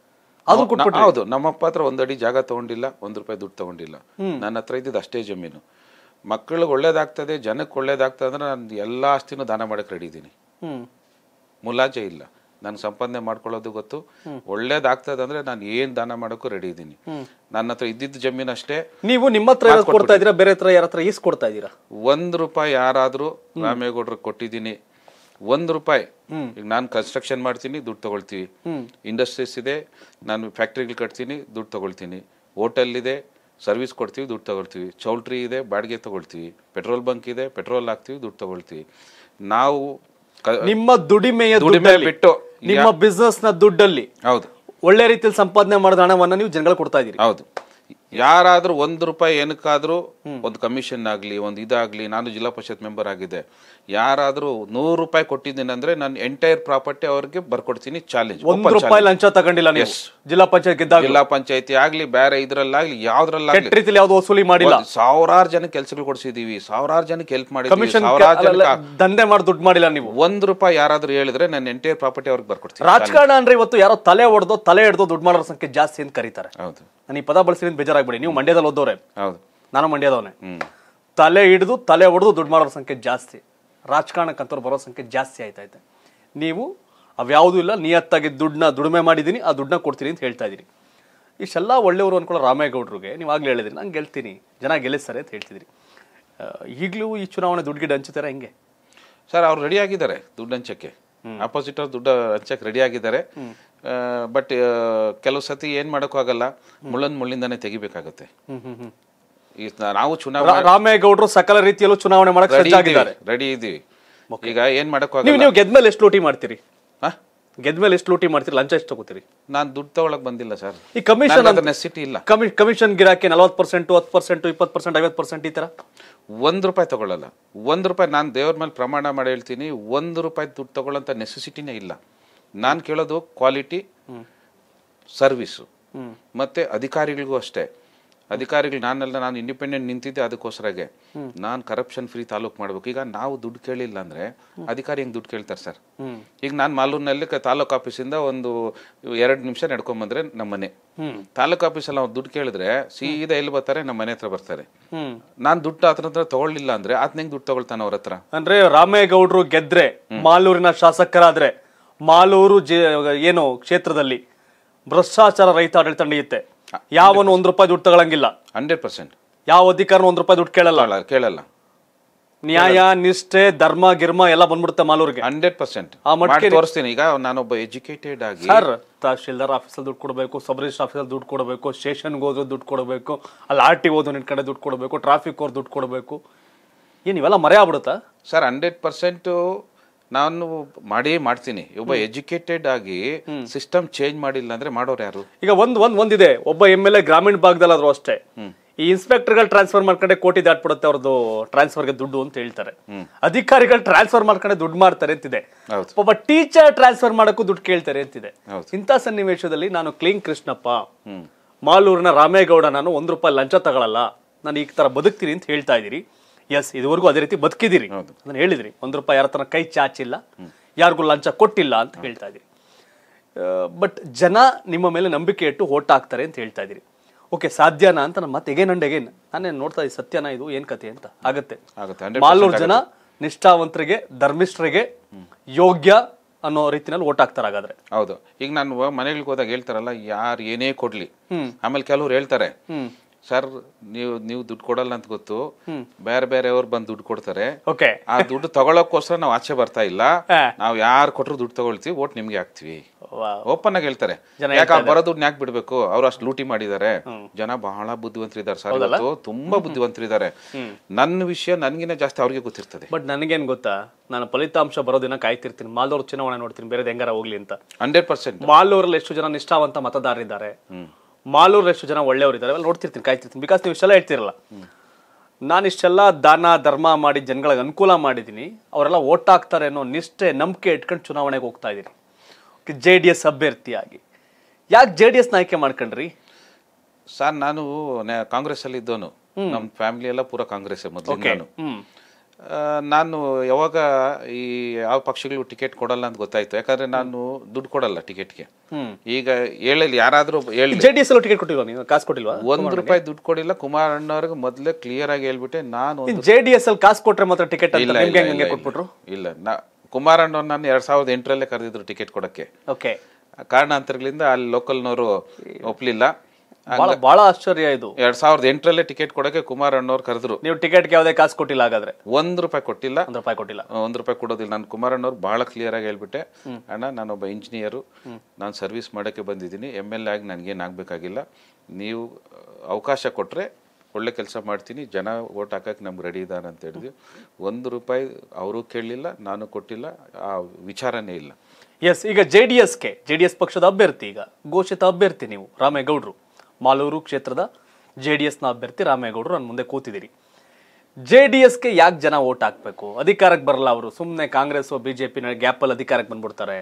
ಅದು ಹೌದು ನಮ್ಮಪ್ಪ ಹತ್ರ ಒಂದಡಿ ಜಾಗ ತಗೊಂಡಿಲ್ಲ ಒಂದ್ ರೂಪಾಯಿ ದುಡ್ಡು ತಗೊಂಡಿಲ್ಲ ನನ್ನ ಹತ್ರ ಇದ್ದಿದ್ದು ಅಷ್ಟೇ ಜಮೀನು ಮಕ್ಕಳಿಗೆ ಒಳ್ಳೇದಾಗ್ತದೆ ಜನಕ್ಕೆ ಒಳ್ಳೇದಾಗ್ತದೆ ಅಂದ್ರೆ ನಾನು ಎಲ್ಲ ಆಸ್ತಿನೂ ದಾನ ಮಾಡಕ್ಕೆ ರೆಡಿ ಇದ್ದೀನಿ ಮುಲಾಜೆ ಇಲ್ಲ ನಾನು ಸಂಪಾದನೆ ಮಾಡ್ಕೊಳ್ಳೋದು ಗೊತ್ತು ಒಳ್ಳೇದಾಗ್ತದೆ ಅಂದ್ರೆ ನಾನು ಏನ್ ದಾನ ಮಾಡಕ್ಕೂ ರೆಡಿ ಇದ್ದೀನಿ ನನ್ನ ಹತ್ರ ಇದ್ದಿದ್ದ ಜಮೀನು ಅಷ್ಟೇ ನೀವು ನಿಮ್ಮ ಹತ್ರ ಕೊಡ್ತಾ ಇದೀರಾ ಬೇರೆ ಹತ್ರ ಯಾರ ಈಸ್ ಕೊಡ್ತಾ ಇದೀರಾ ಒಂದ್ ರೂಪಾಯಿ ಯಾರಾದ್ರೂ ರಾಮೇಗೌಡ್ರಿಗೆ ಕೊಟ್ಟಿದ್ದೀನಿ ಒಂದ್ ರೂಪಾಯಿ ಈಗ ನಾನು ಕನ್ಸ್ಟ್ರಕ್ಷನ್ ಮಾಡ್ತೀನಿ ದುಡ್ಡು ತಗೊಳ್ತೀವಿ ಇಂಡಸ್ಟ್ರೀಸ್ ಇದೆ ನಾನು ಫ್ಯಾಕ್ಟ್ರಿಗಳು ಕಟ್ತೀನಿ ದುಡ್ಡು ತಗೊಳ್ತೀನಿ ಹೋಟೆಲ್ ಇದೆ ಸರ್ವಿಸ್ ಕೊಡ್ತೀವಿ ದುಡ್ಡು ತಗೊಳ್ತೀವಿ ಚೌಲ್ಟ್ರಿ ಇದೆ ಬಾಡಿಗೆ ತಗೊಳ್ತೀವಿ ಪೆಟ್ರೋಲ್ ಬಂಕ್ ಇದೆ ಪೆಟ್ರೋಲ್ ಹಾಕ್ತೀವಿ ದುಡ್ಡು ತಗೊಳ್ತೀವಿ ನಾವು ನಿಮ್ಮ ದುಡಿಮೆಯ ದುಡಿಮೆ ಬಿಟ್ಟು ನಿಮ್ಮ ಬಿಸ್ನೆಸ್ ನ ದುಡ್ಡಲ್ಲಿ ಹೌದು ಒಳ್ಳೆ ರೀತಿಯಲ್ಲಿ ಸಂಪಾದನೆ ಮಾಡಿದ ಹಣವನ್ನ ನೀವು ಜನಗಳು ಕೊಡ್ತಾ ಇದ್ದೀರಿ ಹೌದು ಯಾರಾದ್ರೂ ಒಂದ್ ರೂಪಾಯಿ ಏನಕ್ಕಾದ್ರೂ ಒಂದು ಕಮಿಷನ್ ಆಗಲಿ ಒಂದು ಇದಾಗ್ಲಿ ನಾನು ಜಿಲ್ಲಾ ಪರಿಷತ್ ಮೆಂಬರ್ ಆಗಿದೆ ಯಾರಾದರೂ ನೂರು ರೂಪಾಯಿ ಕೊಟ್ಟಿದ್ದೀನಿ ಅಂದ್ರೆ ನಾನು ಎಂಟೈರ್ ಪ್ರಾಪರ್ಟಿ ಅವ್ರಿಗೆ ಬರ್ಕೊಡ್ತೀನಿ ಚಾಲೆಂಜ್ ಒಂದು ರೂಪಾಯಿ ಲಂಚ ತಗೊಂಡಿಲ್ಲ ನೀವು ಜಿಲ್ಲಾ ಪಂಚಾಯತ್ ಗೆದ್ದಾಗ ಜಿಲ್ಲಾ ಪಂಚಾಯತಿ ಆಗ್ಲಿ ಬೇರೆ ಇದ್ರಲ್ಲಾಗ್ಲಿ ಯಾವ್ದ್ರಲ್ಲಿ ಯಾವ್ದು ವಸೂಲಿ ಮಾಡಿಲ್ಲ ಸಾವಿರಾರು ಜನ ಕೆಲಸಗಳು ಕೊಡ್ಸಿದೀವಿ ಸಾವಿರಾರು ಜನಕ್ಕೆ ಹೆಲ್ಪ್ ಮಾಡಿದ್ವಿ ದಂಧೆ ಮಾಡಿ ದುಡ್ಡು ಮಾಡಿಲ್ಲ ನೀವು ಒಂದ್ ರೂಪಾಯಿ ಯಾರಾದ್ರೂ ಹೇಳಿದ್ರೆ ನಾನು ಎಂಟೈರ್ ಪ್ರಾಪರ್ಟಿ ಅವ್ರಿಗೆ ಬರ್ಕೊಡ್ತೀನಿ ರಾಜಕಾರಣ ಅಂದ್ರೆ ಇವತ್ತು ಯಾರೋ ತಲೆ ಹೊಡೆದು ತಲೆ ಹಿಡಿದು ದುಡ್ಡು ಮಾಡೋರ ಸಂಖ್ಯೆ ಜಾಸ್ತಿ ಅಂತ ಕರೀತಾರೆ ಹೌದು ನಾನು ಈ ಪದ ಬಳಸಿ ಬೇಜಾರಾಗ್ಬೇಡಿ ನೀವು ಮಂಡ್ಯದಲ್ಲಿ ಓದೋರೆ ಹೌದು ನಾನು ಮಂಡ್ಯದವನೇ ತಲೆ ಹಿಡಿದು ತಲೆ ಹೊಡೆದು ದುಡ್ಡು ಮಾಡೋರ ಸಂಖ್ಯೆ ಜಾಸ್ತಿ ಅಂತವ್ರು ಬರೋ ಸಂಖ್ಯೆ ಜಾಸ್ತಿ ಇದೆ ನೀವು ಅವ್ಯಾವುದೂ ಇಲ್ಲ ನಿಯತ್ತಾಗಿ ದುಡ್ಡನ್ನ ದುಡಿಮೆ ಮಾಡಿದ್ದೀನಿ ಆ ದುಡ್ಡನ್ನ ಕೊಡ್ತೀನಿ ಅಂತ ಹೇಳ್ತಾ ಇದ್ದೀನಿ ಇಷ್ಟೆಲ್ಲ ಒಳ್ಳೆಯವರು ಅಂದ್ಕೊಳ್ಳೋ ರಾಮೇಗೌಡರಿಗೆ ನೀವು ಆಗಲೇ ಹೇಳಿದ್ರಿ ನಾನು ಗೆಲ್ತೀನಿ ಜನ ಗೆಲ್ಲಿಸ್ತಾರೆ ಅಂತ ಹೇಳ್ತಿದಿರಿ ಈಗಲೂ ಈ ಚುನಾವಣೆ ಗಿಡ ಹಂಚುತ್ತಾರೆ ಹೆಂಗೆ ಸರ್ ಅವ್ರು ರೆಡಿ ಆಗಿದ್ದಾರೆ ದುಡ್ಡು ಹಂಚಕ್ಕೆ ಅಪೋಸಿಟ್ ಅವ್ರು ದುಡ್ಡು ಹಂಚಕ್ಕೆ ರೆಡಿ ಆಗಿದ್ದಾರೆ ಬಟ್ ಕೆಲವು ಸತಿ ಏನು ಮಾಡೋಕ್ಕಾಗಲ್ಲ ಮುಳ್ಳನ್ ಮುಳ್ಳಿಂದಾನೆ ತೆಗಿಬೇಕಾಗುತ್ತೆ ಈ ನಾವು ಚುನಾವಣೆ ರಾಮೇಗೌಡರು ಸಕಲ ರೀತಿಯಲ್ಲೂ ಚುನಾವಣೆ ಮಾಡಕ್ಕೆ ಸಜ್ಜಾಗಿದ್ದಾರೆ ರೆಡಿ ಇದ್ದೀವಿ ಈಗ ಏನ್ ಮಾಡಕ್ ನೀವು ಗೆದ್ಮೇಲೆ ಎಷ್ಟು ಲೂಟಿ ಮಾಡ್ತೀರಿ ಗೆದ್ಮೇಲೆ ಎಷ್ಟು ಲೂಟಿ ಮಾಡ್ತೀರಿ ಲಂಚ ಎಷ್ಟು ತಗೋತೀರಿ ನಾನು ದುಡ್ಡು ತಗೊಳಕ್ ಬಂದಿಲ್ಲ ಸರ್ ಈ ಕಮಿಷನ್ ಅದನ್ನ ಸಿಟಿ ಇಲ್ಲ ಕಮಿಷನ್ ಗಿರಾಕಿ ನಲವತ್ ಪರ್ಸೆಂಟ್ ಹತ್ತು ಪರ್ಸೆಂಟ್ ಇಪ್ಪತ್ತು ಪರ್ಸೆಂಟ್ ಐವತ್ತು ಪರ್ಸೆಂಟ್ ಈ ತರ ಒಂದು ರೂಪಾಯಿ ತಗೊಳ್ಳಲ್ಲ ಒಂದು ರೂಪಾಯಿ ನಾನು ದೇವ್ರ ಮೇಲೆ ಪ್ರಮಾಣ ಮಾಡಿ ಹೇಳ್ತೀನಿ ಒಂದು ರೂಪಾಯಿ ದುಡ್ಡು ತಗೊಳ್ಳೋಂಥ ನೆಸೆಸಿಟಿನೇ ಇಲ್ಲ ನಾನು ಕೇಳೋದು ಕ್ವಾಲಿಟಿ ಸರ್ವಿಸು ಮತ್ತೆ ಅಧಿಕಾರಿಗಳಿಗೂ ಅಷ್ಟೇ ಅಧಿಕಾರಿಗಳು ನಾನೆಲ್ಲ ನಾನು ಇಂಡಿಪೆಂಡೆಂಟ್ ನಿಂತಿದ್ದೆ ಅದಕ್ಕೋಸ್ಕರಾಗೆ ನಾನು ಕರಪ್ಷನ್ ಫ್ರೀ ತಾಲೂಕ್ ಮಾಡ್ಬೇಕು ಈಗ ನಾವು ದುಡ್ಡು ಕೇಳಿಲ್ಲ ಅಂದ್ರೆ ಅಧಿಕಾರಿ ಹೆಂಗ್ ದುಡ್ಡು ಕೇಳ್ತಾರೆ ಸರ್ ಈಗ ನಾನು ಮಾಲೂರಿನಲ್ಲಿ ತಾಲೂಕ್ ಆಫೀಸಿಂದ ಒಂದು ಎರಡು ನಿಮಿಷ ನಡ್ಕೊಂಡ್ ಬಂದ್ರೆ ನಮ್ಮ ಮನೆ ತಾಲೂಕ್ ಆಫೀಸಲ್ಲಿ ಅವ್ರು ದುಡ್ಡು ಕೇಳಿದ್ರೆ ಸೀದಾ ಎಲ್ಲಿ ಬರ್ತಾರೆ ನಮ್ಮ ಮನೆ ಹತ್ರ ಬರ್ತಾರೆ ನಾನು ದುಡ್ಡು ಆತನ ಹತ್ರ ತಗೊಳ್ಳಿಲ್ಲ ಅಂದ್ರೆ ಆತನ ಹೆಂಗ್ ದುಡ್ಡು ತಗೊಳ್ತಾನೆ ಅವ್ರ ಹತ್ರ ಅಂದ್ರೆ ರಾಮೇಗೌಡರು ಗೆದ್ರೆ ಮಾಲೂರಿನ ಶಾಸಕರಾದ್ರೆ ಮಾಲೂರು ಏನು ಕ್ಷೇತ್ರದಲ್ಲಿ ಭ್ರಷ್ಟಾಚಾರ ರೈತ ಆಡಳಿತ ನಡೆಯುತ್ತೆ ಯಾವನು ಒಂದ್ ರೂಪಾಯಿ ದುಡ್ಡು ತಗೊಳಂಗಿಲ್ಲ ಹಂಡ್ರೆಡ್ ಪರ್ಸೆಂಟ್ ಯಾವ ಅಧಿಕಾರನು ಒಂದ್ ರೂಪಾಯಿ ದುಡ್ಡು ಕೇಳಲ್ಲ ಕೇಳಲ್ಲ ನ್ಯಾಯ ನಿಷ್ಠೆ ಧರ್ಮ ಗಿರ್ಮ ಎಲ್ಲ ಬಂದ್ಬಿಡುತ್ತೆ ಮಾಲೂರಿಗೆ ಹಂಡ್ರೆಡ್ ಪರ್ಸೆಂಟ್ ಆ ಮಟ್ಟಿಗೆ ತೋರಿಸ್ತೀನಿ ಈಗ ನಾನೊಬ್ಬ ಎಜುಕೇಟೆಡ್ ಆಗಿ ಸರ್ ತಹಶೀಲ್ದಾರ್ ಆಫೀಸಲ್ಲಿ ದುಡ್ಡು ಕೊಡಬೇಕು ಸಬ್ ರಿಜಿಸ್ಟರ್ ಆಫೀಸಲ್ಲಿ ದುಡ್ಡು ಕೊಡಬೇಕು ಸ್ಟೇಷನ್ಗೆ ಹೋದ್ರೆ ದುಡ್ಡು ಕೊಡಬೇಕು ಅಲ್ಲಿ ಆರ್ ಟಿ ಓದೋ ನಿನ್ನ ಕಡೆ ದುಡ್ಡು ಕೊಡಬೇಕು ಟ್ರಾಫಿಕ್ ಅವ್ರು ದುಡ್ಡು ಕೊಡಬೇಕು ಏನು ಇವೆಲ್ಲ ಮರೆ ಸರ್ ಹಂಡ್ರೆಡ್ ಪರ್ಸೆಂಟು ನಾನು ಮಾಡಿ ಮಾಡ್ತೀನಿ ಒಬ್ಬ ಎಜುಕೇಟೆಡ್ ಆಗಿ ಸಿಸ್ಟಮ್ ಚೇಂಜ್ ಮಾಡಿಲ್ಲ ಅಂದ್ರೆ ಮಾಡೋರು ಯಾರು ಈಗ ಒಂದ್ ಒಂದ್ ಒಂದಿದೆ ಒಬ್ಬ ಎಂ ಎಲ್ ಎ ಗ್ರಾಮೀಣ ಆದ್ರೂ ಅಷ್ಟೇ ಈ ಗಳು ಟ್ರಾನ್ಸ್ಫರ್ ಮಾಡ್ಕೊಂಡೆ ಕೋಟಿ ದಾಟ್ಬಿಡುತ್ತೆ ಅವ್ರದ್ದು ಟ್ರಾನ್ಸ್ಫರ್ಗೆ ದುಡ್ಡು ಅಂತ ಹೇಳ್ತಾರೆ ಅಧಿಕಾರಿಗಳು ಟ್ರಾನ್ಸ್ಫರ್ ಮಾಡ್ಕೊಂಡೆ ದುಡ್ಡು ಮಾಡ್ತಾರೆ ಅಂತಿದೆ ಒಬ್ಬ ಟೀಚರ್ ಟ್ರಾನ್ಸ್ಫರ್ ಮಾಡಕ್ಕೂ ದುಡ್ಡು ಕೇಳ್ತಾರೆ ಅಂತಿದೆ ಇಂಥ ಸನ್ನಿವೇಶದಲ್ಲಿ ನಾನು ಕ್ಲೀನ್ ಕೃಷ್ಣಪ್ಪ ಮಾಲೂರಿನ ರಾಮೇಗೌಡ ನಾನು ಒಂದ್ ರೂಪಾಯಿ ಲಂಚ ತಗೊಳಲ್ಲ ನಾನು ಈ ತರ ಬದುಕ್ತೀನಿ ಅಂತ ಹೇಳ್ತಾ ಇದ್ದೀರಿ ಎಸ್ ಇದುವರೆಗೂ ಅದೇ ರೀತಿ ಬದುಕಿದಿರಿ ಅದನ್ನ ಹೇಳಿದ್ರಿ ಒಂದ್ ರೂಪಾಯಿ ಯಾರ ಕೈ ಚಾಚಿಲ್ಲ ಯಾರಿಗೂ ಲಂಚ ಕೊಟ್ಟಿಲ್ಲ ಅಂತ ಹೇಳ್ತಾ ಇದ್ದೀರಿ ಬಟ್ ಜನ ನಿಮ್ಮ ಮೇಲೆ ನಂಬಿಕೆ ಇಟ್ಟು ಓಟ್ ಹಾಕ್ತಾರೆ ಅಂತ ಹೇಳ್ತಾ ಇದ್ದೀರಿ ಓಕೆ ಸಾಧ್ಯನಾ ಅಂತ ನಮ್ಮ ಮತ್ತೆ ಎಗೇನ್ ಅಂಡ್ ಎಗೇನ್ ನೋಡ್ತಾ ಇದ್ದೀನಿ ಸತ್ಯನಾ ಇದು ಏನ್ ಕತೆ ಅಂತ ಆಗತ್ತೆ ಮಾಲೂರು ಜನ ನಿಷ್ಠಾವಂತರಿಗೆ ಧರ್ಮಿಷ್ಠರಿಗೆ ಯೋಗ್ಯ ಅನ್ನೋ ರೀತಿನಲ್ಲಿ ಓಟ್ ಹಾಕ್ತಾರೆ ಹಾಗಾದ್ರೆ ಹೌದು ಈಗ ನಾನು ಮನೆಗಳಿಗೆ ಹೋದಾಗ ಹೇಳ್ತಾರಲ್ಲ ಯಾರು ಏನೇ ಕೊಡ್ಲಿ ಆಮೇಲೆ ಕೆಲವ್ರು ಹೇಳ್ತಾರೆ ಸರ್ ನೀವು ನೀವು ದುಡ್ಡು ಕೊಡಲ್ಲ ಅಂತ ಗೊತ್ತು ಬೇರೆ ಅವ್ರು ಬಂದು ದುಡ್ಡು ಕೊಡ್ತಾರೆ ಆ ದುಡ್ಡು ತಗೊಳಕ್ಕೋಸ್ಕರ ನಾವು ಆಚೆ ಬರ್ತಾ ಇಲ್ಲ ನಾವು ಯಾರು ಕೊಟ್ಟರು ದುಡ್ಡು ತಗೊಳ್ತೀವಿ ಓಟ್ ನಿಮ್ಗೆ ಹಾಕ್ತಿವಿ ಓಪನ್ ಆಗಿ ಹೇಳ್ತಾರೆ ಯಾಕೆ ಬರೋ ದುಡ್ಡು ಯಾಕೆ ಬಿಡ್ಬೇಕು ಅವ್ರು ಅಷ್ಟು ಲೂಟಿ ಮಾಡಿದ್ದಾರೆ ಜನ ಬಹಳ ಬುದ್ಧಿವಂತರಿದ್ದಾರೆ ಸರ್ ತುಂಬಾ ಬುದ್ಧಿವಂತರಿದ್ದಾರೆ ನನ್ನ ವಿಷಯ ನನ್ಗಿನ ಜಾಸ್ತಿ ಅವ್ರಿಗೆ ಗೊತ್ತಿರ್ತದೆ ಬಟ್ ನನಗೇನ್ ಗೊತ್ತಾ ನಾನು ಫಲಿತಾಂಶ ದಿನ ಕಾಯ್ತಿರ್ತೀನಿ ಮಾಲೂರು ಚುನಾವಣೆ ನೋಡ್ತೀನಿ ಬೇರೆ ಹೆಂಗಾರ ಹೋಗ್ಲಿ ಅಂತ ಹಂಡ್ರೆಡ್ ಪರ್ಸೆಂಟ್ ಮಾಲೂರಲ್ಲಿ ಎಷ್ಟು ಜನ ನಿಷ್ಠಾವಂತ ಮತದಾರರಿದ್ದಾರೆ ಮಾಲೂರಷ್ಟು ಜನ ಒಳ್ಳೆಯವರಿದ್ದಾರೆ ಎಲ್ಲ ನೋಡ್ತಿರ್ತೀನಿ ಕಾಯ್ತಿರ್ತೀನಿ ಬಿಕಾಸ್ ನೀವು ಇಷ್ಟೆಲ್ಲ ಹೇಳ್ತಿರಲ್ಲ ನಾನು ಇಷ್ಟೆಲ್ಲ ದಾನ ಧರ್ಮ ಮಾಡಿ ಜನಗಳಿಗೆ ಅನುಕೂಲ ಮಾಡಿದ್ದೀನಿ ಅವರೆಲ್ಲ ಓಟ್ ಹಾಕ್ತಾರೆ ಅನ್ನೋ ನಿಷ್ಠೆ ನಂಬಿಕೆ ಇಟ್ಕೊಂಡು ಚುನಾವಣೆಗೆ ಹೋಗ್ತಾ ಇದ್ದೀನಿ ಜೆ ಡಿ ಎಸ್ ಅಭ್ಯರ್ಥಿಯಾಗಿ ಯಾಕೆ ಜೆ ಡಿ ಎಸ್ನ ಆಯ್ಕೆ ಮಾಡ್ಕೊಂಡ್ರಿ ಸರ್ ನಾನು ಕಾಂಗ್ರೆಸ್ ಅಲ್ಲಿ ಇದ್ದವನು ನಮ್ಮ ಫ್ಯಾಮಿಲಿ ಎಲ್ಲ ಪೂರಾ ಕಾಂಗ್ರೆಸ್ ಮೊದಲು ನಾನು ಯಾವಾಗ ಈ ಯಾವ ಪಕ್ಷಗಳು ಟಿಕೆಟ್ ಕೊಡಲ್ಲ ಅಂತ ಗೊತ್ತಾಯ್ತು ಯಾಕಂದ್ರೆ ನಾನು ದುಡ್ಡು ಕೊಡಲ್ಲ ಟಿಕೆಟ್ಗೆ ಈಗ ಹೇಳಲಿ ಯಾರಾದ್ರೂ ಹೇಳಿ ಜೆಡಿಎಸ್ ಟಿಕೆಟ್ ಕೊಟ್ಟಿಲ್ವಾ ನೀವು ಕಾಸು ಕೊಟ್ಟಿಲ್ವಾ ಒಂದ್ ರೂಪಾಯಿ ದುಡ್ಡು ಕೊಡಿಲ್ಲ ಕುಮಾರಣ್ಣವ್ರಿಗೆ ಮೊದಲೇ ಕ್ಲಿಯರ್ ಆಗಿ ಹೇಳ್ಬಿಟ್ಟೆ ನಾನು ಜೆಡಿಎಸ್ ಅಲ್ಲಿ ಕಾಸು ಕೊಟ್ರೆ ಮಾತ್ರ ಟಿಕೆಟ್ ಇಲ್ಲ ಕೊಟ್ಬಿಟ್ರು ಇಲ್ಲ ನಾ ನಾನು ಎರಡ್ ಸಾವಿರದ ಎಂಟರಲ್ಲೇ ಕರೆದಿದ್ರು ಟಿಕೆಟ್ ಕೊಡಕ್ಕೆ ಕಾರಣಾಂತರಗಳಿಂದ ಅಲ್ಲಿ ಲೋಕಲ್ನವರು ಒಪ್ಲಿಲ್ಲ ಬಹಳ ಬಹಳ ಆಶ್ಚರ್ಯ ಇದು ಎರಡ್ ಸಾವಿರದ ಎಂಟರಲ್ಲೇ ಟಿಕೆಟ್ ಕೊಡಕ್ಕೆ ಕುಮಾರ್ ಅಣ್ಣವ್ರು ಕರೆದ್ರು ನೀವು ಟಿಕೆಟ್ ಯಾವ್ದೇ ಕಾಸು ಕೊಟ್ಟಿಲ್ಲ ಹಾಗಾದ್ರೆ ಒಂದ್ ರೂಪಾಯಿ ಕೊಟ್ಟಿಲ್ಲ ಒಂದ್ ರೂಪಾಯಿ ಕೊಟ್ಟಿಲ್ಲ ಒಂದ್ ರೂಪಾಯಿ ಕೊಡೋದಿಲ್ಲ ನಾನು ಕುಮಾರ್ ಅಣ್ಣವ್ರು ಬಹಳ ಕ್ಲಿಯರ್ ಆಗಿ ಹೇಳ್ಬಿಟ್ಟೆ ಅಣ್ಣ ಒಬ್ಬ ಇಂಜಿನಿಯರು ನಾನು ಸರ್ವಿಸ್ ಮಾಡಕ್ಕೆ ಬಂದಿದ್ದೀನಿ ಎಮ್ ಎಲ್ ಎ ಆಗಿ ನನಗೇನು ಆಗ್ಬೇಕಾಗಿಲ್ಲ ನೀವು ಅವಕಾಶ ಕೊಟ್ಟರೆ ಒಳ್ಳೆ ಕೆಲಸ ಮಾಡ್ತೀನಿ ಜನ ಓಟ್ ಹಾಕಕ್ಕೆ ನಮ್ಗೆ ರೆಡಿ ಇದ್ದಾರೆ ಅಂತ ಹೇಳಿದ್ವಿ ಒಂದು ರೂಪಾಯಿ ಅವರು ಕೇಳಲಿಲ್ಲ ನಾನು ಕೊಟ್ಟಿಲ್ಲ ಆ ವಿಚಾರನೇ ಇಲ್ಲ ಎಸ್ ಈಗ ಜೆ ಡಿ ಎಸ್ಗೆ ಜೆ ಡಿ ಎಸ್ ಪಕ್ಷದ ಅಭ್ಯರ್ಥಿ ಈಗ ಘೋಷಿತ ಅಭ್ಯರ್ಥಿ ನೀವು ರಾಮೇಗೌಡರು ಮಾಲೂರು ಕ್ಷೇತ್ರದ ಜೆ ಡಿ ಎಸ್ನ ಅಭ್ಯರ್ಥಿ ರಾಮೇಗೌಡರು ನನ್ನ ಮುಂದೆ ಕೂತಿದ್ದೀರಿ ಜೆ ಡಿ ಎಸ್ಗೆ ಯಾಕೆ ಜನ ಓಟ್ ಹಾಕಬೇಕು ಅಧಿಕಾರಕ್ಕೆ ಬರಲ್ಲ ಅವರು ಸುಮ್ಮನೆ ಕಾಂಗ್ರೆಸ್ ಬಿ ಜೆ ಪಿ ಗ್ಯಾಪಲ್ಲಿ ಅಧಿಕಾರಕ್ಕೆ ಬಂದ್ಬಿಡ್ತಾರೆ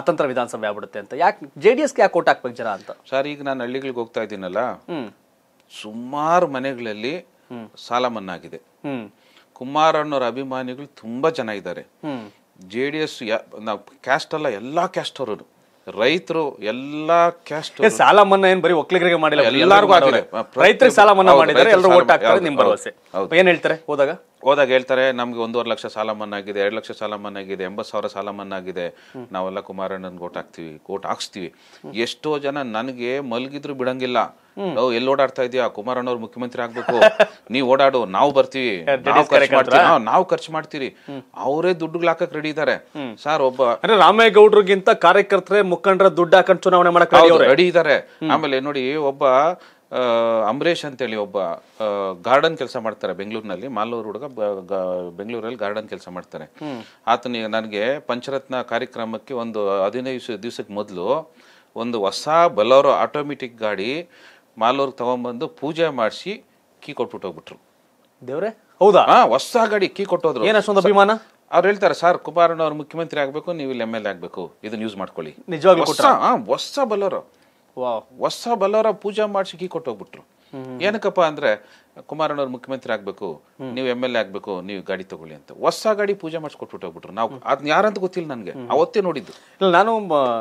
ಅತಂತ್ರ ವಿಧಾನಸಭೆ ಆಗ್ಬಿಡುತ್ತೆ ಅಂತ ಯಾಕೆ ಜೆ ಡಿ ಎಸ್ಗೆ ಯಾಕೆ ಓಟ್ ಹಾಕ್ಬೇಕು ಜನ ಅಂತ ಸರ್ ಈಗ ನಾನು ಹಳ್ಳಿಗಳಿಗೆ ಹೋಗ್ತಾ ಇದ್ದೀನಲ್ಲ ಸುಮಾರು ಮನೆಗಳಲ್ಲಿ ಸಾಲ ಮನ್ನಾ ಆಗಿದೆ ಕುಮಾರಣ್ಣವ್ರ ಅಭಿಮಾನಿಗಳು ತುಂಬಾ ಜನ ಇದ್ದಾರೆ ಜೆ ಡಿ ಎಸ್ ನಾವು ಕ್ಯಾಸ್ಟ್ ಅಲ್ಲ ಎಲ್ಲಾ ಕ್ಯಾಸ್ಟ್ ಅವರು ರೈತರು ಎಲ್ಲಾ ಕ್ಯಾಸ್ಟ್ ಸಾಲ ಮನ್ನಾ ಏನ್ ಬರೀ ಒಕ್ಕಲಿಗರಿಗೆ ಮಾಡಿಲ್ಲ ಎಲ್ಲರಿಗೂ ಆಗಿದೆ ರೈತರಿಗೆ ಸಾಲ ಮನ್ನಾ ಮಾಡಿದ್ದಾರೆ ಎಲ್ಲರೂ ಓಟ್ ಹಾಕ್ತಾರೆ ನಿಮ್ ಭರವಸೆ ಏನ್ ಹೇಳ್ತಾರೆ ಹೋದಾಗ ಹೋದಾಗ ಹೇಳ್ತಾರೆ ನಮ್ಗೆ ಒಂದೂವರೆ ಲಕ್ಷ ಸಾಲ ಆಗಿದೆ ಎರಡು ಲಕ್ಷ ಸಾಲ ಆಗಿದೆ ಎಂಬತ್ತು ಸಾವಿರ ಸಾಲ ಮನ್ನಾಗಿದೆ ನಾವೆಲ್ಲ ಕುಮಾರಣ್ಣನ ಕೋಟ್ ಹಾಕ್ತೀವಿ ಕೋಟ್ ಹಾಕ್ಸ್ತೀವಿ ಎಷ್ಟೋ ಜನ ನನಗೆ ಮಲಗಿದ್ರು ಬಿಡಂಗಿಲ್ಲ ನಾವು ಎಲ್ಲಿ ಓಡಾಡ್ತಾ ಇದೀಯಾ ಕುಮಾರಣ್ಣವ್ರು ಮುಖ್ಯಮಂತ್ರಿ ಆಗ್ಬೇಕು ನೀವ್ ಓಡಾಡು ನಾವು ಬರ್ತೀವಿ ನಾವು ಖರ್ಚು ಮಾಡ್ತೀವಿ ಮಾಡ್ತೀರಿ ಅವರೇ ದುಡ್ಡುಗಳು ಹಾಕಕ್ ರೆಡಿ ಇದಾರೆ ಸರ್ ಒಬ್ಬ ಅಂದ್ರೆ ರಾಮೇಗೌಡ್ರಿಗಿಂತ ಕಾರ್ಯಕರ್ತರೇ ಮುಖಂಡರ ದುಡ್ಡು ಹಾಕೊಂಡು ಚುನಾವಣೆ ಮಾಡಕ್ ರೆಡಿ ಇದಾರೆ ಆಮೇಲೆ ನೋಡಿ ಒಬ್ಬ ಅಂಬರೀಶ್ ಅಂತೇಳಿ ಒಬ್ಬ ಗಾರ್ಡನ್ ಕೆಲಸ ಮಾಡ್ತಾರೆ ಬೆಂಗಳೂರಿನಲ್ಲಿ ಮಾಲೂರು ಹುಡುಗ ಬೆಂಗಳೂರಲ್ಲಿ ಗಾರ್ಡನ್ ಕೆಲಸ ಮಾಡ್ತಾರೆ ಆತನಿಗೆ ನನಗೆ ಪಂಚರತ್ನ ಕಾರ್ಯಕ್ರಮಕ್ಕೆ ಒಂದು ಹದಿನೈದು ದಿವಸಕ್ಕೆ ಮೊದಲು ಒಂದು ಹೊಸ ಬಲೋರೋ ಆಟೋಮೆಟಿಕ್ ಗಾಡಿ ಮಾಲೂರಿಗೆ ತಗೊಂಡ್ಬಂದು ಪೂಜೆ ಮಾಡಿಸಿ ಕೀ ಕೊಟ್ಬಿಟ್ಟು ಹೋಗ್ಬಿಟ್ರು ದೇವ್ರೆ ಹೌದಾ ಹೊಸ ಗಾಡಿ ಕೀ ಕೊಟ್ಟೋದ್ರು ಏನಷ್ಟೊಂದು ಅಭಿಮಾನ ಅವ್ರು ಹೇಳ್ತಾರೆ ಸರ್ ಕುಮಾರಣ್ಣ ಅವ್ರು ಮುಖ್ಯಮಂತ್ರಿ ಆಗಬೇಕು ನೀವು ಇಲ್ಲಿ ಎಮ್ ಎಲ್ ಎ ಆಗಬೇಕು ಇದನ್ನ ಯೂಸ್ ಮಾಡ್ಕೊಳ್ಳಿ ನಿಜವಾಗ್ಲೂ ಹೊಸ ಬಲೋರು ಹೊಸ ಬಲ್ಲವರ ಪೂಜಾ ಮಾಡಿಸಿ ಕೀ ಕೊಟ್ಟೋಗ್ಬಿಟ್ರು ಏನಕ್ಕಪ್ಪ ಅಂದ್ರೆ ಕುಮಾರಣ್ಣವ್ರು ಮುಖ್ಯಮಂತ್ರಿ ಆಗ್ಬೇಕು ನೀವು ಎಮ್ ಎಲ್ ಎ ಆಗ್ಬೇಕು ನೀವು ಗಾಡಿ ತಗೊಳ್ಳಿ ಅಂತ ಹೊಸ ಗಾಡಿ ಪೂಜೆ ಮಾಡಿಸ್ಕೊಟ್ಬಿಟ್ಟು ಹೋಗ್ಬಿಟ್ರು ನಾವು ಅದ್ನ ಯಾರಂತ ಗೊತ್ತಿಲ್ಲ ನನಗೆ ಅವತ್ತೇ ನೋಡಿದ್ದು ಇಲ್ಲ ನಾನು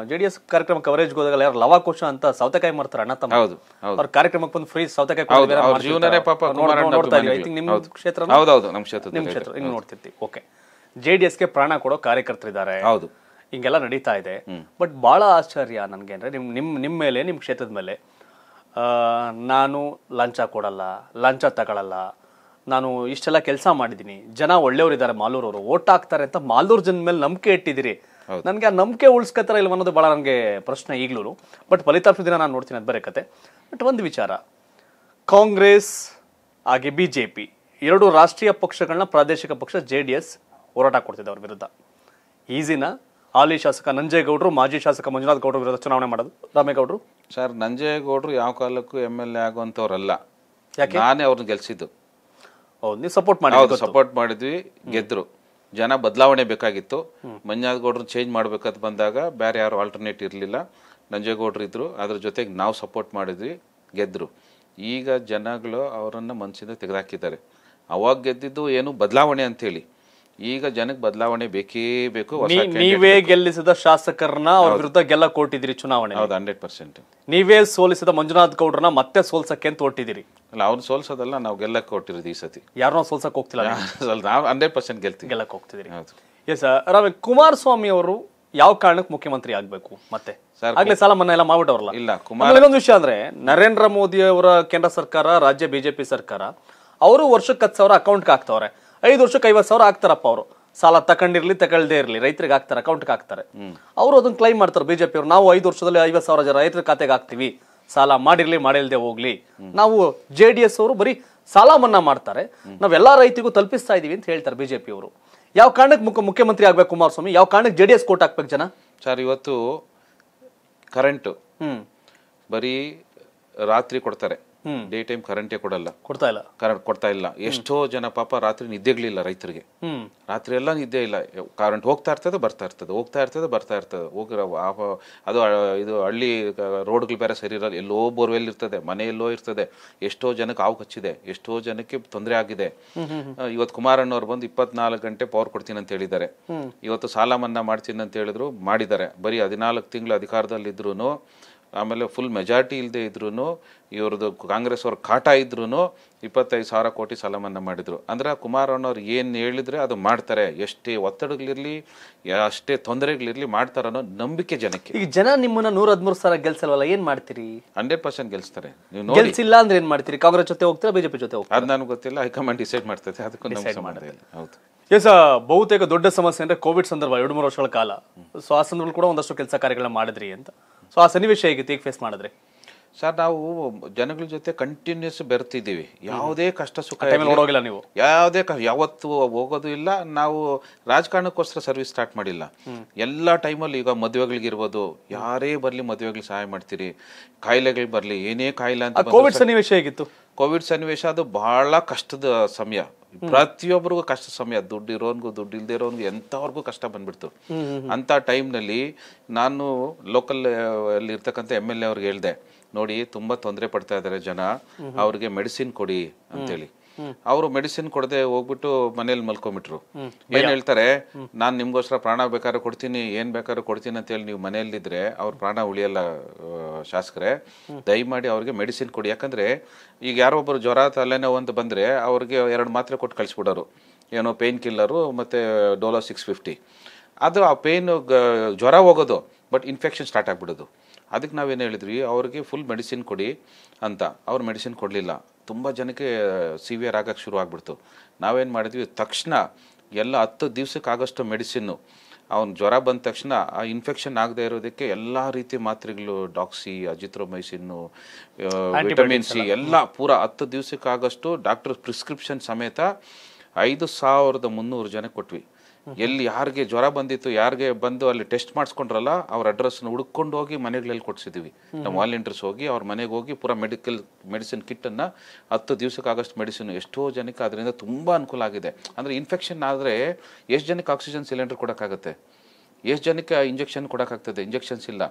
ಜೆ ಡಿ ಎಸ್ ಕಾರ್ಯಕ್ರಮ ಕವರೇಜ್ ಹೋದಾಗ ಯಾರು ಲವಾಕೋಶ ಅಂತ ಸೌತೆಕಾಯಿ ಮಾಡ್ತಾರೆ ಅಣ್ಣ ತಮ್ಮ ಹೌದು ಅವ್ರ ಕಾರ್ಯಕ್ರಮಕ್ಕೆ ಬಂದು ಫ್ರೀ ಸೌತೆಕಾಯಿ ಪಾಪ ಐ ನಿಮ್ಮ ಕ್ಷೇತ್ರ ಹೌದು ಹೌದು ನಮ್ಮ ಕ್ಷೇತ್ರ ನಿಮ್ಮ ಕ್ಷೇತ್ರ ಓಕೆ ಜೆ ಡಿ ಪ್ರಾಣ ಕೊಡೋ ಕಾರ್ಯಕರ್ತರಿದ್ದಾರೆ ಹೌದು ಹಿಂಗೆಲ್ಲ ನಡೀತಾ ಇದೆ ಬಟ್ ಭಾಳ ಆಶ್ಚರ್ಯ ನನಗೆ ಅಂದರೆ ನಿಮ್ಮ ನಿಮ್ಮ ನಿಮ್ಮ ಮೇಲೆ ನಿಮ್ಮ ಕ್ಷೇತ್ರದ ಮೇಲೆ ನಾನು ಲಂಚ ಕೊಡಲ್ಲ ಲಂಚ ತಗೊಳ್ಳಲ್ಲ ನಾನು ಇಷ್ಟೆಲ್ಲ ಕೆಲಸ ಮಾಡಿದ್ದೀನಿ ಜನ ಒಳ್ಳೆಯವರಿದ್ದಾರೆ ಮಾಲೂರವರು ಓಟ್ ಹಾಕ್ತಾರೆ ಅಂತ ಮಾಲೂರು ಜನ ಮೇಲೆ ನಂಬಿಕೆ ಇಟ್ಟಿದ್ದೀರಿ ನನಗೆ ಆ ನಂಬಿಕೆ ಉಳಿಸ್ಕೋತಾರ ಇಲ್ಲ ಅನ್ನೋದು ಭಾಳ ನನಗೆ ಪ್ರಶ್ನೆ ಈಗಲೂ ಬಟ್ ಫಲಿತಾಂಶ ದಿನ ನಾನು ನೋಡ್ತೀನಿ ಅದು ಬೇರೆ ಕತೆ ಬಟ್ ಒಂದು ವಿಚಾರ ಕಾಂಗ್ರೆಸ್ ಹಾಗೆ ಬಿ ಜೆ ಪಿ ಎರಡು ರಾಷ್ಟ್ರೀಯ ಪಕ್ಷಗಳನ್ನ ಪ್ರಾದೇಶಿಕ ಪಕ್ಷ ಜೆ ಡಿ ಎಸ್ ಹೋರಾಟ ಕೊಡ್ತಿದೆ ಅವ್ರ ವಿರುದ್ಧ ಈಸಿನ ಹಾಲಿ ಶಾಸಕ ನಂಜೇಗೌಡರು ಮಾಜಿ ಶಾಸಕ ಮಂಜುನಾಥ್ ಗೌಡರು ವಿರುದ್ಧ ಚುನಾವಣೆ ಮಾಡೋದು ರಾಮೇಗೌಡರು ಸರ್ ನಂಜೇಗೌಡರು ಯಾವ ಕಾಲಕ್ಕೂ ಎಮ್ ಎಲ್ ಎ ಆಗುವಂಥವ್ರಲ್ಲ ಯಾಕೆ ನಾನೇ ಅವ್ರನ್ನ ಗೆಲ್ಸಿದ್ದು ಹೌದು ಸಪೋರ್ಟ್ ಮಾಡಿ ಹೌದು ಸಪೋರ್ಟ್ ಮಾಡಿದ್ವಿ ಗೆದ್ರು ಜನ ಬದಲಾವಣೆ ಬೇಕಾಗಿತ್ತು ಮಂಜುನಾಥ್ ಗೌಡ್ರನ್ನ ಚೇಂಜ್ ಮಾಡ್ಬೇಕಂತ ಬಂದಾಗ ಬೇರೆ ಯಾರು ಆಲ್ಟರ್ನೇಟ್ ಇರಲಿಲ್ಲ ನಂಜೇಗೌಡರು ಇದ್ರು ಅದ್ರ ಜೊತೆಗೆ ನಾವು ಸಪೋರ್ಟ್ ಮಾಡಿದ್ವಿ ಗೆದ್ರು ಈಗ ಜನಗಳು ಅವರನ್ನು ಮನಸ್ಸಿಂದ ತೆಗೆದಾಕಿದ್ದಾರೆ ಅವಾಗ ಗೆದ್ದಿದ್ದು ಏನು ಬದಲಾವಣೆ ಅಂತೇಳಿ ಈಗ ಜನಕ್ಕೆ ಬದಲಾವಣೆ ಬೇಕೇ ಬೇಕು ನೀವೇ ಗೆಲ್ಲಿಸಿದ ಶಾಸಕರನ್ನ ಅವ್ರ ವಿರುದ್ಧ ಗೆಲ್ಲ ಕೊಟ್ಟಿದ್ರಿ ಚುನಾವಣೆ ಹೌದು ಹಂಡ್ರೆಡ್ ಪರ್ಸೆಂಟ್ ನೀವೇ ಸೋಲಿಸಿದ ಮಂಜುನಾಥ್ ಗೌಡ್ರನ್ನ ಮತ್ತೆ ಸೋಲ್ಸಕ್ಕೆ ಅಂತ ಹೊಟ್ಟಿದಿರಿ ಅಲ್ಲ ಅವ್ರು ಸೋಲ್ಸೋದಲ್ಲ ನಾವು ಗೆಲ್ಲಕ್ಕೆ ಕೊಟ್ಟಿರೋದು ಈ ಸತಿ ಯಾರನ್ನೋ ಸೋಲ್ಸಕ್ ಹೋಗ್ತಿಲ್ಲ ನಾವು ಹಂಡ್ರೆಡ್ ಪರ್ಸೆಂಟ್ ಗೆಲ್ತೀವಿ ಗೆಲ್ಲಕ್ಕೆ ಹೋಗ್ತಿದ್ದೀರಿ ಹೌದು ಎಸ್ ರವಿ ಕುಮಾರಸ್ವಾಮಿ ಅವರು ಯಾವ ಕಾರಣಕ್ಕೆ ಮುಖ್ಯಮಂತ್ರಿ ಆಗಬೇಕು ಮತ್ತೆ ಆಗ್ಲೇ ಸಾಲ ಮನ್ನಾ ಎಲ್ಲ ಮಾಡ್ಬಿಟ್ಟವ್ರಲ್ಲ ಇಲ್ಲ ಕುಮಾರ್ ಇನ್ನೊಂದು ವಿಷಯ ಅಂದ್ರೆ ನರೇಂದ್ರ ಮೋದಿ ಅವರ ಕೇಂದ್ರ ಸರ್ಕಾರ ರಾಜ್ಯ ಬಿಜೆಪಿ ಸರ್ಕಾರ ಅವರು ವರ್ಷಕ್ಕೆ ಹತ್ತು ಸಾವಿರ ಅಕೌಂಟ್ಗೆ ಹಾಕ್ತವ್ರೆ ಐದು ವರ್ಷಕ್ಕೆ ಐವತ್ತು ಸಾವಿರ ಆಗ್ತಾರಪ್ಪ ಅವರು ಸಾಲ ತಕೊಂಡಿರ್ಲಿ ತಗೊಳ್ಳದೇ ಇರಲಿ ರೈತರಿಗೆ ಹಾಕ್ತಾರೆ ಅಕೌಂಟ್ಗೆ ಹಾಕ್ತಾರೆ ಅವರು ಅದನ್ನ ಕ್ಲೈಮ್ ಮಾಡ್ತಾರೆ ಬಿಜೆಪಿ ಅವರು ನಾವು ಐದು ವರ್ಷದಲ್ಲಿ ಐವತ್ತು ಸಾವಿರ ಜನ ರೈತರ ಖಾತೆಗೆ ಹಾಕ್ತೀವಿ ಸಾಲ ಮಾಡಿರಲಿ ಮಾಡಿಲ್ದೆ ಹೋಗ್ಲಿ ನಾವು ಜೆ ಡಿ ಎಸ್ ಅವರು ಬರೀ ಸಾಲ ಮನ್ನಾ ಮಾಡ್ತಾರೆ ನಾವೆಲ್ಲ ರೈತರಿಗೂ ತಲುಪಿಸ್ತಾ ಇದೀವಿ ಅಂತ ಹೇಳ್ತಾರೆ ಬಿಜೆಪಿ ಅವರು ಯಾವ ಕಾರಣಕ್ಕೆ ಮುಖ ಮುಖ್ಯಮಂತ್ರಿ ಆಗ್ಬೇಕು ಕುಮಾರಸ್ವಾಮಿ ಯಾವ ಕಾರಣಕ್ಕೆ ಜೆ ಡಿ ಎಸ್ ಕೋಟ್ ಹಾಕ್ಬೇಕು ಜನ ಸರ್ ಇವತ್ತು ಕರೆಂಟು ಬರೀ ರಾತ್ರಿ ಕೊಡ್ತಾರೆ ಡೇ ಟೈಮ್ ಕರೆಂಟೇ ಕೊಡಲ್ಲ ಕೊಡ್ತಾ ಇಲ್ಲ ಕರೆಂಟ್ ಕೊಡ್ತಾ ಇಲ್ಲ ಎಷ್ಟೋ ಜನ ಪಾಪ ರಾತ್ರಿ ನಿದ್ದೆಗಳಿಲ್ಲ ರೈತರಿಗೆ ರಾತ್ರಿ ಎಲ್ಲ ನಿದ್ದೆ ಇಲ್ಲ ಕರೆಂಟ್ ಹೋಗ್ತಾ ಇರ್ತದೆ ಬರ್ತಾ ಇರ್ತದೆ ಹೋಗ್ತಾ ಇರ್ತದೆ ಬರ್ತಾ ಇರ್ತದೆ ಹೋಗಿರ ಅದು ಇದು ಹಳ್ಳಿ ರೋಡ್ಗಳು ಬೇರೆ ಸರಿ ಇರಲ್ಲ ಎಲ್ಲೋ ಬೋರ್ವೆಲ್ ಇರ್ತದೆ ಮನೆಯಲ್ಲೋ ಇರ್ತದೆ ಎಷ್ಟೋ ಜನಕ್ಕೆ ಹಾವು ಕಚ್ಚಿದೆ ಎಷ್ಟೋ ಜನಕ್ಕೆ ತೊಂದರೆ ಆಗಿದೆ ಇವತ್ತು ಕುಮಾರಣ್ಣವ್ರು ಬಂದು ಇಪ್ಪತ್ನಾಲ್ಕು ಗಂಟೆ ಪವರ್ ಕೊಡ್ತೀನಿ ಅಂತ ಹೇಳಿದ್ದಾರೆ ಇವತ್ತು ಸಾಲ ಮನ್ನಾ ಮಾಡ್ತೀನಿ ಅಂತ ಹೇಳಿದ್ರು ಮಾಡಿದ್ದಾರೆ ಬರೀ ಹದಿನಾಲ್ಕು ತಿಂಗಳು ಅಧಿಕಾರದಲ್ಲಿದ್ರು ಆಮೇಲೆ ಫುಲ್ ಮೆಜಾರಿಟಿ ಇಲ್ಲದೆ ಇದ್ರೂ ಇವ್ರದ್ದು ಕಾಂಗ್ರೆಸ್ ಅವ್ರ ಕಾಟ ಇದ್ರೂ ಇಪ್ಪತ್ತೈದು ಸಾವಿರ ಕೋಟಿ ಸಾಲ ಮನ್ನಾ ಮಾಡಿದರು ಅಂದರೆ ಕುಮಾರಣ್ಣವ್ರು ಏನು ಹೇಳಿದರೆ ಅದು ಮಾಡ್ತಾರೆ ಎಷ್ಟೇ ಒತ್ತಡಗಳಿರಲಿ ಅಷ್ಟೇ ತೊಂದರೆಗಳಿರಲಿ ಮಾಡ್ತಾರೆ ಅನ್ನೋ ನಂಬಿಕೆ ಜನಕ್ಕೆ ಈಗ ಜನ ನಿಮ್ಮನ್ನ ನೂರ ಹದಿಮೂರು ಸಾವಿರ ಗೆಲ್ಸಲ್ವಲ್ಲ ಏನು ಮಾಡ್ತೀರಿ ಹಂಡ್ರೆಡ್ ಪರ್ಸೆಂಟ್ ಗೆಲ್ಸ್ತಾರೆ ನೀವು ಗೆಲ್ಸಿಲ್ಲ ಅಂದ್ರೆ ಏನು ಮಾಡ್ತೀರಿ ಕಾಂಗ್ರೆಸ್ ಜೊತೆ ಹೋಗ್ತೀರಾ ಬಿಜೆಪಿ ಜೊತೆ ಹೋಗ್ತಾರೆ ಅದು ನನಗೆ ಗೊತ್ತಿಲ್ಲ ಹೈಕಮಾಂಡ್ ಡಿಸೈಡ್ ಮಾಡ್ತದೆ ಅದಕ್ಕೆ ಡಿಸೈಡ್ ಮಾಡಿದೆ ಹೌದು ಎಸ್ ಬಹುತೇಕ ದೊಡ್ಡ ಸಮಸ್ಯೆ ಅಂದರೆ ಕೋವಿಡ್ ಸಂದರ್ಭ ಎರಡು ಮೂರು ವರ್ಷಗಳ ಕಾಲ ಸೊ ಕೂಡ ಒಂದಷ್ಟು ಕೆಲಸ ಕಾರ್ಯಗಳನ್ನ ಮಾಡಿದ್ರಿ ಅಂತ ಸೊ ಆ ಸನ್ನಿವೇಶ ಹೇಗಿತ್ತು ಈಗ ಫೇಸ್ ಮಾಡಿದ್ರೆ ಸರ್ ನಾವು ಜನಗಳ ಜೊತೆ ಕಂಟಿನ್ಯೂಸ್ ಬೆರ್ತಿದ್ದೀವಿ ಯಾವುದೇ ಕಷ್ಟ ಸುಖ ನೋಡೋಗಿಲ್ಲ ನೀವು ಯಾವುದೇ ಯಾವತ್ತು ಹೋಗೋದು ಇಲ್ಲ ನಾವು ರಾಜಕಾರಣಕ್ಕೋಸ್ಕರ ಸರ್ವಿಸ್ ಸ್ಟಾರ್ಟ್ ಮಾಡಿಲ್ಲ ಎಲ್ಲ ಟೈಮಲ್ಲಿ ಈಗ ಮದುವೆಗಳಿಗಿರ್ಬೋದು ಯಾರೇ ಬರಲಿ ಮದುವೆಗಳಿಗೆ ಸಹಾಯ ಮಾಡ್ತೀರಿ ಕಾಯಿಲೆಗಳು ಬರಲಿ ಏನೇ ಕಾಯಿಲೆ ಅಂತ ಕೋವಿಡ್ ಸನ್ನಿವೇಶ ಹೇಗಿತ್ತು ಕೋವಿಡ್ ಸನ್ನಿವೇಶ ಅದು ಬಹಳ ಕಷ್ಟದ ಸಮಯ ಪ್ರತಿಯೊಬ್ಬರಿಗೂ ಕಷ್ಟ ಸಮಯ ದುಡ್ಡು ಇರೋನ್ಗೂ ದುಡ್ಡು ಇಲ್ಲದೆ ಇರೋನ್ಗೂ ಎಂಥವ್ರಿಗೂ ಕಷ್ಟ ಬಂದ್ಬಿಡ್ತು ಅಂತ ಟೈಮ್ನಲ್ಲಿ ನಾನು ಲೋಕಲ್ ಅಲ್ಲಿ ಇರ್ತಕ್ಕಂಥ ಎಮ್ ಎಲ್ ಎ ಅವ್ರಿಗೆ ಹೇಳಿದೆ ನೋಡಿ ತುಂಬಾ ತೊಂದರೆ ಪಡ್ತಾ ಇದ್ದಾರೆ ಜನ ಅವ್ರಿಗೆ ಮೆಡಿಸಿನ್ ಕೊಡಿ ಅಂತೇಳಿ ಅವರು ಮೆಡಿಸಿನ್ ಕೊಡದೆ ಹೋಗ್ಬಿಟ್ಟು ಮನೇಲಿ ಮಲ್ಕೊಂಬಿಟ್ರು ಏನ್ ಹೇಳ್ತಾರೆ ನಾನ್ ನಿಮ್ಗೋಸ್ಕರ ಪ್ರಾಣ ಬೇಕಾದ್ರೆ ಕೊಡ್ತೀನಿ ಏನ್ ಬೇಕಾದ್ರೂ ಕೊಡ್ತೀನಿ ಅಂತ ಹೇಳಿ ನೀವು ಮನೆಯಲ್ಲಿದ್ರೆ ಅವ್ರ ಪ್ರಾಣ ಉಳಿಯಲ್ಲ ಶಾಸಕರೇ ದಯಮಾಡಿ ಅವ್ರಿಗೆ ಮೆಡಿಸಿನ್ ಕೊಡಿ ಯಾಕಂದ್ರೆ ಈಗ ಯಾರೊಬ್ಬರು ಜ್ವರ ತಲೆನೋವು ಅಂತ ಬಂದ್ರೆ ಅವ್ರಿಗೆ ಎರಡು ಮಾತ್ರೆ ಕೊಟ್ಟು ಕಳಿಸ್ಬಿಡೋರು ಏನೋ ಪೇನ್ ಕಿಲ್ಲರು ಮತ್ತೆ ಡೋಲೋ ಸಿಕ್ಸ್ ಫಿಫ್ಟಿ ಅದು ಆ ಪೇನ್ ಜ್ವರ ಹೋಗೋದು ಬಟ್ ಇನ್ಫೆಕ್ಷನ್ ಸ್ಟಾರ್ಟ್ ಆಗ್ಬಿಡೋದು ಅದಕ್ಕೆ ನಾವೇನು ಹೇಳಿದ್ವಿ ಅವ್ರಿಗೆ ಫುಲ್ ಮೆಡಿಸಿನ್ ಕೊಡಿ ಅಂತ ಅವ್ರು ಮೆಡಿಸಿನ್ ಕೊಡಲಿಲ್ಲ ತುಂಬ ಜನಕ್ಕೆ ಸಿವಿಯರ್ ಆಗೋಕ್ಕೆ ಶುರು ಆಗ್ಬಿಡ್ತು ನಾವೇನು ಮಾಡಿದ್ವಿ ತಕ್ಷಣ ಎಲ್ಲ ಹತ್ತು ದಿವ್ಸಕ್ಕಾಗಷ್ಟು ಮೆಡಿಸಿನ್ನು ಅವನು ಜ್ವರ ಬಂದ ತಕ್ಷಣ ಆ ಇನ್ಫೆಕ್ಷನ್ ಆಗದೆ ಇರೋದಕ್ಕೆ ಎಲ್ಲ ರೀತಿ ಮಾತ್ರೆಗಳು ಡಾಕ್ಸಿ ಅಜಿತ್ರೋಮೈಸಿನ್ನು ವಿಟಮಿನ್ ಸಿ ಎಲ್ಲ ಪೂರಾ ಹತ್ತು ದಿವ್ಸಕ್ಕಾಗಷ್ಟು ಡಾಕ್ಟರ್ ಪ್ರಿಸ್ಕ್ರಿಪ್ಷನ್ ಸಮೇತ ಐದು ಸಾವಿರದ ಮುನ್ನೂರು ಜನ ಕೊಟ್ವಿ ಎಲ್ಲಿ ಯಾರಿಗೆ ಜ್ವರ ಬಂದಿತ್ತು ಯಾರಿಗೆ ಬಂದು ಅಲ್ಲಿ ಟೆಸ್ಟ್ ಮಾಡಿಸ್ಕೊಂಡ್ರಲ್ಲ ಅವ್ರ ಅಡ್ರೆಸ್ನ ಹುಡ್ಕೊಂಡು ಹೋಗಿ ಮನೆಗಳಲ್ಲಿ ಕೊಡ್ಸಿದ್ವಿ ನಮ್ಮ ವಾಲಂಟಿಯರ್ಸ್ ಹೋಗಿ ಅವ್ರ ಮನೆಗೆ ಹೋಗಿ ಪೂರಾ ಮೆಡಿಕಲ್ ಮೆಡಿಸಿನ್ ಕಿಟ್ಟನ್ನು ಹತ್ತು ಆಗಸ್ಟ್ ಮೆಡಿಸಿನ್ ಎಷ್ಟೋ ಜನಕ್ಕೆ ಅದರಿಂದ ತುಂಬಾ ಅನುಕೂಲ ಆಗಿದೆ ಅಂದ್ರೆ ಇನ್ಫೆಕ್ಷನ್ ಆದರೆ ಎಷ್ಟು ಜನಕ್ಕೆ ಆಕ್ಸಿಜನ್ ಸಿಲಿಂಡರ್ ಕೊಡೋಕ್ಕಾಗುತ್ತೆ ಎಷ್ಟು ಜನಕ್ಕೆ ಇಂಜೆಕ್ಷನ್ ಕೊಡಕ್ಕಾಗ್ತದೆ ಇಂಜೆಕ್ಷನ್ಸ್ ಇಲ್ಲ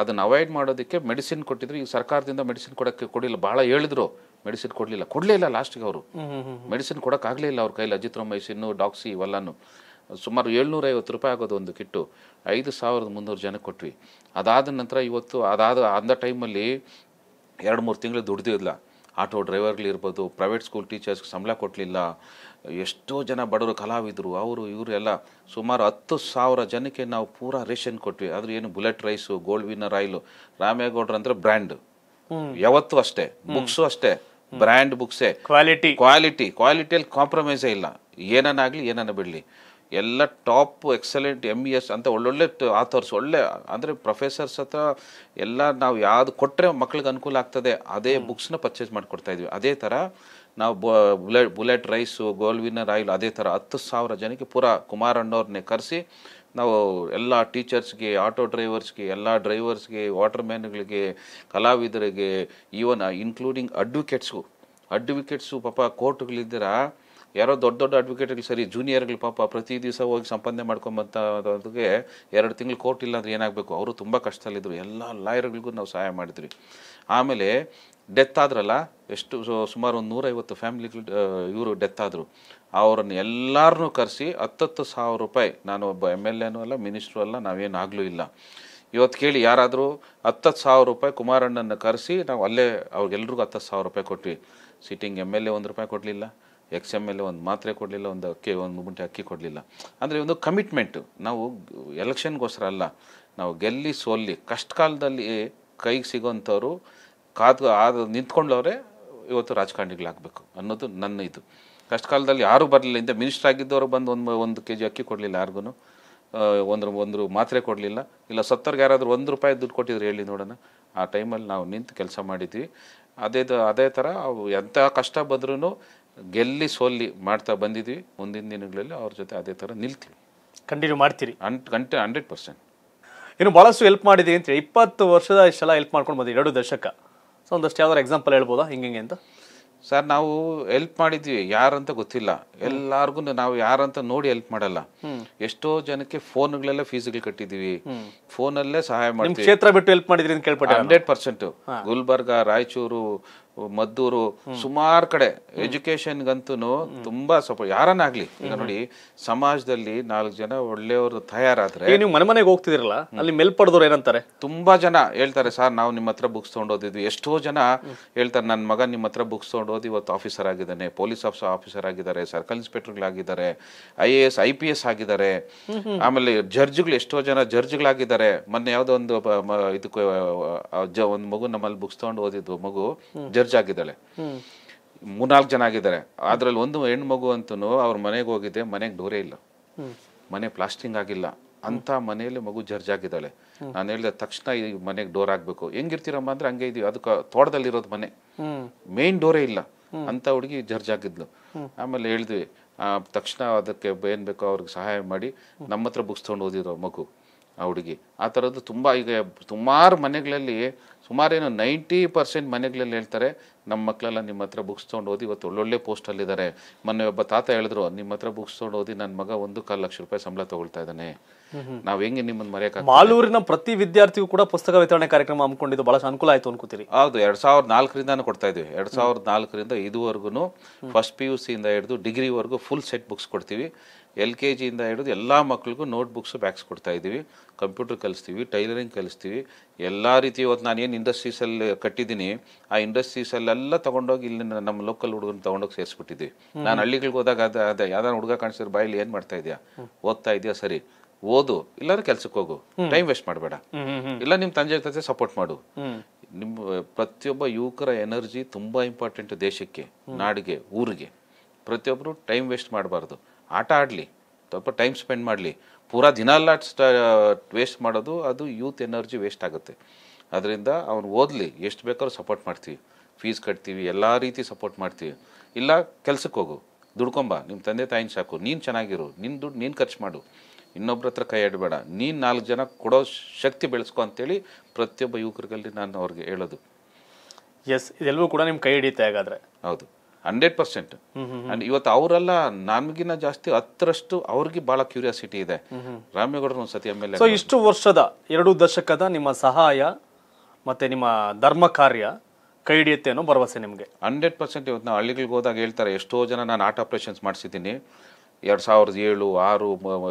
ಅದನ್ನು ಅವಾಯ್ಡ್ ಮಾಡೋದಕ್ಕೆ ಮೆಡಿಸಿನ್ ಕೊಟ್ಟಿದ್ರು ಈಗ ಸರ್ಕಾರದಿಂದ ಮೆಡಿಸಿನ್ ಕೊಡಕ್ಕೆ ಕೊಡಿಲ್ಲ ಭಾಳ ಹೇಳಿದ್ರು ಮೆಡಿಸಿನ್ ಕೊಡಲಿಲ್ಲ ಕೊಡಲೇ ಇಲ್ಲ ಲಾಸ್ಟ್ಗೆ ಅವರು ಮೆಡಿಸಿನ್ ಕೊಡೋಕ್ಕಾಗಲೇ ಇಲ್ಲ ಅವ್ರ ಕೈಲಿ ಮೈಸಿನ್ ಡಾಕ್ಸಿ ಇವೆಲ್ಲನೂ ಸುಮಾರು ಐವತ್ತು ರೂಪಾಯಿ ಆಗೋದು ಒಂದು ಕಿಟ್ಟು ಐದು ಸಾವಿರದ ಮುನ್ನೂರು ಜನಕ್ಕೆ ಕೊಟ್ವಿ ಅದಾದ ನಂತರ ಇವತ್ತು ಅದಾದ ಅಂದ ಟೈಮಲ್ಲಿ ಎರಡು ಮೂರು ತಿಂಗಳು ದುಡ್ದಿಲ್ಲ ಆಟೋ ಡ್ರೈವರ್ಗಳಿರ್ಬೋದು ಪ್ರೈವೇಟ್ ಸ್ಕೂಲ್ ಟೀಚರ್ಸ್ಗೆ ಸಂಬಳ ಕೊಡಲಿಲ್ಲ ಎಷ್ಟೋ ಜನ ಬಡವರು ಕಲಾವಿದರು ಅವರು ಇವರೆಲ್ಲ ಸುಮಾರು ಹತ್ತು ಸಾವಿರ ಜನಕ್ಕೆ ನಾವು ಪೂರಾ ರೇಷನ್ ಕೊಟ್ವಿ ಆದರೆ ಏನು bullet rice gold winner oil ರಾಮೇಗೌಡ್ರ ಅಂದ್ರೆ ಬ್ರ್ಯಾಂಡ್ ಯಾವತ್ತೂ ಅಷ್ಟೇ ಬುಕ್ಸು ಅಷ್ಟೇ ಬ್ರ್ಯಾಂಡ್ ಬುಕ್ಸೇ ಕ್ವಾಲಿಟಿ ಕ್ವಾಲಿಟಿ ಕ್ವಾಲಿಟಿಯಲ್ಲಿ ಕಾಂಪ್ರಮೈಸೇ ಇಲ್ಲ ಏನನ್ನಾಗಲಿ ಏನನ್ನ ಬಿಡಲಿ ಎಲ್ಲ top excellent M E S ಅಂತ ಒಳ್ಳೊಳ್ಳೆ ಆಥರ್ಸ್ ಒಳ್ಳೆ ಅಂದರೆ ಪ್ರೊಫೆಸರ್ಸ್ ಹತ್ರ ಎಲ್ಲ ನಾವು ಯಾವುದು ಕೊಟ್ಟರೆ ಮಕ್ಳಿಗೆ ಅನುಕೂಲ ಆಗ್ತದೆ ಅದೇ ಬುಕ್ಸ್ನ ಪರ್ಚೇಸ್ ಮಾಡಿಕೊಡ್ತಾ ಇದ್ವಿ ಅದೇ ಥರ ನಾವು bullet bullet rice gold winner oil ಅದೇ ಥರ ಹತ್ತು ಸಾವಿರ ಜನಕ್ಕೆ ಪೂರ ಕುಮಾರಣ್ಣವ್ರನ್ನೇ ಕರೆಸಿ ನಾವು ಎಲ್ಲ ಟೀಚರ್ಸ್ಗೆ ಆಟೋ ಡ್ರೈವರ್ಸ್ಗೆ ಎಲ್ಲ ಡ್ರೈವರ್ಸ್ಗೆ ವಾಟರ್ಮ್ಯಾನ್ಗಳಿಗೆ ಕಲಾವಿದರಿಗೆ ಈವನ್ ಇನ್ಕ್ಲೂಡಿಂಗ್ ಅಡ್ವೊಕೇಟ್ಸ್ಗೂ ಅಡ್ವೊಕೇಟ್ಸು ಪಾಪ ಕೋರ್ಟ್ಗಳಿದ್ದೀರಾ ಯಾರೋ ದೊಡ್ಡ ದೊಡ್ಡ ಅಡ್ವೊಕೇಟ್ಗಳು ಸರಿ ಜೂನಿಯರ್ಗಳು ಪಾಪ ಪ್ರತಿ ದಿವಸ ಹೋಗಿ ಸಂಪಾದನೆ ಮಾಡ್ಕೊಂಬಂತದಕ್ಕೆ ಎರಡು ತಿಂಗಳು ಕೋರ್ಟ್ ಇಲ್ಲ ಏನಾಗಬೇಕು ಅವರು ತುಂಬ ಕಷ್ಟದಲ್ಲಿದ್ದರು ಎಲ್ಲ ಲಾಯರ್ಗಳಿಗೂ ನಾವು ಸಹಾಯ ಮಾಡಿದ್ವಿ ಆಮೇಲೆ ಡೆತ್ ಆದ್ರಲ್ಲ ಎಷ್ಟು ಸುಮಾರು ಒಂದು ನೂರೈವತ್ತು ಫ್ಯಾಮಿಲಿಗಳು ಇವರು ಡೆತ್ ಆದರು ಅವರನ್ನು ಎಲ್ಲರನ್ನೂ ಕರೆಸಿ ಹತ್ತತ್ತು ಸಾವಿರ ರೂಪಾಯಿ ನಾನು ಒಬ್ಬ ಎಮ್ ಎಲ್ ಎನೂ ಅಲ್ಲ ಮಿನಿಸ್ಟ್ರು ಅಲ್ಲ ನಾವೇನು ಆಗಲೂ ಇಲ್ಲ ಇವತ್ತು ಕೇಳಿ ಯಾರಾದರೂ ಹತ್ತತ್ತು ಸಾವಿರ ರೂಪಾಯಿ ಕುಮಾರಣ್ಣನ ಕರೆಸಿ ನಾವು ಅಲ್ಲೇ ಅವ್ರಿಗೆಲ್ರಿಗೂ ಹತ್ತತ್ತು ಸಾವಿರ ರೂಪಾಯಿ ಕೊಟ್ವಿ ಸಿಟ್ಟಿಂಗ್ ಎಮ್ ಎಲ್ ಎ ಒಂದು ರೂಪಾಯಿ ಕೊಡಲಿಲ್ಲ ಎಕ್ಸ್ ಎಮ್ ಎಲ್ ಒಂದು ಮಾತ್ರೆ ಕೊಡಲಿಲ್ಲ ಒಂದು ಅಕ್ಕಿ ಒಂದು ಮುಂಟೆ ಅಕ್ಕಿ ಕೊಡಲಿಲ್ಲ ಅಂದರೆ ಒಂದು ಕಮಿಟ್ಮೆಂಟ್ ನಾವು ಎಲೆಕ್ಷನ್ಗೋಸ್ಕರ ಅಲ್ಲ ನಾವು ಗೆಲ್ಲಿ ಸೋಲ್ಲಿ ಕಷ್ಟ ಕಾಲದಲ್ಲಿ ಕೈಗೆ ಸಿಗೋಂಥವ್ರು ಕಾದು ಆದ ನಿಂತ್ಕೊಂಡವ್ರೆ ಇವತ್ತು ರಾಜಕಾರಣಿಗಳಾಗಬೇಕು ಅನ್ನೋದು ನನ್ನ ಇದು ಕಷ್ಟ ಕಾಲದಲ್ಲಿ ಯಾರೂ ಬರಲಿಲ್ಲ ಇಂಥ ಮಿನಿಸ್ಟರ್ ಆಗಿದ್ದವರು ಬಂದು ಒಂದು ಒಂದು ಕೆ ಜಿ ಅಕ್ಕಿ ಕೊಡಲಿಲ್ಲ ಯಾರಿಗೂ ಒಂದ್ರ ಒಂದು ಮಾತ್ರೆ ಕೊಡಲಿಲ್ಲ ಇಲ್ಲ ಸತ್ತರ್ಗೆ ಯಾರಾದರೂ ಒಂದು ರೂಪಾಯಿ ದುಡ್ಡು ಕೊಟ್ಟಿದ್ರು ಹೇಳಿ ನೋಡೋಣ ಆ ಟೈಮಲ್ಲಿ ನಾವು ನಿಂತು ಕೆಲಸ ಮಾಡಿದ್ವಿ ಅದೇ ಅದೇ ಥರ ಎಂಥ ಕಷ್ಟ ಬಂದ್ರೂ ಗೆಲ್ಲಿ ಸೋಲ್ಲಿ ಮಾಡ್ತಾ ಬಂದಿದ್ವಿ ಮುಂದಿನ ದಿನಗಳಲ್ಲಿ ಅವ್ರ ಜೊತೆ ಅದೇ ಥರ ನಿಲ್ತೀವಿ ಕಂಟಿನ್ಯೂ ಮಾಡ್ತೀರಿ ಅನ್ ಕಂಟಿ ಹಂಡ್ರೆಡ್ ಪರ್ಸೆಂಟ್ ಇನ್ನು ಭಾಳಷ್ಟು ಹೆಲ್ಪ್ ಮಾಡಿದ್ದೀರಿ ಅಂತ ಇಪ್ಪತ್ತು ವರ್ಷದ ಇಷ್ಟೆಲ್ಲ ಹೆಲ್ಪ್ ಮಾಡ್ಕೊಂಡು ಬಂದಿವಿ ಎರಡು ದಶಕ ಸೊ ಒಂದಷ್ಟು ಯಾವ್ದಾರು ಎಕ್ಸಾಂಪಲ್ ಹೇಳ್ಬೋದಾ ಹಿಂಗೆ ಅಂತ ಸರ್ ನಾವು ಹೆಲ್ಪ್ ಮಾಡಿದ್ವಿ ಯಾರಂತ ಗೊತ್ತಿಲ್ಲ ಎಲ್ಲಾರ್ಗು ನಾವು ಯಾರಂತ ನೋಡಿ ಹೆಲ್ಪ್ ಮಾಡಲ್ಲ ಎಷ್ಟೋ ಜನಕ್ಕೆ ಫೋನ್ಗಳೆಲ್ಲ ಫೀಸ್ಗಳು ಕಟ್ಟಿದೀವಿ ಫೋನಲ್ಲೇ ಸಹಾಯ ಮಾಡಿ ಕ್ಷೇತ್ರ ಬಿಟ್ಟು ಹೆಲ್ಪ್ ಮಾಡಿದ್ರಿ ಅಂತ ಕೇಳ್ಪಟ್ಟೆ ಹಂಡ್ರೆಡ್ ಪರ್ಸೆಂಟ್ ಗುಲ್ಬರ್ಗ ರಾಯಚೂರು ಮದ್ದೂರು ಸುಮಾರು ಕಡೆ ಗಂತೂನು ತುಂಬಾ ಸ್ವಲ್ಪ ಯಾರನ್ನಾಗ್ಲಿ ಈಗ ನೋಡಿ ಸಮಾಜದಲ್ಲಿ ನಾಲ್ಕು ಜನ ಒಳ್ಳೆಯವರು ತಯಾರಾದ್ರೆ ನೀವು ಮನೆ ಮನೆಗೆ ಹೋಗ್ತಿದಿರಲ್ಲ ಅಲ್ಲಿ ಮೇಲ್ಪಡೆದವ್ರು ಏನಂತಾರೆ ತುಂಬಾ ಜನ ಹೇಳ್ತಾರೆ ಸರ್ ನಾವು ನಿಮ್ಮ ಹತ್ರ ಬುಕ್ಸ್ ತೊಗೊಂಡೋದಿದ್ವಿ ಎಷ್ಟೋ ಜನ ಹೇಳ್ತಾರೆ ನನ್ನ ಮಗ ನಿಮ್ಮ ಹತ್ರ ಬುಕ್ಸ್ ತೊಗೊಂಡ್ ಇವತ್ತು ಆಫೀಸರ್ ಆಗಿದ್ದಾನೆ ಪೊಲೀಸ್ ಆಫೀಸರ್ ಆಫೀಸರ್ ಆಗಿದ್ದಾರೆ ಸರ್ಕಲ್ ಇನ್ಸ್ಪೆಕ್ಟರ್ಗಳಾಗಿದ್ದಾರೆ I A S I P S ಆಗಿದ್ದಾರೆ ಆಮೇಲೆ ಜಡ್ಜ್ಗಳು ಎಷ್ಟೋ ಜನ ಜಡ್ಜ್ಗಳಾಗಿದ್ದಾರೆ ಮೊನ್ನೆ ಯಾವುದೋ ಒಂದು ಇದಕ್ಕೆ ಒಂದು ಮಗು ನಮ್ಮಲ್ಲಿ ಬುಕ್ಸ್ ತೊಗೊಂಡು ಓದಿದ್ವು ಮಗು ಜಡ್ಜ್ ಆಗಿದ್ದಾಳೆ ಮೂರ್ನಾಲ್ಕು ಜನ ಆಗಿದ್ದಾರೆ ಅದ್ರಲ್ಲಿ ಒಂದು ಹೆಣ್ಣು ಮಗು ಅಂತೂ ಅವ್ರ ಮನೆಗೆ ಹೋಗಿದ್ದೆ ಮನೆಗೆ ಡೋರೇ ಇಲ್ಲ ಮನೆ ಪ್ಲಾಸ್ಟಿಂಗ್ ಆಗಿಲ್ಲ ಅಂತ ಮನೆಯಲ್ಲಿ ಮಗು ಜರ್ಜ್ ಆಗಿದ್ದಾಳೆ ನಾನು ಹೇಳಿದ ತಕ್ಷಣ ಈ ಮನೆಗೆ ಡೋರ್ ಆಗ್ಬೇಕು ಹೆಂಗಿರ್ತೀರಮ್ಮ ಅಂದ್ರೆ ಹಂಗೆ ಇದೀವಿ ಅದಕ್ಕೆ ತೋಟದಲ್ಲಿರೋದು ಮನೆ ಮೇನ್ ಡೋರೇ ಇಲ್ಲ ಅಂತ ಹುಡುಗಿ ಜರ್ಜ್ ಆಗಿದ್ಲು ಆಮೇಲೆ ಹೇಳಿದ್ವಿ ತಕ್ಷಣ ಅದಕ್ಕೆ ಏನ್ ಬೇಕೋ ಅವ್ರಿಗೆ ಸಹಾಯ ಮಾಡಿ ನಮ್ಮ ಹತ್ರ ಬುಕ್ಸ್ ತೊಗೊಂಡು ಓದಿದ್ರು ಮಗು ಆ ಹುಡುಗಿ ಆ ತರದ್ದು ತುಂಬಾ ಈಗ ಸುಮಾರು ಮನೆಗಳಲ್ಲಿ ಸುಮಾರೇನು ನೈಂಟಿ ಪರ್ಸೆಂಟ್ ಮನೆಗಳಲ್ಲಿ ಹೇಳ್ತಾರೆ ನಮ್ಮ ಮಕ್ಕಳೆಲ್ಲ ನಿಮ್ಮ ಹತ್ರ ಬುಕ್ಸ್ ತೊಗೊಂಡು ಓದಿ ಇವತ್ತು ಒಳ್ಳೊಳ್ಳೆ ಪೋಸ್ಟಲ್ಲಿದ್ದಾರೆ ಮೊನ್ನೆ ಒಬ್ಬ ತಾತ ಹೇಳಿದ್ರು ನಿಮ್ಮ ಹತ್ರ ಬುಕ್ಸ್ ತೊಗೊಂಡು ಓದಿ ನನ್ನ ಮಗ ಒಂದು ಕಾಲು ಲಕ್ಷ ರೂಪಾಯಿ ಸಂಬಳ ತಗೊಳ್ತಾ ಇದ್ದಾನೆ ನಾವು ಹೆಂಗೆ ನಿಮ್ಮನ್ನು ಮರೆಯಕ್ಕೆ ಮಾಲೂರಿನ ಪ್ರತಿ ವಿದ್ಯಾರ್ಥಿಗೂ ಕೂಡ ಪುಸ್ತಕ ವಿತರಣೆ ಕಾರ್ಯಕ್ರಮ ಹಮ್ಮಿಕೊಂಡಿದ್ದು ಭಾಳ ಅನುಕೂಲ ಆಯ್ತು ಅನ್ಕೋತೀರಿ ಹೌದು ಎರಡ್ ಸಾವಿರದ ನಾಲ್ಕರಿಂದಾನು ಕೊಡ್ತಾ ಇದ್ವಿ ಎರಡ್ ಸಾವಿರದ ನಾಲ್ಕರಿಂದ ಇದುವರೆಗೂ ಫಸ್ಟ್ ಪಿ ಯು ಸಿ ಇಂದ ಹಿಡಿದು ಡಿಗ್ರಿವರೆಗೂ ಫುಲ್ ಸೆಟ್ ಬುಕ್ಸ್ ಕೊಡ್ತೀವಿ ಎಲ್ ಕೆ ಜಿಯಿಂದ ಹಿಡಿದು ಎಲ್ಲ ಮಕ್ಳಿಗೂ ನೋಟ್ ಬುಕ್ಸ್ ಬ್ಯಾಗ್ಸ್ ಇದ್ದೀವಿ ಕಂಪ್ಯೂಟರ್ ಕಲಿಸ್ತೀವಿ ಟೈಲರಿಂಗ್ ಕಲಿಸ್ತೀವಿ ಎಲ್ಲ ರೀತಿ ಇವತ್ತು ನಾನು ಏನು ಇಂಡಸ್ಟ್ರೀಸಲ್ಲಿ ಕಟ್ಟಿದ್ದೀನಿ ಆ ಇಂಡಸ್ಟ್ರೀಸಲ್ಲೆಲ್ಲ ತೊಗೊಂಡೋಗಿ ಇಲ್ಲಿ ನಮ್ಮ ಲೋಕಲ್ ಹುಡುಗನ ತೊಗೊಂಡೋಗಿ ಸೇರಿಸ್ಬಿಟ್ಟಿದ್ದೀವಿ ನಾನು ಹಳ್ಳಿಗಳಿಗೆ ಹೋದಾಗ ಅದು ಅದೇ ಯಾವ್ದಾರು ಹುಡುಗ ಕಾಣಿಸಿದ್ರೆ ಬಾಯಲ್ಲಿ ಏನು ಮಾಡ್ತಾ ಇದೆಯಾ ಓದ್ತಾ ಇದೆಯಾ ಸರಿ ಓದು ಇಲ್ಲಾದ್ರೆ ಕೆಲಸಕ್ಕೆ ಹೋಗು ಟೈಮ್ ವೇಸ್ಟ್ ಮಾಡಬೇಡ ಇಲ್ಲ ನಿಮ್ಮ ತಂದೆ ಸಪೋರ್ಟ್ ಮಾಡು ನಿಮ್ಮ ಪ್ರತಿಯೊಬ್ಬ ಯುವಕರ ಎನರ್ಜಿ ತುಂಬ ಇಂಪಾರ್ಟೆಂಟ್ ದೇಶಕ್ಕೆ ನಾಡಿಗೆ ಊರಿಗೆ ಪ್ರತಿಯೊಬ್ಬರು ಟೈಮ್ ವೇಸ್ಟ್ ಮಾಡಬಾರ್ದು ಆಟ ಆಡಲಿ ಸ್ವಲ್ಪ ಟೈಮ್ ಸ್ಪೆಂಡ್ ಮಾಡಲಿ ಪೂರಾ ದಿನ ಎಲ್ಲ ವೇಸ್ಟ್ ಮಾಡೋದು ಅದು ಯೂತ್ ಎನರ್ಜಿ ವೇಸ್ಟ್ ಆಗುತ್ತೆ ಅದರಿಂದ ಅವ್ನು ಓದಲಿ ಎಷ್ಟು ಬೇಕಾದ್ರೂ ಸಪೋರ್ಟ್ ಮಾಡ್ತೀವಿ ಫೀಸ್ ಕಟ್ತೀವಿ ಎಲ್ಲ ರೀತಿ ಸಪೋರ್ಟ್ ಮಾಡ್ತೀವಿ ಇಲ್ಲ ಕೆಲ್ಸಕ್ಕೆ ಹೋಗು ದುಡ್ಕೊಂಬ ನಿಮ್ಮ ತಂದೆ ತಾಯಿನ ಸಾಕು ನೀನು ಚೆನ್ನಾಗಿರು ನಿನ್ನ ದುಡ್ಡು ನೀನು ಖರ್ಚು ಮಾಡು ಇನ್ನೊಬ್ಬರ ಹತ್ರ ಕೈ ಆಡಬೇಡ ನೀನು ನಾಲ್ಕು ಜನ ಕೊಡೋ ಶಕ್ತಿ ಬೆಳೆಸ್ಕೊ ಅಂತೇಳಿ ಪ್ರತಿಯೊಬ್ಬ ಯುವಕರಿಗಲ್ಲಿ ನಾನು ಅವ್ರಿಗೆ ಹೇಳೋದು ಎಸ್ ಇದೆಲ್ಲವೂ ಕೂಡ ನಿಮ್ಮ ಕೈ ಹಿಡಿಯುತ್ತೆ ಹಾಗಾದರೆ ಹೌದು ಹಂಡ್ರೆಡ್ ಪರ್ಸೆಂಟ್ ಅಂಡ್ ಇವತ್ತು ಅವರೆಲ್ಲ ನಮಗಿನ ಜಾಸ್ತಿ ಹತ್ತರಷ್ಟು ಅವ್ರಿಗೆ ಬಹಳ ಕ್ಯೂರಿಯಾಸಿಟಿ ಇದೆ ರಾಮೇಗೌಡ ಒಂದ್ಸತಿ ಆಮೇಲೆ ಸೊ ಇಷ್ಟು ವರ್ಷದ ಎರಡು ದಶಕದ ನಿಮ್ಮ ಸಹಾಯ ಮತ್ತೆ ನಿಮ್ಮ ಧರ್ಮ ಕಾರ್ಯ ಕೈ ಹಿಡಿಯುತ್ತೆ ಅನ್ನೋ ಭರವಸೆ ನಿಮಗೆ ಹಂಡ್ರೆಡ್ ಪರ್ಸೆಂಟ್ ಇವತ್ತು ನಾವು ಹಳ್ಳಿಗಳಿಗೆ ಹೋದಾಗ ಹೇಳ್ತಾರೆ ಎಷ್ಟೋ ಜನ ನಾನು ಆರ್ಟ್ ಆಪ್ರೇಷನ್ಸ್ ಮಾಡಿಸಿದ್ದೀನಿ ಎರಡು ಸಾವಿರದ ಏಳು ಆರು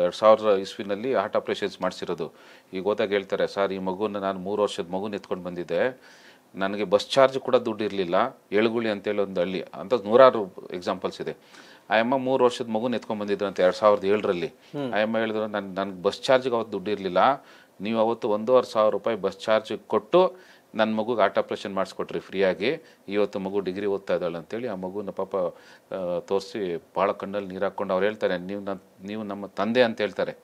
ಎರಡು ಸಾವಿರದ ಇಸ್ವಿನಲ್ಲಿ ಆರ್ಟ್ ಆಪ್ರೇಷನ್ಸ್ ಮಾಡಿಸಿರೋದು ಈಗ ಹೋದಾಗ ಹೇಳ್ತಾರೆ ಸರ್ ಈ ಮಗುನ ನಾನು ಮೂರು ವರ್ಷದ ಮಗುನ ಎತ್ಕೊಂಡು ಬಂದಿದ್ದೆ ನನಗೆ ಬಸ್ ಚಾರ್ಜ್ ಕೂಡ ದುಡ್ಡು ಇರಲಿಲ್ಲ ಏಳುಗುಳಿ ಅಂತೇಳಿ ಒಂದು ಹಳ್ಳಿ ಅಂತ ನೂರಾರು ಎಕ್ಸಾಂಪಲ್ಸ್ ಇದೆ ಆಯಮ್ಮ ಮೂರು ವರ್ಷದ ಮಗುನ ಎತ್ಕೊಂಡ್ಬಂದಿದ್ರು ಅಂತ ಎರಡು ಸಾವಿರದ ಏಳರಲ್ಲಿ ಆಯಮ್ಮ ಹೇಳಿದ್ರು ನನ್ನ ನನಗೆ ಬಸ್ ಚಾರ್ಜ್ಗೆ ಅವತ್ತು ದುಡ್ಡು ಇರಲಿಲ್ಲ ನೀವು ಅವತ್ತು ಒಂದೂವರೆ ಸಾವಿರ ರೂಪಾಯಿ ಬಸ್ ಚಾರ್ಜ್ ಕೊಟ್ಟು ನನ್ನ ಮಗುಗೆ ಆಟ ಆಪ್ರೇಷನ್ ಮಾಡಿಸ್ಕೊಟ್ರಿ ಫ್ರೀಯಾಗಿ ಇವತ್ತು ಮಗು ಡಿಗ್ರಿ ಓದ್ತಾ ಇದ್ದಾಳೆ ಅಂತೇಳಿ ಆ ಮಗುನ ಪಾಪ ತೋರಿಸಿ ಭಾಳ ಕಣ್ಣಲ್ಲಿ ನೀರು ಹಾಕ್ಕೊಂಡು ಅವ್ರು ಹೇಳ್ತಾರೆ ನೀವು ನನ್ನ ನೀವು ನಮ್ಮ ತಂದೆ ಅಂತ ಹೇಳ್ತಾರೆ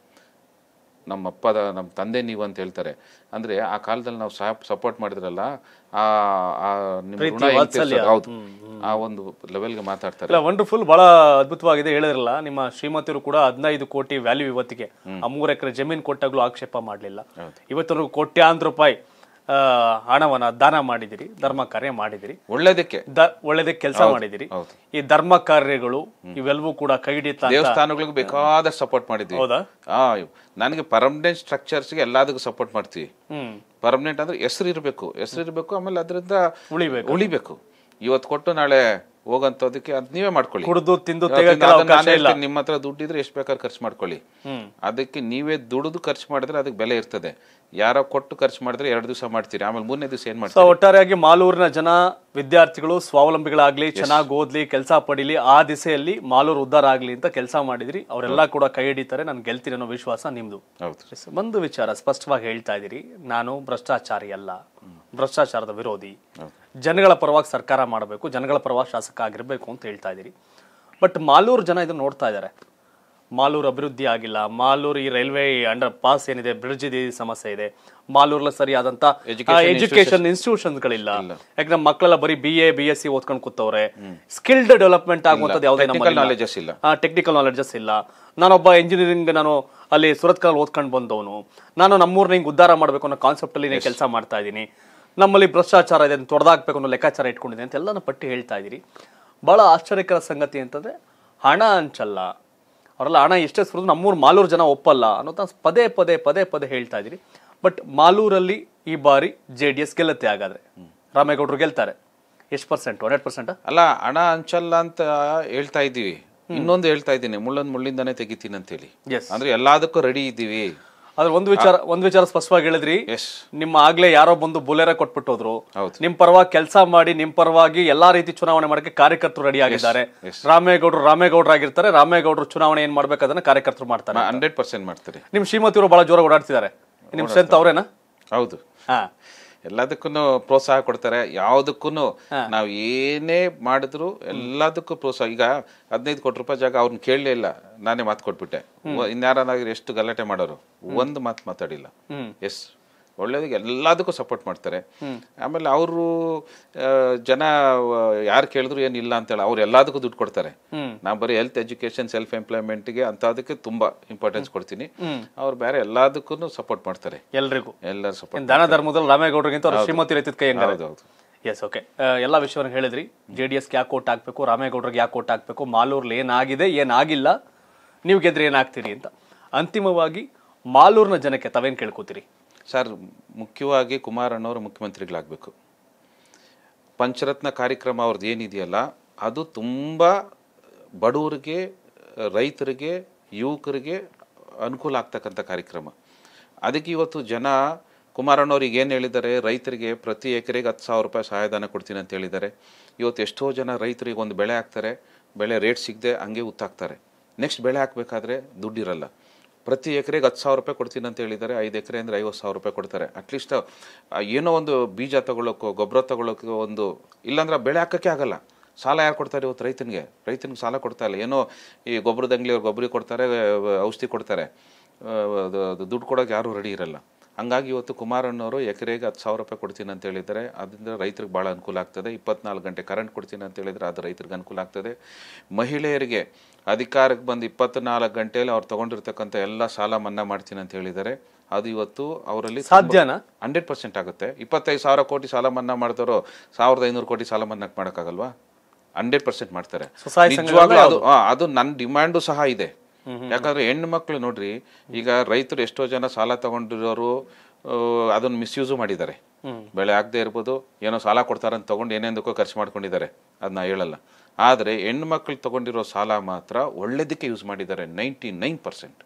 ನಮ್ಮ ಅಪ್ಪದ ನಮ್ಮ ತಂದೆ ನೀವು ಅಂತ ಹೇಳ್ತಾರೆ ಅಂದ್ರೆ ಆ ಕಾಲದಲ್ಲಿ ನಾವು ಸಪೋರ್ಟ್ ಮಾಡಿದ್ರಲ್ಲ ಆ ನಿಮ್ಮ ಹೌದು ಆ ಒಂದು ಲೆವೆಲ್ಗೆ ಮಾತಾಡ್ತಾರೆ ವಂಡರ್ಫುಲ್ ಬಹಳ ಅದ್ಭುತವಾಗಿದೆ ಹೇಳಿದ್ರಲ್ಲ ನಿಮ್ಮ ಶ್ರೀಮತಿಯರು ಕೂಡ ಹದಿನೈದು ಕೋಟಿ ವ್ಯಾಲ್ಯೂ ಇವತ್ತಿಗೆ ಆ ಮೂರು ಎಕರೆ ಜಮೀನು ಕೊಟ್ಟಾಗ್ಲೂ ಆಕ್ಷೇಪ ಮಾಡಲಿಲ್ಲ ಇವತ್ತವರೆಗೂ ಕೋಟ್ಯಾಂತರ ರೂಪಾಯಿ ಹಣವನ್ನ ದಾನ ಮಾಡಿದಿರಿ ಧರ್ಮ ಕಾರ್ಯ ಮಾಡಿದಿರಿ ಒಳ್ಳೇದಕ್ಕೆ ಒಳ್ಳೇದಕ್ಕೆ ಕೆಲಸ ಮಾಡಿದಿರಿ ಈ ಧರ್ಮ ಕಾರ್ಯಗಳು ಇವೆಲ್ಲವೂ ಕೂಡ ಕೈ ಹಿಡಿತ ದೇವಸ್ಥಾನಗಳಿಗೆ ಬೇಕಾದ ಸಪೋರ್ಟ್ ಮಾಡಿದ್ವಿ ಹೌದಾ ನನಗೆ ಪರ್ಮನೆಂಟ್ ಸ್ಟ್ರಕ್ಚರ್ಸ್ಗೆ ಎಲ್ಲದಕ್ಕೂ ಸಪೋರ್ಟ್ ಮಾಡ್ತೀವಿ ಪರ್ಮನೆಂಟ್ ಅಂದ್ರೆ ಹೆಸರು ಇರಬೇಕು ಹೆಸರು ಇರಬೇಕು ಆಮೇಲೆ ಅದರಿಂದ ಉಳಿಬೇಕು ಉಳಿಬೇಕು ಇವತ್ತು ಕೊಟ್ಟು ನಾಳೆ ಹೋಗಂತದಕ್ಕೆ ಅದ್ ನೀವೇ ಮಾಡ್ಕೊಳ್ಳಿ ಕುಡಿದು ತಿಂದು ನಿಮ್ಮ ಹತ್ರ ದುಡ್ಡಿದ್ರೆ ಎಷ್ಟು ಬೇಕಾದ್ರೆ ಖರ್ಚು ಮಾಡ್ಕೊಳ್ಳಿ ಅದಕ್ಕೆ ನೀವೇ ದುಡಿದು ಖರ್ಚು ಮಾಡಿದ್ರೆ ಅದಕ್ಕೆ ಬೆಲೆ ಇರ್ತದೆ ಯಾರೋ ಕೊಟ್ಟು ಖರ್ಚು ಮಾಡಿದ್ರೆ ಎರಡು ದಿವಸ ಮಾಡ್ತೀರಿ ಆಮೇಲೆ ಮೂರನೇ ದಿವಸ ಏನ್ ಮಾಡ್ತೀರಿ ಒಟ್ಟಾರೆಯಾಗಿ ಮಾಲೂರಿನ ಜನ ವಿದ್ಯಾರ್ಥಿಗಳು ಸ್ವಾವಲಂಬಿಗಳಾಗ್ಲಿ ಚೆನ್ನಾಗಿ ಓದ್ಲಿ ಕೆಲಸ ಪಡೀಲಿ ಆ ದಿಸೆಯಲ್ಲಿ ಮಾಲೂರು ಉದ್ದಾರ ಆಗ್ಲಿ ಅಂತ ಕೆಲಸ ಮಾಡಿದ್ರಿ ಅವರೆಲ್ಲ ಕೂಡ ಕೈ ಹಿಡಿತಾರೆ ನಾನು ಗೆಲ್ತೀನಿ ಅನ್ನೋ ವಿಶ್ವಾಸ ನಿಮ್ದು ಒಂದು ವಿಚಾರ ಸ್ಪಷ್ಟವಾಗಿ ಹೇಳ್ತಾ ಇದೀರಿ ನಾನು ಭ್ರಷ್ಟಾಚಾರಿ ಅಲ್ಲ ಭ್ರಷ್ಟಾಚಾರದ ವಿರೋಧಿ ಜನಗಳ ಪರವಾಗಿ ಸರ್ಕಾರ ಮಾಡಬೇಕು ಜನಗಳ ಪರವಾಗಿ ಶಾಸಕ ಆಗಿರಬೇಕು ಅಂತ ಹೇಳ್ತಾ ಇದ್ದೀರಿ ಬಟ್ ಮಾಲೂರು ಜನ ಇದನ್ನು ನೋಡ್ತಾ ಇದ್ದಾರೆ ಮಾಲೂರು ಅಭಿವೃದ್ಧಿ ಆಗಿಲ್ಲ ಮಾಲೂರು ಈ ರೈಲ್ವೆ ಅಂಡರ್ ಪಾಸ್ ಏನಿದೆ ಬ್ರಿಡ್ಜ್ ಇದೆ ಸಮಸ್ಯೆ ಇದೆ ಮಾಲೂರ್ಲ ಸರಿಯಾದಂತ ಎಜುಕೇಶನ್ ಇನ್ಸ್ಟಿಟ್ಯೂಷನ್ಗಳಿಲ್ಲ ಯಾಕಂದ್ರೆ ಮಕ್ಕಳೆಲ್ಲ ಬರೀ B A B S C ಓದ್ಕೊಂಡು ಕೂತವ್ರೆ ಸ್ಕಿಲ್ಡ್ ಡೆವಲಪ್ಮೆಂಟ್ ಆಗುವಂಥದ್ದು ಯಾವುದೇ ನಾಲೆಜಸ್ ಇಲ್ಲ ಟೆಕ್ನಿಕಲ್ ನಾಲೆಜಸ್ ಇಲ್ಲ ನಾನೊಬ್ಬ ಇಂಜಿನಿಯರಿಂಗ್ ನಾನು ಅಲ್ಲಿ ಸುರತ್ಕಲ್ ಓದ್ಕೊಂಡು ಬಂದವನು ನಾನು ನಮ್ಮೂರ್ನ ಹಿಂಗೆ ಉದ್ಧಾರ ಮಾಡಬೇಕು ಅನ್ನೋ ಕಾನ್ಸೆಪ್ಟಲ್ಲಿ ಕೆಲಸ ಮಾಡ್ತಾ ಇದ್ದೀನಿ ನಮ್ಮಲ್ಲಿ ಭ್ರಷ್ಟಾಚಾರ ಇದೆ ಅಂತ ತೊಡೆದಾಕ್ಬೇಕು ಅನ್ನೋ ಲೆಕ್ಕಾಚಾರ ಇಟ್ಕೊಂಡಿದೆ ಅಂತ ಎಲ್ಲನೂ ಪಟ್ಟಿ ಹೇಳ್ತಾ ಇದ್ದೀರಿ ಭಾಳ ಆಶ್ಚರ್ಯಕರ ಸಂಗತಿ ಅಂತಂದರೆ ಹಣ ಹಂಚಲ್ಲ ಅವರೆಲ್ಲ ಹಣ ಎಷ್ಟೇ ಸುರಿದ್ರು ನಮ್ಮೂರು ಮಾಲೂರು ಜನ ಒಪ್ಪಲ್ಲ ಅನ್ನೋದು ಪದೇ ಪದೇ ಪದೇ ಪದೇ ಹೇಳ್ತಾ ಇದ್ದೀರಿ ಬಟ್ ಮಾಲೂರಲ್ಲಿ ಈ ಬಾರಿ ಜೆ ಡಿ ಎಸ್ ಗೆಲ್ಲತ್ತೆ ಹಾಗಾದರೆ ರಾಮೇಗೌಡರು ಗೆಲ್ತಾರೆ ಎಷ್ಟು ಪರ್ಸೆಂಟ್ ಹಂಡ್ರೆಡ್ ಪರ್ಸೆಂಟ್ ಅಲ್ಲ ಹಣ ಹಂಚಲ್ಲ ಅಂತ ಹೇಳ್ತಾ ಇದ್ದೀವಿ ಇನ್ನೊಂದು ಹೇಳ್ತಾ ಇದ್ದೀನಿ ಮುಳ್ಳೊಂದು ಮುಳ್ಳಿಂದಾನೆ ತೆಗಿತೀನಿ ಅಂತೇಳಿ ಅಂದ್ರೆ ಎಲ್ಲದಕ್ಕೂ ರೆಡಿ ಇದ್ದೀವಿ ಆದ್ರೆ ಒಂದು ವಿಚಾರ ಒಂದು ವಿಚಾರ ಸ್ಪಷ್ಟವಾಗಿ ಹೇಳಿದ್ರಿ ನಿಮ್ಮ ಆಗ್ಲೇ ಯಾರೋ ಬಂದು ಬುಲೆರ ಕೊಟ್ಬಿಟ್ಟು ಹೋದ್ರು ನಿಮ್ ಪರವಾಗಿ ಕೆಲಸ ಮಾಡಿ ನಿಮ್ ಪರವಾಗಿ ಎಲ್ಲಾ ರೀತಿ ಚುನಾವಣೆ ಮಾಡಕ್ಕೆ ಕಾರ್ಯಕರ್ತರು ರೆಡಿ ಆಗಿದ್ದಾರೆ ರಾಮೇಗೌಡರು ರಾಮೇಗೌಡರು ಆಗಿರ್ತಾರೆ ರಾಮೇಗೌಡರು ಚುನಾವಣೆ ಏನ್ ಅದನ್ನ ಕಾರ್ಯಕರ್ತರು ಮಾಡ್ತಾರೆ ಹಂಡ್ರೆಡ್ ಪರ್ಸೆಂಟ್ ಮಾಡ್ತಾರೆ ನಿಮ್ ಶ್ರೀಮತಿ ಅವರು ಬಹಳ ಜೋರ ಓಡಾಡ್ತಿದ್ದಾರೆ ನಿಮ್ ಸ್ಟ್ರೆಂತ್ ಅವರೇನಾ ಹೌದು ಹಾ ಎಲ್ಲದಕ್ಕೂ ಪ್ರೋತ್ಸಾಹ ಕೊಡ್ತಾರೆ ಯಾವುದಕ್ಕೂ ನಾವು ಏನೇ ಮಾಡಿದ್ರು ಎಲ್ಲದಕ್ಕೂ ಪ್ರೋತ್ಸಾಹ ಈಗ ಹದಿನೈದು ಕೋಟಿ ರೂಪಾಯಿ ಜಾಗ ಅವ್ರನ್ನ ಕೇಳಲೇ ಇಲ್ಲ ನಾನೇ ಮಾತು ಕೊಟ್ಬಿಟ್ಟೆ ಇನ್ಯಾರಾದ್ರೂ ಎಷ್ಟು ಗಲಾಟೆ ಮಾಡೋರು ಒಂದು ಮಾತು ಮಾತಾಡಿಲ್ಲ ಎಸ್ ಒಳ್ಳೆಯದಕ್ಕೆ ಎಲ್ಲದಕ್ಕೂ ಸಪೋರ್ಟ್ ಮಾಡ್ತಾರೆ ಆಮೇಲೆ ಅವರು ಜನ ಯಾರು ಕೇಳಿದ್ರು ಏನಿಲ್ಲ ಅಂತೇಳಿ ಅವ್ರು ಎಲ್ಲದಕ್ಕೂ ದುಡ್ಡು ಕೊಡ್ತಾರೆ ನಾನು ಬರೀ ಹೆಲ್ತ್ ಎಜುಕೇಶನ್ ಸೆಲ್ಫ್ ಎಂಪ್ಲಾಯ್ಮೆಂಟ್ಗೆ ಅಂಥದಕ್ಕೆ ತುಂಬಾ ಇಂಪಾರ್ಟೆನ್ಸ್ ಕೊಡ್ತೀನಿ ಅವ್ರು ಬೇರೆ ಎಲ್ಲದಕ್ಕೂ ಸಪೋರ್ಟ್ ಮಾಡ್ತಾರೆ ಎಲ್ರಿಗೂ ಎಲ್ಲರೂ ಸಪೋರ್ಟ್ ದಾನ ಧರ್ಮದಲ್ಲಿ ರಾಮೇಗೌಡರಿಗಿಂತ ಶ್ರೀಮತಿ ರೈತದ ಕೈ ಹೌದು ಎಸ್ ಓಕೆ ಎಲ್ಲ ವಿಷಯವನ್ನು ಹೇಳಿದ್ರಿ ಜೆ ಡಿ ಎಸ್ಗೆ ಯಾಕೆ ಓಟ್ ಹಾಕಬೇಕು ರಾಮೇಗೌಡರಿಗೆ ಯಾಕೆ ಓಟ್ ಹಾಕಬೇಕು ಮಾಲೂರ್ಲಿ ಏನಾಗಿದೆ ಏನಾಗಿಲ್ಲ ನೀವು ಗೆದ್ರೆ ಏನಾಗ್ತೀರಿ ಅಂತ ಅಂತಿಮವಾಗಿ ಮಾಲೂರಿನ ಜನಕ್ಕೆ ತಾವೇನು ಕೇಳ್ಕೊತೀರಿ ಸರ್ ಮುಖ್ಯವಾಗಿ ಕುಮಾರಣ್ಣವರು ಮುಖ್ಯಮಂತ್ರಿಗಳಾಗಬೇಕು ಪಂಚರತ್ನ ಕಾರ್ಯಕ್ರಮ ಅವ್ರದ್ದು ಏನಿದೆಯಲ್ಲ ಅದು ತುಂಬ ಬಡವರಿಗೆ ರೈತರಿಗೆ ಯುವಕರಿಗೆ ಅನುಕೂಲ ಆಗ್ತಕ್ಕಂಥ ಕಾರ್ಯಕ್ರಮ ಅದಕ್ಕೆ ಇವತ್ತು ಜನ ಕುಮಾರಣ್ಣವ್ರಿಗೆ ಏನು ಹೇಳಿದ್ದಾರೆ ರೈತರಿಗೆ ಪ್ರತಿ ಎಕರೆಗೆ ಹತ್ತು ಸಾವಿರ ರೂಪಾಯಿ ಸಹಾಯಧನ ಕೊಡ್ತೀನಿ ಅಂತ ಹೇಳಿದ್ದಾರೆ ಇವತ್ತು ಎಷ್ಟೋ ಜನ ರೈತರಿಗೆ ಒಂದು ಬೆಳೆ ಹಾಕ್ತಾರೆ ಬೆಳೆ ರೇಟ್ ಸಿಗದೆ ಹಂಗೆ ಉತ್ತಾಕ್ತಾರೆ ನೆಕ್ಸ್ಟ್ ಬೆಳೆ ಹಾಕಬೇಕಾದ್ರೆ ದುಡ್ಡಿರಲ್ಲ ಪ್ರತಿ ಎಕರೆಗೆ ಹತ್ತು ಸಾವಿರ ರೂಪಾಯಿ ಕೊಡ್ತೀನಿ ಅಂತ ಹೇಳಿದ್ದಾರೆ ಐದು ಎಕರೆ ಅಂದರೆ ಐವತ್ತು ಸಾವಿರ ರೂಪಾಯಿ ಕೊಡ್ತಾರೆ ಅಟ್ಲೀಸ್ಟ್ ಏನೋ ಒಂದು ಬೀಜ ತಗೊಳ್ಳೋಕ್ಕೋ ಗೊಬ್ಬರ ತಗೊಳ್ಳೋಕ್ಕೋ ಒಂದು ಇಲ್ಲಾಂದ್ರೆ ಬೆಳೆ ಹಾಕೋಕ್ಕೆ ಆಗಲ್ಲ ಸಾಲ ಯಾರು ಕೊಡ್ತಾರೆ ಇವತ್ತು ರೈತನಿಗೆ ರೈತನಿಗೆ ಸಾಲ ಕೊಡ್ತಾ ಇಲ್ಲ ಏನೋ ಈ ಗೊಬ್ಬರದಂಗ್ಲಿ ಅವ್ರು ಗೊಬ್ಬರಿ ಕೊಡ್ತಾರೆ ಔಷಧಿ ಕೊಡ್ತಾರೆ ದುಡ್ಡು ಕೊಡೋಕೆ ಯಾರೂ ರೆಡಿ ಇರಲ್ಲ ಹಂಗಾಗಿ ಇವತ್ತು ಕುಮಾರಣ್ಣವರು ಎಕರೆಗೆ ಹತ್ತು ಸಾವಿರ ರೂಪಾಯಿ ಕೊಡ್ತೀನಿ ಅಂತ ಹೇಳಿದರೆ ಅದರಿಂದ ರೈತರಿಗೆ ಭಾಳ ಅನುಕೂಲ ಆಗ್ತದೆ ಇಪ್ಪತ್ನಾಲ್ಕು ಗಂಟೆ ಕರೆಂಟ್ ಕೊಡ್ತೀನಿ ಅಂತ ಹೇಳಿದರೆ ಅದು ರೈತರಿಗೆ ಅನುಕೂಲ ಆಗ್ತದೆ ಮಹಿಳೆಯರಿಗೆ ಅಧಿಕಾರಕ್ಕೆ ಬಂದು ಇಪ್ಪತ್ನಾಲ್ಕು ಗಂಟೆಯಲ್ಲಿ ಅವ್ರು ತಗೊಂಡಿರ್ತಕ್ಕಂಥ ಎಲ್ಲ ಸಾಲ ಮನ್ನಾ ಮಾಡ್ತೀನಿ ಅಂತ ಹೇಳಿದರೆ ಅದು ಇವತ್ತು ಅವರಲ್ಲಿ ಸಾಧ್ಯನಾ ಹಂಡ್ರೆಡ್ ಪರ್ಸೆಂಟ್ ಆಗುತ್ತೆ ಇಪ್ಪತ್ತೈದು ಸಾವಿರ ಕೋಟಿ ಸಾಲ ಮನ್ನಾ ಮಾಡಿದವರು ಸಾವಿರದ ಐನೂರು ಕೋಟಿ ಸಾಲ ಮನ್ನಾಕ್ ಮಾಡೋಕ್ಕಾಗಲ್ವಾ ಹಂಡ್ರೆಡ್ ಪರ್ಸೆಂಟ್ ಮಾಡ್ತಾರೆ ನಿಜವಾಗ್ಲೂ ಅದು ಅದು ನನ್ನ ಡಿಮ್ಯಾಂಡು ಸಹ ಇದೆ ಯಾಕಂದ್ರೆ ಹೆಣ್ಣು ಮಕ್ಕಳು ನೋಡ್ರಿ ಈಗ ರೈತರು ಎಷ್ಟೋ ಜನ ಸಾಲ ತಗೊಂಡಿರೋರು ಅದನ್ನ ಮಿಸ್ಯೂಸು ಮಾಡಿದ್ದಾರೆ ಬೆಳೆ ಆಗದೆ ಇರ್ಬೋದು ಏನೋ ಸಾಲ ಕೊಡ್ತಾರಂತ ತಗೊಂಡು ಏನೇಂದಕ್ಕೋ ಖರ್ಚು ಮಾಡ್ಕೊಂಡಿದ್ದಾರೆ ಅದನ್ನ ಹೇಳಲ್ಲ ಆದರೆ ಹೆಣ್ಣು ಮಕ್ಕಳು ತಗೊಂಡಿರೋ ಸಾಲ ಮಾತ್ರ ಒಳ್ಳೇದಕ್ಕೆ ಯೂಸ್ ಮಾಡಿದ್ದಾರೆ ನೈಂಟಿ ನೈನ್ ಪರ್ಸೆಂಟ್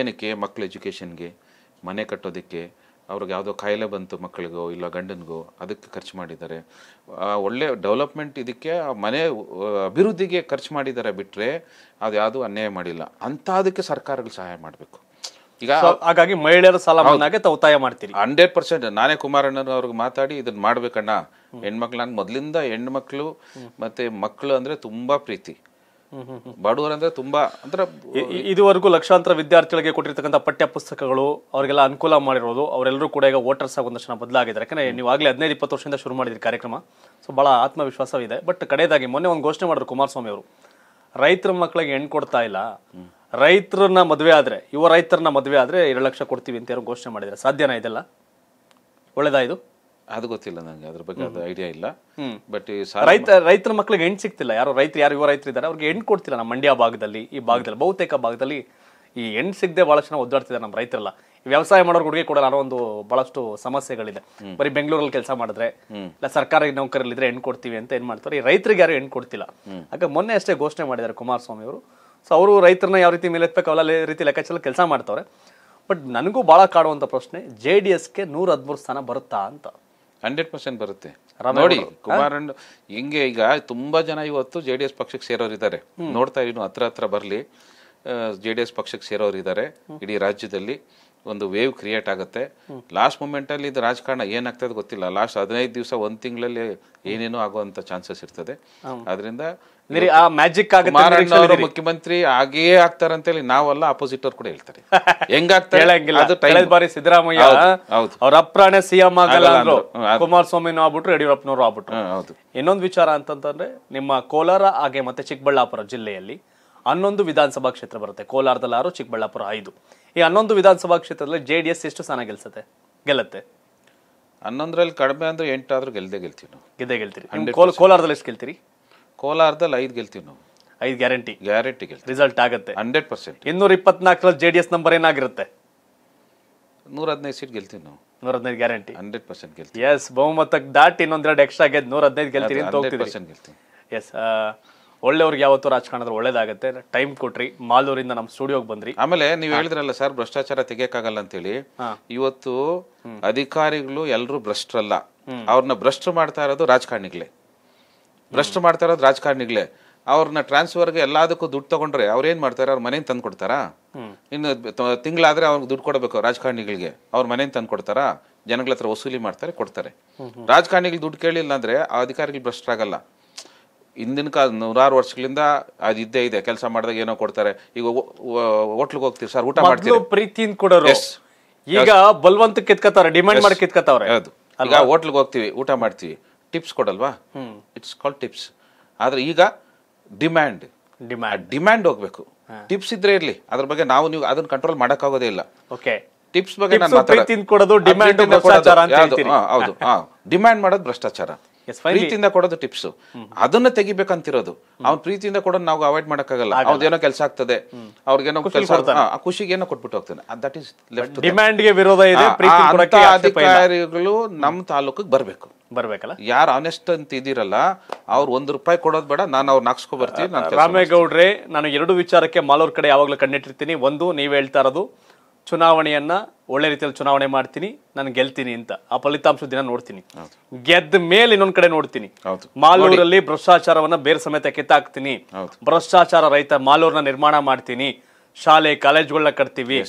ಏನಕ್ಕೆ ಮಕ್ಕಳ ಎಜುಕೇಷನ್ಗೆ ಮನೆ ಕಟ್ಟೋದಕ್ಕೆ ಅವ್ರಿಗೆ ಯಾವುದೋ ಕಾಯಿಲೆ ಬಂತು ಮಕ್ಕಳಿಗೋ ಇಲ್ಲ ಗಂಡನಿಗೋ ಅದಕ್ಕೆ ಖರ್ಚು ಮಾಡಿದ್ದಾರೆ ಒಳ್ಳೆ ಡೆವಲಪ್ಮೆಂಟ್ ಇದಕ್ಕೆ ಮನೆ ಅಭಿವೃದ್ಧಿಗೆ ಖರ್ಚು ಮಾಡಿದ್ದಾರೆ ಬಿಟ್ಟರೆ ಅದು ಯಾವುದೂ ಅನ್ಯಾಯ ಮಾಡಿಲ್ಲ ಅಂತ ಅದಕ್ಕೆ ಸರ್ಕಾರಗಳು ಸಹಾಯ ಮಾಡಬೇಕು ಈಗ ಹಾಗಾಗಿ ಮಹಿಳೆಯರ ಸಾಲ ಮನ್ನಾಗೆ ಒತ್ತಾಯ ಹಂಡ್ರೆಡ್ ಪರ್ಸೆಂಟ್ ನಾನೇ ಕುಮಾರಣ್ಣನ ಅವ್ರಿಗೆ ಮಾತಾಡಿ ಇದನ್ನ ಮಾಡ್ಬೇಕಣ್ಣ ಹೆಣ್ಮಕ್ಳು ನಾನು ಮೊದಲಿಂದ ಹೆಣ್ಮಕ್ಳು ಮತ್ತೆ ಮಕ್ಕಳು ಅಂದ್ರೆ ತುಂಬಾ ಪ್ರೀತಿ ಬಡವರು ಅಂದ್ರೆ ತುಂಬಾ ಅಂದ್ರೆ ಇದುವರೆಗೂ ಲಕ್ಷಾಂತರ ವಿದ್ಯಾರ್ಥಿಗಳಿಗೆ ಕೊಟ್ಟಿರ್ತಕ್ಕಂಥ ಪಠ್ಯ ಪುಸ್ತಕಗಳು ಅವರಿಗೆಲ್ಲ ಅನುಕೂಲ ಮಾಡಿರೋದು ಅವರೆಲ್ಲರೂ ಕೂಡ ಈಗ ವೋಟರ್ಸ್ ಆಗಿ ಒಂದಷ್ಟು ಬದಲಾಗಿದ್ದಾರೆ ಯಾಕಂದ್ರೆ ನೀವು ಆಗಲೇ ಹದಿನೈದು ಇಪ್ಪತ್ತು ವರ್ಷದಿಂದ ಶುರು ಮಾಡಿದ್ರಿ ಕಾರ್ಯಕ್ರಮ ಸೊ ಬಹಳ ಆತ್ಮವಿಶ್ವಾಸವಿದೆ ಬಟ್ ಕಡೆಯದಾಗಿ ಮೊನ್ನೆ ಒಂದು ಘೋಷಣೆ ಮಾಡಿದ್ರು ಕುಮಾರಸ್ವಾಮಿ ಅವರು ರೈತರ ಮಕ್ಕಳಿಗೆ ಹೆಣ್ ಕೊಡ್ತಾ ಇಲ್ಲ ರೈತರನ್ನ ಮದುವೆ ಆದ್ರೆ ಯುವ ರೈತರನ್ನ ಮದುವೆ ಆದ್ರೆ ಎರಡು ಲಕ್ಷ ಕೊಡ್ತೀವಿ ಅಂತ ಯಾರು ಘೋಷಣೆ ಮಾಡಿದ್ದಾರೆ ಸಾಧ್ಯನಾ ಇದೆಲ್ಲ ಒಳ್ಳೇದಾ ಅದು ಗೊತ್ತಿಲ್ಲ ನಂಗೆ ಅದ್ರ ಬಗ್ಗೆ ಅದು ಐಡಿಯಾ ಇಲ್ಲ ಬಟ್ ರೈತ ರೈತರ ಮಕ್ಕಳಿಗೆ ಹೆಣ್ಣು ಸಿಗ್ತಿಲ್ಲ ಯಾರೋ ರೈತರು ಯಾರು ಯುವ ರೈತರು ಇದ್ದಾರೆ ಅವ್ರಿಗೆ ಹೆಣ್ಣು ಕೊಡ್ತಿಲ್ಲ ನಮ್ಮ ಮಂಡ್ಯ ಭಾಗದಲ್ಲಿ ಈ ಭಾಗದಲ್ಲಿ ಬಹುತೇಕ ಭಾಗದಲ್ಲಿ ಈ ಹೆಣ್ಣು ಸಿಗದೆ ಭಾಳ ಜನ ಒದ್ದಾಡ್ತಿದ್ದಾರೆ ನಮ್ಮ ರೈತರೆಲ್ಲ ವ್ಯವಸಾಯ ಮಾಡೋರು ಹುಡುಗಿ ಕೂಡ ನಾನು ಒಂದು ಬಹಳಷ್ಟು ಸಮಸ್ಯೆಗಳಿದೆ ಬರೀ ಬೆಂಗಳೂರಲ್ಲಿ ಕೆಲಸ ಮಾಡಿದ್ರೆ ಇಲ್ಲ ಸರ್ಕಾರಿ ನೌಕರಲ್ಲಿದ್ರೆ ಹೆಣ್ಣು ಕೊಡ್ತೀವಿ ಅಂತ ಏನ್ ಮಾಡ್ತಾರೆ ಈ ರೈತರಿಗೆ ಯಾರು ಹೆಣ್ಣು ಕೊಡ್ತಿಲ್ಲ ಹಾಗೆ ಮೊನ್ನೆ ಅಷ್ಟೇ ಘೋಷಣೆ ಮಾಡಿದ್ದಾರೆ ಕುಮಾರಸ್ವಾಮಿ ಅವರು ಸೊ ಅವರು ರೈತರನ್ನ ಯಾವ ರೀತಿ ಮೇಲೆ ಎತ್ತಬೇಕು ಅವಲ್ಲ ರೀತಿ ಲೆಕ್ಕಾಚಾರ ಕೆಲಸ ಮಾಡ್ತವ್ರೆ ಬಟ್ ನನಗೂ ಭಾಳ ಕಾಡುವಂಥ ಪ್ರಶ್ನೆ ಜೆ ಡಿ ಎಸ್ಗೆ ನೂರ ಹದಿಮೂರು ಸ್ಥಾನ ಬರುತ್ತಾ ಅಂತ ಹಂಡ್ರೆಡ್ ಪರ್ಸೆಂಟ್ ಬರುತ್ತೆ ನೋಡಿ ಕುಮಾರಣ್ಣ ಹಿಂಗೆ ಈಗ ತುಂಬಾ ಜನ ಇವತ್ತು ಜೆ ಡಿ ಎಸ್ ಪಕ್ಷಕ್ಕೆ ಸೇರೋರಿದ್ದಾರೆ ನೋಡ್ತಾ ಇನ್ನು ಹತ್ರ ಹತ್ರ ಬರಲಿ ಜೆ ಡಿ ಎಸ್ ಪಕ್ಷಕ್ಕೆ ಸೇರೋರಿದ್ದಾರೆ ಇಡೀ ರಾಜ್ಯದಲ್ಲಿ ಒಂದು ವೇವ್ ಕ್ರಿಯೇಟ್ ಆಗುತ್ತೆ ಲಾಸ್ಟ್ ಮೂಮೆಂಟ್ ಅಲ್ಲಿ ಇದು ರಾಜಕಾರಣ ಏನಾಗ್ತದೆ ಗೊತ್ತಿಲ್ಲ ಲಾಸ್ಟ್ ಹದಿನೈದು ದಿವಸ ಒಂದ್ ತಿಂಗಳಲ್ಲಿ ಏನೇನೋ ಆಗುವಂತ ಚಾನ್ಸಸ್ ಇರ್ತದೆ ಅದರಿಂದ ಆ ಮ್ಯಾಜಿಕ್ ಆಗುತ್ತೆ ಮುಖ್ಯಮಂತ್ರಿ ಆಗೇ ಆಗ್ತಾರಂತ ಹೇಳಿ ನಾವೆಲ್ಲ ಅಪೋಸಿಟ್ ಅವ್ರು ಕೂಡ ಹೇಳ್ತಾರೆ ಹೆಂಗಾಗ್ತಾರೆ ಹೇಳಂಗಿಲ್ಲ ಬಾರಿ ಸಿದ್ದರಾಮಯ್ಯ ಅವ್ರ ಅಪ್ರಾಣೆ ಸಿಎಂ ಆಗಲ್ಲ ಅಂದ್ರು ಆಗ್ಬಿಟ್ರು ಯಡಿಯೂರಪ್ಪನವರು ಆಗ್ಬಿಟ್ರು ಇನ್ನೊಂದು ವಿಚಾರ ಅಂತಂದ್ರೆ ನಿಮ್ಮ ಕೋಲಾರ ಹಾಗೆ ಮತ್ತೆ ಚಿಕ್ಕಬಳ್ಳಾಪುರ ಜಿಲ್ಲೆಯಲ್ಲಿ ಹನ್ನೊಂದು ವಿಧಾನಸಭಾ ಕ್ಷೇತ್ರ ಬರುತ್ತೆ ಕೋಲಾರದಲ್ಲಿ ಆರು ಚಿಕ್ಕಬಳ್ಳಾಪುರ ಐದು ಈ ಹನ್ನೊಂದು ವಿಧಾನಸಭಾ ಕ್ಷೇತ್ರದಲ್ಲಿ ಜೆ ಡಿ ಎಸ್ ಎಷ್ಟು ಸ್ಥಾನ ಗೆಲ್ಸತ್ತೆ ಗೆಲ್ಲತ್ತೆ ಹನ್ನೊಂದರಲ್ಲಿ ಕಡಿಮೆ ಅಂದ್ರೆ ಎಂಟಾದ್ರೂ ಗೆಲ್ದೇ ಗೆಲ್ತೀವಿ ನಾವು ಗೆದ್ದೇ ಗೆಲ್ತೀರಿ ಕೋಲಾರದಲ್ಲಿ ಎಷ್ಟು ಗೆಲ್ತೀರಿ ಕೋಲಾರದಲ್ಲಿ ಐದು ಗೆಲ್ತೀವಿ ನಾವು ಐದು ಗ್ಯಾರಂಟಿ ಗ್ಯಾರಂಟಿ ಗೆಲ್ತೀವಿ ರಿಸಲ್ಟ್ ಆಗುತ್ತೆ ಹಂಡ್ರೆಡ್ ಪರ್ಸೆಂಟ್ ಇನ್ನೂರ ಇಪ್ಪತ್ನಾಲ್ಕರಲ್ಲಿ ಜೆ ಡಿ ಎಸ್ ನಂಬರ್ ಏನಾಗಿರುತ್ತೆ ನೂರ ಹದಿನೈದು ಸೀಟ್ ಗೆಲ್ತೀವಿ ನಾವು ನೂರ ಹದಿನೈದು ಗ್ಯಾರಂಟಿ ಹಂಡ್ರೆಡ್ ಪರ್ಸೆಂಟ್ ಗೆಲ್ತೀವಿ ಎಸ್ ಬಹುಮತಕ್ಕೆ ದಾಟಿ ಇನ್ನೊಂದೆರಡು ಎಕ್ಸ್ಟ್ರಾ ಗೆದ್ದು ನೂರ ಹದಿನೈದು ಗೆಲ್ತೀವಿ ಅಂತ ಹೋಗ್ತೀವಿ ಪರ್ಸೆಂಟ್ ಗೆಲ್ತೀವಿ ಎಸ್ ಒಳ್ಳೆಯವ್ರಿಗೆ ಯಾವತ್ತೂ ರಾಜಕಾರಣದ್ರೆ ಒಳ್ಳೇದಾಗುತ್ತೆ ಟೈಮ್ ಕೊಟ್ರಿ ಮಾಲೂರಿಂದ ನಮ್ಮ ಸ್ಟುಡಿಯೋಗೆ ಬಂದ್ರಿ ಆಮೇಲೆ ನೀವು ಹೇಳಿದ್ರಲ್ಲ ಸರ್ ಭ್ರಷ್ಟಾಚಾರ ತೆಗಿಯಕ್ಕಾಗಲ್ಲ ಹೇಳಿ ಇವತ್ತು ಅಧಿಕಾರಿಗಳು ಎಲ್ಲರೂ ಭ್ರಷ್ಟರಲ್ಲ ಅವ್ರನ್ನ ಭ್ರಷ್ಟ ಮಾಡ್ತಾ ಇರೋದು ರಾಜಕಾರಣಿಗಳೇ ಭ್ರಷ್ಟ ಮಾಡ್ತಾ ಇರೋದು ರಾಜಕಾರಣಿಗಳೇ ಅವ್ರನ್ನ ಟ್ರಾನ್ಸ್ಫರ್ಗೆ ಎಲ್ಲದಕ್ಕೂ ದುಡ್ಡು ತಗೊಂಡ್ರೆ ಅವ್ರೇನ್ ಮಾಡ್ತಾರೆ ಅವ್ರ ಮನೇನ್ ತಂದು ಕೊಡ್ತಾರಾ ಇನ್ನು ತಿಂಗಳಾದ್ರೆ ಅವ್ರಿಗೆ ದುಡ್ಡು ಕೊಡಬೇಕು ರಾಜಕಾರಣಿಗಳಿಗೆ ಅವ್ರ ಮನೇನ್ ತಂದು ಕೊಡ್ತಾರಾ ಜನಗಳ ಹತ್ರ ವಸೂಲಿ ಮಾಡ್ತಾರೆ ಕೊಡ್ತಾರೆ ರಾಜಕಾರಣಿಗಳು ದುಡ್ಡು ಕೇಳಿಲ್ಲ ಅಂದ್ರೆ ಆ ಅಧಿಕಾರಿಗಳು ಆಗಲ್ಲ ಹಿಂದಿನ ಕಾಲ ನೂರಾರು ವರ್ಷಗಳಿಂದ ಅದು ಇದ್ದೇ ಇದೆ ಕೆಲಸ ಮಾಡಿದಾಗ ಏನೋ ಕೊಡ್ತಾರೆ ಈಗ ಹೋಟ್ಲಿಗೆ ಹೋಗ್ತೀವಿ ಸರ್ ಊಟ ಮಾಡ್ತೀವಿ ಪ್ರೀತಿಯಿಂದ ಕೊಡೋರು ಈಗ ಬಲವಂತ ಕಿತ್ಕೊತಾರೆ ಡಿಮ್ಯಾಂಡ್ ಮಾಡಿ ಹೌದು ಈಗ ಹೋಟ್ಲಿಗೆ ಹೋಗ್ತೀವಿ ಊಟ ಮಾಡ್ತೀವಿ ಟಿಪ್ಸ್ ಕೊಡಲ್ವಾ ಇಟ್ಸ್ ಕಾಲ್ ಟಿಪ್ಸ್ ಆದ್ರೆ ಈಗ ಡಿಮ್ಯಾಂಡ್ ಡಿಮ್ಯಾಂಡ್ ಡಿಮ್ಯಾಂಡ್ ಹೋಗ್ಬೇಕು ಟಿಪ್ಸ್ ಇದ್ರೆ ಇರ್ಲಿ ಅದ್ರ ಬಗ್ಗೆ ನಾವು ನೀವು ಅದನ್ನ ಕಂಟ್ರೋಲ್ ಆಗೋದೇ ಇಲ್ಲ ಓಕೆ ಟಿಪ್ಸ್ ಬಗ್ಗೆ ಡಿಮ್ಯಾಂಡ್ ಹೌದು ಡಿಮ್ಯಾಂಡ್ ಮಾಡೋದು ಭ್ರಷ್ಟಾಚಾರ ಪ್ರೀತಿಯಿಂದ ಕೊಡೋದು ಟಿಪ್ಸ್ ಅದನ್ನ ತೆಗಿಬೇಕಂತಿರೋದು ಅವ್ನ ಪ್ರೀತಿಯಿಂದ ಕೊಡೋದು ನಾವು ಅವಾಯ್ಡ್ ಮಾಡಕ್ಕಾಗಲ್ಲ ಅವ್ದೇನೋ ಕೆಲಸ ಆಗ್ತದೆ ಅವ್ರಿಗೇನೋ ಕೆಲಸ ಖುಷಿಗೆ ಏನೋ ಕೊಟ್ಬಿಟ್ಟು ಹೋಗ್ತಾನೆ ದಟ್ ಇಸ್ ಡಿಮ್ಯಾಂಡ್ ವಿರೋಧ ಇದೆ ಅಧಿಕಾರಿಗಳು ನಮ್ಮ ತಾಲೂಕಿಗೆ ಬರಬೇಕು ಬರ್ಬೇಕಲ್ಲ ಯಾರು ಆನೆಸ್ಟ್ ಅಂತ ಇದಿರಲ್ಲ ಅವ್ರು ಒಂದ್ ರೂಪಾಯಿ ಕೊಡೋದು ಬೇಡ ನಾನು ಅವ್ರು ನಾಕ್ಸ್ಕೊ ಬರ್ತೀನಿ ರಾಮೇಗೌಡ್ರೆ ನಾನು ಎರಡು ವಿಚಾರಕ್ಕೆ ಮಾಲೂರ್ ಕಡೆ ಯಾವಾಗಲೂ ಕಣ್ಣಿಟ್ಟಿರ್ತೀನಿ ಒಂದು ನೀವು ಹೇಳ್ತಾ ಇರೋದು ಚುನಾವಣೆಯನ್ನ ಒಳ್ಳೆ ರೀತಿಯಲ್ಲಿ ಚುನಾವಣೆ ಮಾಡ್ತೀನಿ ನಾನು ಗೆಲ್ತೀನಿ ಅಂತ ಆ ಫಲಿತಾಂಶ ದಿನ ನೋಡ್ತೀನಿ ಗೆದ್ದ ಮೇಲೆ ಇನ್ನೊಂದ್ ಕಡೆ ನೋಡ್ತೀನಿ ಮಾಲೂರಲ್ಲಿ ಭ್ರಷ್ಟಾಚಾರವನ್ನ ಬೇರೆ ಸಮೇತ ಕಿತ್ತಾಕ್ತೀನಿ ಭ್ರಷ್ಟಾಚಾರ ರೈತ ಮಾಲೂರ್ನ ನಿರ್ಮಾಣ ಮಾಡ್ತೀನಿ ಶಾಲೆ ಕಾಲೇಜ್ಗಳನ್ನ ಕಟ್ತೀವಿ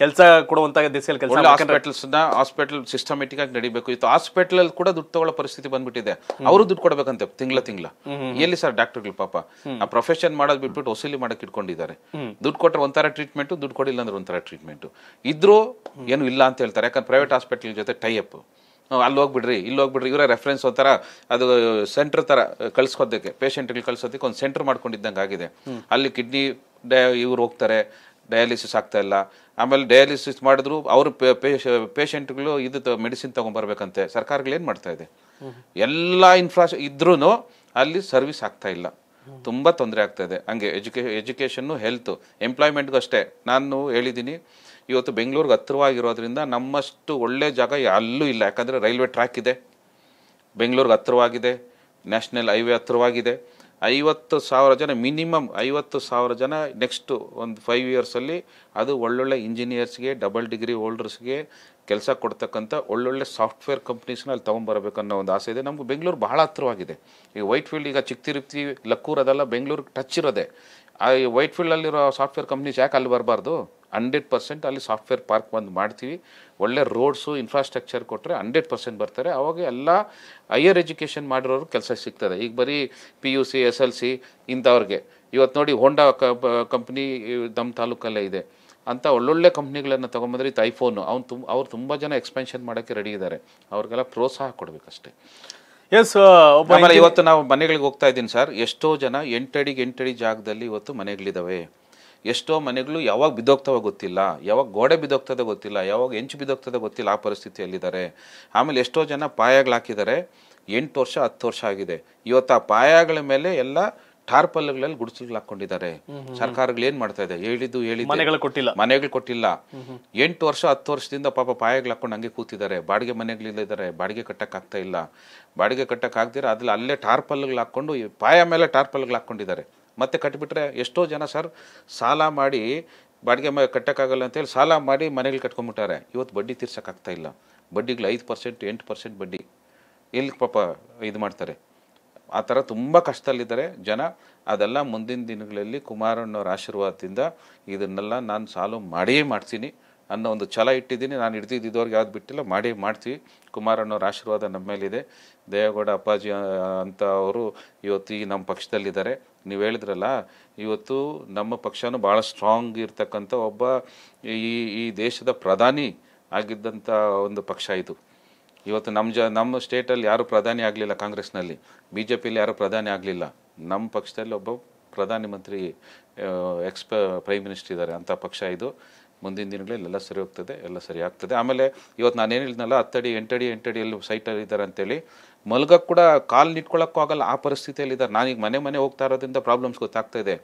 ಕೆಲಸ ಕೊಡುವಂತ ದಿಸೆಯಲ್ಲಿ ಕೆಲಸ ಹಾಸ್ಪಿಟಲ್ಸ್ ನ ಹಾಸ್ಪಿಟಲ್ ಸಿಸ್ಟಮೆಟಿಕ್ ಆಗಿ ನಡಿಬೇಕು ಇತ್ತು ಹಾಸ್ಪಿಟಲ್ ಅಲ್ಲಿ ಕೂಡ ದುಡ್ಡು ತಗೊಳ್ಳೋ ಪರಿಸ್ಥಿತಿ ಬಂದ್ಬಿಟ್ಟಿದೆ ಅವರು ದುಡ್ಡು ಕೊಡ್ಬೇಕಂತೆ ತಿಂಗಳ ತಿಂಗಳ ಎಲ್ಲಿ ಸರ್ ಡಾಕ್ಟರ್ ಪಾಪ ಆ ಪ್ರೊಫೆಷನ್ ಮಾಡೋದ್ ಬಿಟ್ಬಿಟ್ಟು ವಸೂಲಿ ಮಾಡಕ್ ಇಟ್ಕೊಂಡಿದ್ದಾರೆ ದುಡ್ಡು ಕೊಟ್ಟರೆ ಒಂಥರ ಟ್ರೀಟ್ಮೆಂಟ್ ದುಡ್ಡು ಕೊಡಿಲ್ಲ ಅಂದ್ರೆ ಒಂಥರ ಟ್ರೀಟ್ಮೆಂಟ್ ಇದ್ರು ಏನು ಇಲ್ಲ ಅಂತ ಹೇಳ್ತಾರೆ ಯಾಕಂದ್ರೆ ಪ್ರೈವೇಟ್ ಹಾಸ್ಪಿಟಲ್ ಜೊತೆ ಟೈ ಅಪ್ ಅಲ್ಲಿ ಹೋಗ್ಬಿಡ್ರಿ ಇಲ್ಲಿ ಹೋಗ್ಬಿಡ್ರಿ ಇವರ ರೆಫರೆನ್ಸ್ ಒಂಥರ ಅದು ಸೆಂಟರ್ ತರ ಪೇಷಂಟ್ ಪೇಷಂಟ್ಗಳು ಕಳ್ಸೋದಕ್ಕೆ ಒಂದು ಸೆಂಟರ್ ಮಾಡ್ಕೊಂಡಿದ್ದಂಗೆ ಆಗಿದೆ ಅಲ್ಲಿ ಕಿಡ್ನಿ ಇವ್ರು ಹೋಗ್ತಾರೆ ಡಯಾಲಿಸಿಸ್ ಆಗ್ತಾ ಇಲ್ಲ ಆಮೇಲೆ ಡಯಾಲಿಸಿಸ್ ಮಾಡಿದ್ರು ಅವರು ಪೇಷಂಟ್ಗಳು ಇದು ಮೆಡಿಸಿನ್ ತಗೊಂಡ್ಬರ್ಬೇಕಂತೆ ಸರ್ಕಾರಗಳು ಏನು ಮಾಡ್ತಾ ಇದೆ ಎಲ್ಲ ಇನ್ಫ್ರಾ ಇದ್ರೂ ಅಲ್ಲಿ ಸರ್ವಿಸ್ ಆಗ್ತಾ ಇಲ್ಲ ತುಂಬ ತೊಂದರೆ ಆಗ್ತಾ ಇದೆ ಹಂಗೆ ಎಜುಕೇ ಎಜುಕೇಷನ್ನು ಹೆಲ್ತು ಎಂಪ್ಲಾಯ್ಮೆಂಟ್ಗೂ ಅಷ್ಟೇ ನಾನು ಹೇಳಿದ್ದೀನಿ ಇವತ್ತು ಬೆಂಗಳೂರಿಗೆ ಹತ್ತಿರವಾಗಿರೋದ್ರಿಂದ ನಮ್ಮಷ್ಟು ಒಳ್ಳೆ ಜಾಗ ಅಲ್ಲೂ ಇಲ್ಲ ಯಾಕಂದರೆ ರೈಲ್ವೆ ಟ್ರ್ಯಾಕ್ ಇದೆ ಬೆಂಗಳೂರಿಗೆ ಹತ್ತಿರವಾಗಿದೆ ನ್ಯಾಷನಲ್ ಹೈವೇ ಹತ್ತಿರವಾಗಿದೆ ಐವತ್ತು ಸಾವಿರ ಜನ ಮಿನಿಮಮ್ ಐವತ್ತು ಸಾವಿರ ಜನ ನೆಕ್ಸ್ಟು ಒಂದು ಫೈವ್ ಇಯರ್ಸಲ್ಲಿ ಅದು ಒಳ್ಳೊಳ್ಳೆ ಇಂಜಿನಿಯರ್ಸ್ಗೆ ಡಬಲ್ ಡಿಗ್ರಿ ಹೋಲ್ಡರ್ಸ್ಗೆ ಕೆಲಸ ಕೊಡ್ತಕ್ಕಂಥ ಒಳ್ಳೊಳ್ಳೆ ಸಾಫ್ಟ್ವೇರ್ ಕಂಪ್ನೀಸ್ನ ಅಲ್ಲಿ ತೊಗೊಂಬರಬೇಕನ್ನೋ ಒಂದು ಆಸೆ ಇದೆ ನಮ್ಗೆ ಬೆಂಗಳೂರು ಬಹಳ ಹತ್ರವಾಗಿದೆ ಈ ವೈಟ್ ಫೀಲ್ಡ್ ಈಗ ಚಿಕ್ತಿರುಪ್ತಿ ಲಕ್ಕೂರ್ ಅದೆಲ್ಲ ಬೆಂಗಳೂರಿಗೆ ಟಚ್ ಇರೋದೆ ಆ ವೈಟ್ ಫೀಲ್ಡಲ್ಲಿರೋ ಸಾಫ್ಟ್ವೇರ್ ಕಂಪ್ನೀಸ್ ಯಾಕೆ ಅಲ್ಲಿ ಬರಬಾರ್ದು ಹಂಡ್ರೆಡ್ ಪರ್ಸೆಂಟ್ ಅಲ್ಲಿ ಸಾಫ್ಟ್ವೇರ್ ಪಾರ್ಕ್ ಬಂದು ಮಾಡ್ತೀವಿ ಒಳ್ಳೆ ರೋಡ್ಸು ಇನ್ಫ್ರಾಸ್ಟ್ರಕ್ಚರ್ ಕೊಟ್ಟರೆ ಹಂಡ್ರೆಡ್ ಪರ್ಸೆಂಟ್ ಬರ್ತಾರೆ ಅವಾಗ ಎಲ್ಲ ಹೈಯರ್ ಎಜುಕೇಷನ್ ಮಾಡಿರೋರು ಕೆಲಸ ಸಿಗ್ತದೆ ಈಗ ಬರೀ P U C S L C ಇಂಥವ್ರಿಗೆ ಇವತ್ತು ನೋಡಿ ಹೋಂಡಾ ಕಂಪ್ನಿ ನಮ್ಮ ತಾಲೂಕಲ್ಲೇ ಇದೆ ಅಂತ ಒಳ್ಳೊಳ್ಳೆ ಕಂಪ್ನಿಗಳನ್ನು ತೊಗೊಂಬಂದ್ರೆ ಇದು ಐಫೋನು ಅವ್ನು ತುಂಬ ಅವ್ರು ತುಂಬ ಜನ ಎಕ್ಸ್ಪೆನ್ಷನ್ ಮಾಡೋಕ್ಕೆ ರೆಡಿ ಇದ್ದಾರೆ ಅವ್ರಿಗೆಲ್ಲ ಪ್ರೋತ್ಸಾಹ ಕೊಡಬೇಕಷ್ಟೇ ಎಸ್ ಒಬ್ಬ ಇವತ್ತು ನಾವು ಮನೆಗಳಿಗೆ ಹೋಗ್ತಾ ಇದ್ದೀನಿ ಸರ್ ಎಷ್ಟೋ ಜನ ಎಂಟಡಿಗೆ ಎಂಟಡಿ ಜಾಗದಲ್ಲಿ ಇವತ್ತು ಮನೆಗಳಿದ್ದಾವೆ ಎಷ್ಟೋ ಮನೆಗಳು ಯಾವಾಗ ಬಿದ್ದೋಗ್ತಾವೋ ಗೊತ್ತಿಲ್ಲ ಯಾವಾಗ ಗೋಡೆ ಬಿದ್ದೋಗ್ತದೆ ಗೊತ್ತಿಲ್ಲ ಯಾವಾಗ ಹೆಂಚು ಬಿದ್ದೋಗ್ತದೆ ಗೊತ್ತಿಲ್ಲ ಆ ಪರಿಸ್ಥಿತಿಯಲ್ಲಿದ್ದಾರೆ ಆಮೇಲೆ ಎಷ್ಟೋ ಜನ ಹಾಕಿದ್ದಾರೆ ಎಂಟು ವರ್ಷ ಹತ್ತು ವರ್ಷ ಆಗಿದೆ ಇವತ್ತು ಆ ಪಾಯಗಳ ಮೇಲೆ ಎಲ್ಲ ಟಾರ್ಪಲ್ಗಳಲ್ಲಿ ಗುಡಿಸಲು ಹಾಕೊಂಡಿದ್ದಾರೆ ಸರ್ಕಾರಗಳು ಏನ್ ಮಾಡ್ತಾ ಇದೆ ಹೇಳಿದ್ದು ಹೇಳಿ ಮನೆಗಳು ಕೊಟ್ಟಿಲ್ಲ ಮನೆಗಳು ಕೊಟ್ಟಿಲ್ಲ ಎಂಟು ವರ್ಷ ಹತ್ತು ವರ್ಷದಿಂದ ಪಾಪ ಪಾಯಗಳು ಹಾಕೊಂಡು ಹಂಗೆ ಕೂತಿದ್ದಾರೆ ಬಾಡಿಗೆ ಇದ್ದಾರೆ ಬಾಡಿಗೆ ಕಟ್ಟಕ್ ಆಗ್ತಾ ಇಲ್ಲ ಬಾಡಿಗೆ ಕಟ್ಟಕ್ ಆಗ್ದಿರ ಅದ್ರಲ್ಲಿ ಅಲ್ಲೇ ಟಾರ್ಪಲ್ಗಳು ಹಾಕೊಂಡು ಪಾಯ ಮೇಲೆ ಟಾರ್ಪಲ್ಗಳು ಹಾಕೊಂಡಿದ್ದಾರೆ ಮತ್ತೆ ಕಟ್ಬಿಟ್ರೆ ಎಷ್ಟೋ ಜನ ಸರ್ ಸಾಲ ಮಾಡಿ ಬಾಡಿಗೆ ಮ ಕಟ್ಟೋಕ್ಕಾಗಲ್ಲ ಅಂತೇಳಿ ಸಾಲ ಮಾಡಿ ಮನೆಗಳು ಕಟ್ಕೊಂಬಿಟ್ಟಾರೆ ಇವತ್ತು ಬಡ್ಡಿ ತೀರ್ಸೋಕ್ಕಾಗ್ತಾ ಇಲ್ಲ ಬಡ್ಡಿಗಳು ಐದು ಪರ್ಸೆಂಟ್ ಎಂಟು ಪರ್ಸೆಂಟ್ ಬಡ್ಡಿ ಇಲ್ಲಿ ಪಾಪ ಇದು ಮಾಡ್ತಾರೆ ಆ ಥರ ತುಂಬ ಕಷ್ಟದಲ್ಲಿದ್ದಾರೆ ಜನ ಅದೆಲ್ಲ ಮುಂದಿನ ದಿನಗಳಲ್ಲಿ ಕುಮಾರಣ್ಣವ್ರ ಆಶೀರ್ವಾದದಿಂದ ಇದನ್ನೆಲ್ಲ ನಾನು ಸಾಲು ಮಾಡೇ ಮಾಡ್ತೀನಿ ಅನ್ನೋ ಒಂದು ಛಲ ಇಟ್ಟಿದ್ದೀನಿ ನಾನು ಹಿಡ್ದಿದ್ದು ಇದುವರೆಗೆ ಯಾವ್ದು ಬಿಟ್ಟಿಲ್ಲ ಮಾಡಿ ಮಾಡ್ತೀವಿ ಅನ್ನೋರ ಆಶೀರ್ವಾದ ನಮ್ಮ ಮೇಲಿದೆ ದೇವೇಗೌಡ ಅಪ್ಪಾಜಿ ಅಂತ ಅವರು ಇವತ್ತು ಈ ನಮ್ಮ ಪಕ್ಷದಲ್ಲಿದ್ದಾರೆ ನೀವು ಹೇಳಿದ್ರಲ್ಲ ಇವತ್ತು ನಮ್ಮ ಪಕ್ಷನೂ ಭಾಳ ಸ್ಟ್ರಾಂಗ್ ಇರ್ತಕ್ಕಂಥ ಒಬ್ಬ ಈ ಈ ದೇಶದ ಪ್ರಧಾನಿ ಆಗಿದ್ದಂಥ ಒಂದು ಪಕ್ಷ ಇದು ಇವತ್ತು ನಮ್ಮ ಜ ನಮ್ಮ ಸ್ಟೇಟಲ್ಲಿ ಯಾರೂ ಪ್ರಧಾನಿ ಆಗಲಿಲ್ಲ ಕಾಂಗ್ರೆಸ್ನಲ್ಲಿ ಬಿ ಜೆ ಪಿಯಲ್ಲಿ ಯಾರೂ ಪ್ರಧಾನಿ ಆಗಲಿಲ್ಲ ನಮ್ಮ ಪಕ್ಷದಲ್ಲಿ ಒಬ್ಬ ಪ್ರಧಾನಮಂತ್ರಿ ಎಕ್ಸ್ ಪ್ರೈಮ್ ಮಿನಿಸ್ಟರ್ ಇದ್ದಾರೆ ಅಂಥ ಪಕ್ಷ ಇದು ಮುಂದಿನ ದಿನಗಳಲ್ಲಿ ಎಲ್ಲ ಸರಿ ಹೋಗ್ತದೆ ಎಲ್ಲ ಸರಿ ಆಗ್ತದೆ ಆಮೇಲೆ ಇವತ್ತು ನಾನೇನು ಹೇಳಿದ್ನಲ್ಲ ಹತ್ತಡಿ ಎಂಟಡಿ ಎಂಟಡಿಯಲ್ಲಿ ಸೈಟಲ್ಲಿ ಇದ್ದಾರೆ ಅಂತೇಳಿ ಮಲ್ಗಕ್ಕೆ ಕೂಡ ಕಾಲು ನಿಟ್ಕೊಳ್ಳೋಕ್ಕೂ ಆಗಲ್ಲ ಆ ಪರಿಸ್ಥಿತಿಯಲ್ಲಿ ಇದ್ದಾರೆ ನಾನೀಗ ಮನೆ ಮನೆ ಹೋಗ್ತಾ ಇರೋದ್ರಿಂದ ಪ್ರಾಬ್ಲಮ್ಸ್ ಗೊತ್ತಾಗ್ತಾ ಇದೆ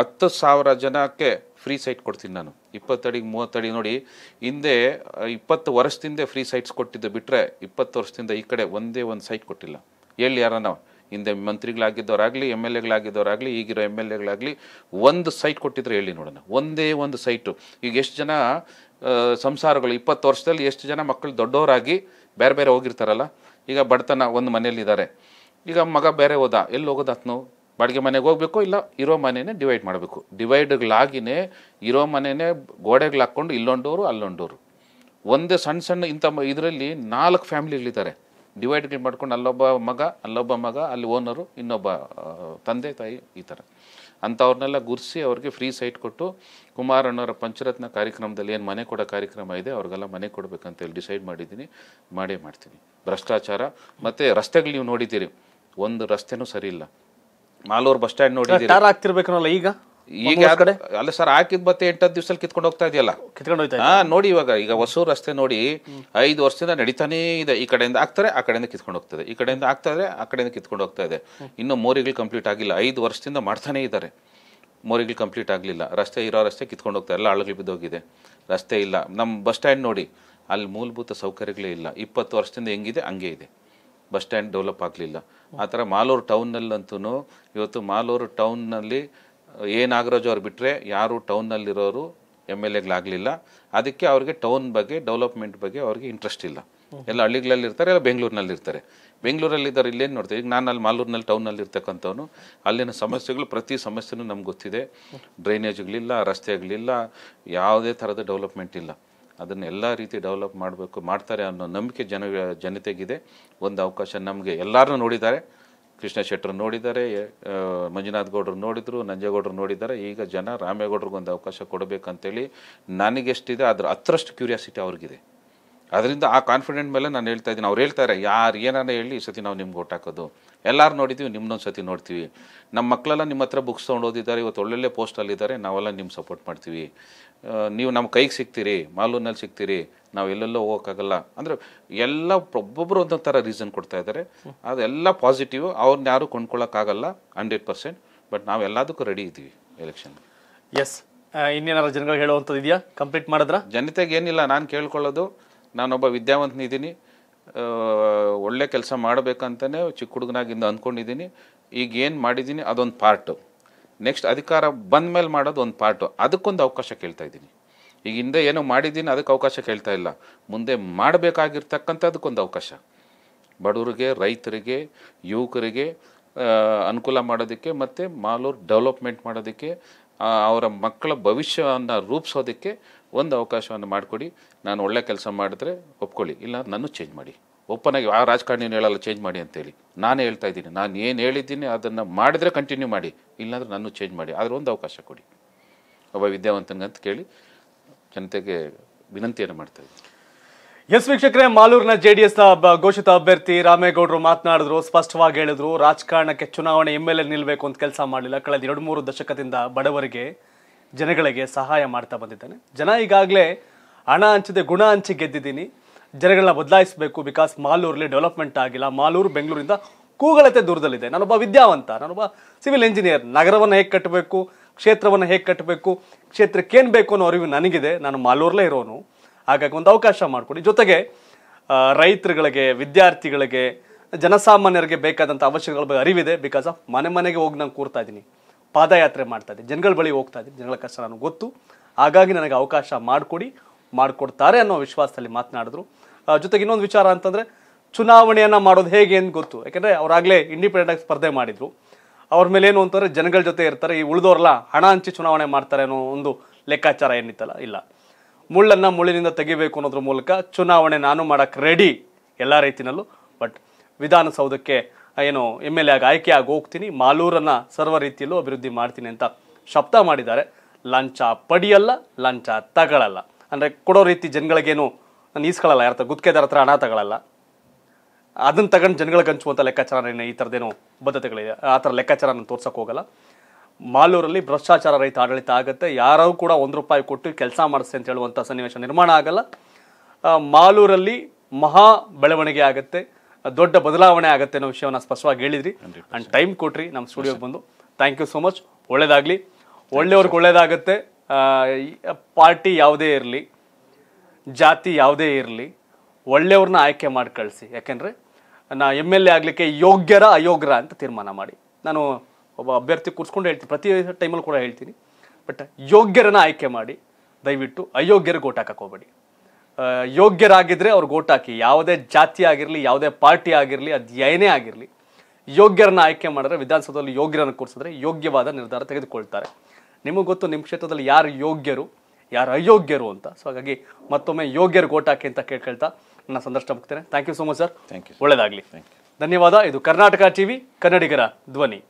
ಹತ್ತು ಸಾವಿರ ಜನಕ್ಕೆ ಫ್ರೀ ಸೈಟ್ ಕೊಡ್ತೀನಿ ನಾನು ಇಪ್ಪತ್ತಡಿಗೆ ಮೂವತ್ತಡಿ ನೋಡಿ ಹಿಂದೆ ಇಪ್ಪತ್ತು ವರ್ಷದಿಂದ ಫ್ರೀ ಸೈಟ್ಸ್ ಕೊಟ್ಟಿದ್ದು ಬಿಟ್ಟರೆ ಇಪ್ಪತ್ತು ವರ್ಷದಿಂದ ಈ ಕಡೆ ಒಂದೇ ಒಂದು ಸೈಟ್ ಕೊಟ್ಟಿಲ್ಲ ಹೇಳಿ ಯಾರನ್ನ ಹಿಂದೆ ಮಂತ್ರಿಗಳಾಗಿದ್ದವರಾಗಲಿ ಎಮ್ ಎಲ್ ಎಗಳಾಗಿದ್ದವರಾಗಲಿ ಈಗಿರೋ ಎಮ್ ಎಲ್ ಎಗಳಾಗಲಿ ಒಂದು ಸೈಟ್ ಕೊಟ್ಟಿದ್ರೆ ಹೇಳಿ ನೋಡೋಣ ಒಂದೇ ಒಂದು ಸೈಟು ಈಗ ಎಷ್ಟು ಜನ ಸಂಸಾರಗಳು ಇಪ್ಪತ್ತು ವರ್ಷದಲ್ಲಿ ಎಷ್ಟು ಜನ ಮಕ್ಕಳು ದೊಡ್ಡವರಾಗಿ ಬೇರೆ ಬೇರೆ ಹೋಗಿರ್ತಾರಲ್ಲ ಈಗ ಬಡತನ ಒಂದು ಇದ್ದಾರೆ ಈಗ ಮಗ ಬೇರೆ ಹೋದ ಎಲ್ಲಿ ಹೋಗೋದು ಬಾಡಿಗೆ ಮನೆಗೆ ಹೋಗಬೇಕು ಇಲ್ಲ ಇರೋ ಮನೆಯೇ ಡಿವೈಡ್ ಮಾಡಬೇಕು ಡಿವೈಡ್ಗಳಾಗಿನೇ ಇರೋ ಮನೆಯೇ ಗೋಡೆಗಳು ಹಾಕ್ಕೊಂಡು ಇಲ್ಲೊಂಡೋರು ಅಲ್ಲೊಂಡೋರು ಒಂದೇ ಸಣ್ಣ ಸಣ್ಣ ಇಂಥ ಇದರಲ್ಲಿ ನಾಲ್ಕು ಫ್ಯಾಮಿಲಿಗಳಿದ್ದಾರೆ ಡಿವೈಡ್ ಮಾಡ್ಕೊಂಡು ಅಲ್ಲೊಬ್ಬ ಮಗ ಅಲ್ಲೊಬ್ಬ ಮಗ ಅಲ್ಲಿ ಓನರು ಇನ್ನೊಬ್ಬ ತಂದೆ ತಾಯಿ ಈ ಥರ ಅಂಥವ್ರನ್ನೆಲ್ಲ ಗುರ್ಸಿ ಅವ್ರಿಗೆ ಫ್ರೀ ಸೈಟ್ ಕೊಟ್ಟು ಕುಮಾರಣ್ಣವರ ಪಂಚರತ್ನ ಕಾರ್ಯಕ್ರಮದಲ್ಲಿ ಏನು ಮನೆ ಕೊಡೋ ಕಾರ್ಯಕ್ರಮ ಇದೆ ಅವ್ರಿಗೆಲ್ಲ ಮನೆ ಕೊಡಬೇಕಂತೇಳಿ ಡಿಸೈಡ್ ಮಾಡಿದ್ದೀನಿ ಮಾಡೇ ಮಾಡ್ತೀನಿ ಭ್ರಷ್ಟಾಚಾರ ಮತ್ತು ರಸ್ತೆಗಳು ನೀವು ನೋಡಿದ್ದೀರಿ ಒಂದು ರಸ್ತೆನೂ ಸರಿ ಇಲ್ಲ ಮಾಲೂರು ಬಸ್ ಸ್ಟ್ಯಾಂಡ್ ನೋಡಿ ಆಗ್ತಿರ್ಬೇಕು ಈಗ ಈಗ ಅಲ್ಲ ಸರ್ ಹಾಕಿದ್ ಮತ್ತೆ ಎಂಟತ್ತು ದಿವಸದಲ್ಲಿ ಕಿತ್ಕೊಂಡು ಹೋಗ್ತಾ ಇದೆಯಲ್ಲ ಹಾ ನೋಡಿ ಇವಾಗ ಈಗ ಹೊಸೂರು ರಸ್ತೆ ನೋಡಿ ಐದು ವರ್ಷದಿಂದ ನಡೀತಾನೆ ಇದೆ ಈ ಕಡೆಯಿಂದ ಹಾಕ್ತಾರೆ ಆ ಕಡೆಯಿಂದ ಕಿತ್ಕೊಂಡು ಹೋಗ್ತದೆ ಈ ಕಡೆಯಿಂದ ಆಗ್ತಾ ಆ ಕಡೆಯಿಂದ ಕಿತ್ಕೊಂಡು ಹೋಗ್ತಾ ಇದೆ ಇನ್ನು ಮೋರಿಗಳು ಕಂಪ್ಲೀಟ್ ಆಗಿಲ್ಲ ಐದು ವರ್ಷದಿಂದ ಮಾಡ್ತಾನೆ ಇದ್ದಾರೆ ಮೋರಿಗಳು ಕಂಪ್ಲೀಟ್ ಆಗಲಿಲ್ಲ ರಸ್ತೆ ಇರೋ ರಸ್ತೆ ಕಿತ್ಕೊಂಡು ಹೋಗ್ತಾ ಎಲ್ಲ ಆಳುಗಳು ಬಿದ್ದೋಗಿದೆ ರಸ್ತೆ ಇಲ್ಲ ನಮ್ಮ ಬಸ್ ಸ್ಟ್ಯಾಂಡ್ ನೋಡಿ ಅಲ್ಲಿ ಮೂಲಭೂತ ಸೌಕರ್ಯಗಳೇ ಇಲ್ಲ ಇಪ್ಪತ್ತು ವರ್ಷದಿಂದ ಹೆಂಗಿದೆ ಹಂಗೆ ಇದೆ ಬಸ್ ಸ್ಟ್ಯಾಂಡ್ ಡೆವಲಪ್ ಆಗಲಿಲ್ಲ ಆ ಥರ ಮಾಲೂರು ಟೌನ್ನಲ್ಲಂತೂ ಇವತ್ತು ಮಾಲೂರು ಟೌನ್ನಲ್ಲಿ ಎ ನಾಗರಾಜ್ ಅವ್ರು ಬಿಟ್ಟರೆ ಯಾರು ಟೌನ್ನಲ್ಲಿರೋರು ಎಮ್ ಎಲ್ ಎಗಳಾಗಲಿಲ್ಲ ಅದಕ್ಕೆ ಅವ್ರಿಗೆ ಟೌನ್ ಬಗ್ಗೆ ಡೆವಲಪ್ಮೆಂಟ್ ಬಗ್ಗೆ ಅವ್ರಿಗೆ ಇಂಟ್ರೆಸ್ಟ್ ಇಲ್ಲ ಎಲ್ಲ ಹಳ್ಳಿಗಳಲ್ಲಿ ಇರ್ತಾರೆ ಎಲ್ಲ ಬೆಂಗಳೂರಿನಲ್ಲಿ ಇರ್ತಾರೆ ಬೆಂಗಳೂರಲ್ಲಿದ್ದಾರೆ ಇಲ್ಲೇನು ನೋಡ್ತೀವಿ ಈಗ ನಾನು ಅಲ್ಲಿ ಮಾಲೂರಿನಲ್ಲಿ ಟೌನಲ್ಲಿರ್ತಕ್ಕಂಥವ್ನು ಅಲ್ಲಿನ ಸಮಸ್ಯೆಗಳು ಪ್ರತಿ ಸಮಸ್ಯೆನೂ ನಮ್ಗೆ ಗೊತ್ತಿದೆ ಡ್ರೈನೇಜ್ಗಳಿಲ್ಲ ರಸ್ತೆಗಳಿಲ್ಲ ಯಾವುದೇ ಥರದ ಡೆವಲಪ್ಮೆಂಟ್ ಇಲ್ಲ ಅದನ್ನು ಎಲ್ಲ ರೀತಿ ಡೆವಲಪ್ ಮಾಡಬೇಕು ಮಾಡ್ತಾರೆ ಅನ್ನೋ ನಂಬಿಕೆ ಜನ ಜನತೆಗಿದೆ ಒಂದು ಅವಕಾಶ ನಮಗೆ ಎಲ್ಲರೂ ನೋಡಿದ್ದಾರೆ ಕೃಷ್ಣ ಶೆಟ್ಟರು ನೋಡಿದ್ದಾರೆ ಮಂಜುನಾಥ್ ಗೌಡರು ನೋಡಿದರು ನಂಜೇಗೌಡರು ನೋಡಿದ್ದಾರೆ ಈಗ ಜನ ರಾಮೇಗೌಡ್ರಿಗೊಂದು ಅವಕಾಶ ಕೊಡಬೇಕಂತೇಳಿ ನನಗೆಷ್ಟಿದೆ ಅದ್ರ ಹತ್ತರಷ್ಟು ಕ್ಯೂರಿಯಾಸಿಟಿ ಅವ್ರಿಗಿದೆ ಅದರಿಂದ ಆ ಕಾನ್ಫಿಡೆಂಟ್ ಮೇಲೆ ನಾನು ಹೇಳ್ತಾ ಇದ್ದೀನಿ ಅವ್ರು ಹೇಳ್ತಾರೆ ಯಾರು ಏನಾರ ಹೇಳಿ ಈ ಸತಿ ನಾವು ನಿಮ್ಗೆ ಹಾಕೋದು ಎಲ್ಲರೂ ನೋಡಿದ್ದೀವಿ ನಿಮ್ಮನ್ನೊಂದು ಸತಿ ನೋಡ್ತೀವಿ ನಮ್ಮ ಮಕ್ಕಳೆಲ್ಲ ನಿಮ್ಮ ಹತ್ರ ಬುಕ್ಸ್ ತೊಗೊಂಡು ಇವತ್ತು ಒಳ್ಳೊಳ್ಳೆ ಪೋಸ್ಟಲ್ಲಿದ್ದಾರೆ ನಾವೆಲ್ಲ ನಿಮ್ಮ ಸಪೋರ್ಟ್ ಮಾಡ್ತೀವಿ ನೀವು ನಮ್ಮ ಕೈಗೆ ಸಿಗ್ತೀರಿ ಮಾಲೂನಲ್ಲಿ ಸಿಗ್ತೀರಿ ನಾವು ಎಲ್ಲೆಲ್ಲೋ ಹೋಗೋಕ್ಕಾಗಲ್ಲ ಅಂದರೆ ಎಲ್ಲ ಒಬ್ಬೊಬ್ಬರು ಒಂದೊಂದು ಥರ ರೀಸನ್ ಕೊಡ್ತಾ ಇದ್ದಾರೆ ಅದೆಲ್ಲ ಪಾಸಿಟಿವ್ ಅವ್ರನ್ನ ಯಾರು ಕೊಂಡ್ಕೊಳ್ಳೋಕ್ಕಾಗಲ್ಲ ಹಂಡ್ರೆಡ್ ಪರ್ಸೆಂಟ್ ಬಟ್ ನಾವು ಎಲ್ಲದಕ್ಕೂ ರೆಡಿ ಇದ್ದೀವಿ ಎಲೆಕ್ಷನ್ ಎಸ್ ಇನ್ನೇನಾದ್ರು ಜನಗಳು ಹೇಳುವಂಥದ್ದು ಇದೆಯಾ ಕಂಪ್ಲೀಟ್ ಮಾಡಿದ್ರ ಜನತೆಗೆ ಏನಿಲ್ಲ ನಾನು ಕೇಳ್ಕೊಳ್ಳೋದು ನಾನೊಬ್ಬ ವಿದ್ಯಾವಂತನಿದ್ದೀನಿ ಒಳ್ಳೆ ಕೆಲಸ ಮಾಡಬೇಕಂತಲೇ ಚಿಕ್ಕ ಹುಡುಗನಾಗಿಂದ ಅಂದ್ಕೊಂಡಿದ್ದೀನಿ ಈಗ ಏನು ಮಾಡಿದ್ದೀನಿ ಅದೊಂದು ಪಾರ್ಟು ನೆಕ್ಸ್ಟ್ ಅಧಿಕಾರ ಬಂದ ಮೇಲೆ ಮಾಡೋದು ಒಂದು ಪಾರ್ಟು ಅದಕ್ಕೊಂದು ಅವಕಾಶ ಕೇಳ್ತಾ ಇದ್ದೀನಿ ಈಗ ಹಿಂದೆ ಏನೋ ಮಾಡಿದ್ದೀನಿ ಅದಕ್ಕೆ ಅವಕಾಶ ಕೇಳ್ತಾ ಇಲ್ಲ ಮುಂದೆ ಮಾಡಬೇಕಾಗಿರ್ತಕ್ಕಂಥದಕ್ಕೊಂದು ಅವಕಾಶ ಬಡವರಿಗೆ ರೈತರಿಗೆ ಯುವಕರಿಗೆ ಅನುಕೂಲ ಮಾಡೋದಕ್ಕೆ ಮತ್ತು ಮಾಲೂರು ಡೆವಲಪ್ಮೆಂಟ್ ಮಾಡೋದಕ್ಕೆ ಅವರ ಮಕ್ಕಳ ಭವಿಷ್ಯವನ್ನು ರೂಪಿಸೋದಕ್ಕೆ ಒಂದು ಅವಕಾಶವನ್ನು ಮಾಡಿಕೊಡಿ ನಾನು ಒಳ್ಳೆ ಕೆಲಸ ಮಾಡಿದ್ರೆ ಒಪ್ಕೊಳ್ಳಿ ಇಲ್ಲ ನಾನು ಚೇಂಜ್ ಮಾಡಿ ಒಪ್ಪನಾಗಿ ಆ ರಾಜಕಾರಣಿ ಹೇಳಲ್ಲ ಚೇಂಜ್ ಮಾಡಿ ಅಂತೇಳಿ ನಾನು ಹೇಳ್ತಾ ಇದ್ದೀನಿ ನಾನು ಏನು ಹೇಳಿದ್ದೀನಿ ಅದನ್ನು ಮಾಡಿದರೆ ಕಂಟಿನ್ಯೂ ಮಾಡಿ ಇಲ್ಲಾಂದ್ರೆ ನಾನು ಚೇಂಜ್ ಮಾಡಿ ಆದರೆ ಒಂದು ಅವಕಾಶ ಕೊಡಿ ಒಬ್ಬ ವಿದ್ಯಾವಂತನಿಗಂತ ಕೇಳಿ ಜನತೆಗೆ ವಿನಂತಿಯನ್ನು ಮಾಡ್ತಾ ಇದ್ದೀನಿ ಎಸ್ ವೀಕ್ಷಕರೇ ಮಾಲೂರಿನ ಜೆ ಡಿ ಎಸ್ನ ಘೋಷಿತ ಅಭ್ಯರ್ಥಿ ರಾಮೇಗೌಡರು ಮಾತನಾಡಿದ್ರು ಸ್ಪಷ್ಟವಾಗಿ ಹೇಳಿದ್ರು ರಾಜಕಾರಣಕ್ಕೆ ಚುನಾವಣೆ ಎಮ್ ಎಲ್ ಎ ನಿಲ್ಲಬೇಕು ಅಂತ ಕೆಲಸ ಮಾಡಲಿಲ್ಲ ಕಳೆದ ಎರಡು ಮೂರು ದಶಕದಿಂದ ಬಡವರಿಗೆ ಜನಗಳಿಗೆ ಸಹಾಯ ಮಾಡ್ತಾ ಬಂದಿದ್ದಾನೆ ಜನ ಈಗಾಗಲೇ ಹಣ ಹಂಚದೆ ಗುಣ ಹಂಚಿ ಗೆದ್ದಿದ್ದೀನಿ ಜನಗಳನ್ನ ಬದಲಾಯಿಸಬೇಕು ಬಿಕಾಸ್ ಮಾಲೂರಲ್ಲಿ ಡೆವಲಪ್ಮೆಂಟ್ ಆಗಿಲ್ಲ ಮಾಲೂರು ಬೆಂಗಳೂರಿಂದ ಕೂಗಳತೆ ದೂರದಲ್ಲಿದೆ ನಾನೊಬ್ಬ ವಿದ್ಯಾವಂತ ನಾನೊಬ್ಬ ಸಿವಿಲ್ ಇಂಜಿನಿಯರ್ ನಗರವನ್ನು ಹೇಗೆ ಕಟ್ಟಬೇಕು ಕ್ಷೇತ್ರವನ್ನು ಹೇಗೆ ಕಟ್ಟಬೇಕು ಕ್ಷೇತ್ರಕ್ಕೆ ಏನು ಬೇಕು ಅನ್ನೋ ಅರಿವು ನನಗಿದೆ ನಾನು ಮಾಲೂರಲ್ಲೇ ಇರೋನು ಹಾಗಾಗಿ ಒಂದು ಅವಕಾಶ ಮಾಡಿಕೊಡಿ ಜೊತೆಗೆ ರೈತರುಗಳಿಗೆ ವಿದ್ಯಾರ್ಥಿಗಳಿಗೆ ಜನಸಾಮಾನ್ಯರಿಗೆ ಬೇಕಾದಂಥ ಅವಶ್ಯಕಗಳ ಬಗ್ಗೆ ಅರಿವಿದೆ ಬಿಕಾಸ್ ಆಫ್ ಮನೆ ಮನೆಗೆ ಹೋಗಿ ನಾನು ಕೂರ್ತಾ ಇದ್ದೀನಿ ಪಾದಯಾತ್ರೆ ಮಾಡ್ತಾ ಇದ್ದೀನಿ ಜನಗಳ ಬಳಿ ಹೋಗ್ತಾ ಇದ್ದೀನಿ ಜನಗಳ ಕಷ್ಟ ನನಗೆ ಗೊತ್ತು ಹಾಗಾಗಿ ನನಗೆ ಅವಕಾಶ ಮಾಡಿಕೊಡಿ ಮಾಡಿಕೊಡ್ತಾರೆ ಅನ್ನೋ ವಿಶ್ವಾಸದಲ್ಲಿ ಮಾತನಾಡಿದ್ರು ಜೊತೆಗೆ ಇನ್ನೊಂದು ವಿಚಾರ ಅಂತಂದರೆ ಚುನಾವಣೆಯನ್ನು ಮಾಡೋದು ಹೇಗೆ ಅಂತ ಗೊತ್ತು ಯಾಕೆಂದರೆ ಅವರಾಗಲೇ ಇಂಡಿಪೆಂಡೆಂಟ್ ಆಗಿ ಸ್ಪರ್ಧೆ ಮಾಡಿದರು ಅವ್ರ ಮೇಲೆ ಏನು ಅಂತಾರೆ ಜನಗಳ ಜೊತೆ ಇರ್ತಾರೆ ಈ ಉಳ್ದೋರಲ್ಲ ಹಣ ಹಂಚಿ ಚುನಾವಣೆ ಮಾಡ್ತಾರೆ ಅನ್ನೋ ಒಂದು ಲೆಕ್ಕಾಚಾರ ಏನಿತ್ತಲ್ಲ ಇಲ್ಲ ಮುಳ್ಳನ್ನು ಮುಳ್ಳಿನಿಂದ ತೆಗಿಬೇಕು ಅನ್ನೋದ್ರ ಮೂಲಕ ಚುನಾವಣೆ ನಾನು ಮಾಡೋಕ್ಕೆ ರೆಡಿ ಎಲ್ಲ ರೀತಿಯಲ್ಲೂ ಬಟ್ ವಿಧಾನಸೌಧಕ್ಕೆ ಏನು ಎಮ್ ಎಲ್ ಎ ಆಗಿ ಆಯ್ಕೆ ಆಗಿ ಹೋಗ್ತೀನಿ ಮಾಲೂರನ್ನು ಸರ್ವ ರೀತಿಯಲ್ಲೂ ಅಭಿವೃದ್ಧಿ ಮಾಡ್ತೀನಿ ಅಂತ ಶಬ್ದ ಮಾಡಿದ್ದಾರೆ ಲಂಚ ಪಡಿಯಲ್ಲ ಲಂಚ ತಗೊಳ್ಳಲ್ಲ ಅಂದರೆ ಕೊಡೋ ರೀತಿ ಜನಗಳಿಗೇನು ನಾನು ಈಸ್ಕೊಳ್ಳಲ್ಲ ಯಾರ ಹತ್ರ ಗುತ್ತಿಗೆದಾರ ಹತ್ರ ಹಣ ತಗೊಳ್ಳಲ್ಲ ಅದನ್ನು ತಗೊಂಡು ಜನಗಳಿಗೆ ಹಂಚುವಂಥ ಲೆಕ್ಕಾಚಾರ ಈ ಥರದ್ದೇನೋ ಬದ್ಧತೆಗಳಿದೆ ಆ ಥರ ಲೆಕ್ಕಾಚಾರನ ನಾನು ಹೋಗಲ್ಲ ಮಾಲೂರಲ್ಲಿ ಭ್ರಷ್ಟಾಚಾರ ರೈತ ಆಡಳಿತ ಆಗುತ್ತೆ ಯಾರೂ ಕೂಡ ಒಂದು ರೂಪಾಯಿ ಕೊಟ್ಟು ಕೆಲಸ ಮಾಡಿಸಿ ಅಂತ ಹೇಳುವಂಥ ಸನ್ನಿವೇಶ ನಿರ್ಮಾಣ ಆಗಲ್ಲ ಮಾಲೂರಲ್ಲಿ ಮಹಾ ಬೆಳವಣಿಗೆ ಆಗುತ್ತೆ ದೊಡ್ಡ ಬದಲಾವಣೆ ಆಗುತ್ತೆ ಅನ್ನೋ ವಿಷಯವನ್ನು ಸ್ಪಷ್ಟವಾಗಿ ಹೇಳಿದ್ರಿ ಆ್ಯಂಡ್ ಟೈಮ್ ಕೊಟ್ಟ್ರಿ ನಮ್ಮ ಸ್ಟುಡಿಯೋಗೆ ಬಂದು ಥ್ಯಾಂಕ್ ಯು ಸೋ ಮಚ್ ಒಳ್ಳೇದಾಗಲಿ ಒಳ್ಳೆಯವ್ರಿಗೆ ಒಳ್ಳೇದಾಗುತ್ತೆ ಪಾರ್ಟಿ ಯಾವುದೇ ಇರಲಿ ಜಾತಿ ಯಾವುದೇ ಇರಲಿ ಒಳ್ಳೆಯವ್ರನ್ನ ಆಯ್ಕೆ ಮಾಡಿ ಕಳಿಸಿ ಯಾಕೆಂದರೆ ನಾ ಎಮ್ ಎಲ್ ಎ ಆಗಲಿಕ್ಕೆ ಯೋಗ್ಯರ ಅಯೋಗ್ಯರ ಅಂತ ತೀರ್ಮಾನ ಮಾಡಿ ನಾನು ಒಬ್ಬ ಅಭ್ಯರ್ಥಿ ಕೂರಿಸ್ಕೊಂಡು ಹೇಳ್ತೀನಿ ಪ್ರತಿ ಟೈಮಲ್ಲಿ ಕೂಡ ಹೇಳ್ತೀನಿ ಬಟ್ ಯೋಗ್ಯರನ್ನ ಆಯ್ಕೆ ಮಾಡಿ ದಯವಿಟ್ಟು ಅಯೋಗ್ಯರಿಗೆ ಓಟ್ ಹಾಕೋಬೇಡಿ ಯೋಗ್ಯರಾಗಿದ್ದರೆ ಅವ್ರಿಗೆ ಓಟ್ ಹಾಕಿ ಯಾವುದೇ ಜಾತಿ ಆಗಿರಲಿ ಯಾವುದೇ ಪಾರ್ಟಿ ಆಗಿರಲಿ ಅದು ಏನೇ ಆಗಿರಲಿ ಯೋಗ್ಯರನ್ನ ಆಯ್ಕೆ ಮಾಡಿದ್ರೆ ವಿಧಾನಸೌಧದಲ್ಲಿ ಯೋಗ್ಯರನ್ನು ಕೂರಿಸಿದ್ರೆ ಯೋಗ್ಯವಾದ ನಿರ್ಧಾರ ತೆಗೆದುಕೊಳ್ತಾರೆ ನಿಮಗೆ ಗೊತ್ತು ನಿಮ್ಮ ಕ್ಷೇತ್ರದಲ್ಲಿ ಯಾರು ಯೋಗ್ಯರು ಯಾರು ಅಯೋಗ್ಯರು ಅಂತ ಸೊ ಹಾಗಾಗಿ ಮತ್ತೊಮ್ಮೆ ಯೋಗ್ಯರಿಗೆ ಓಟ್ ಹಾಕಿ ಅಂತ ಕೇಳ್ಕೊಳ್ತಾ ನನ್ನ ಸಂದರ್ಶನ ಮುಗ್ತೇನೆ thank you so much sir thank you ಒಳ್ಳೆಯದಾಗಲಿ ಧನ್ಯವಾದ ಇದು ಕರ್ನಾಟಕ ಟಿವಿ ಕನ್ನಡಿಗರ ಧ್ವನಿ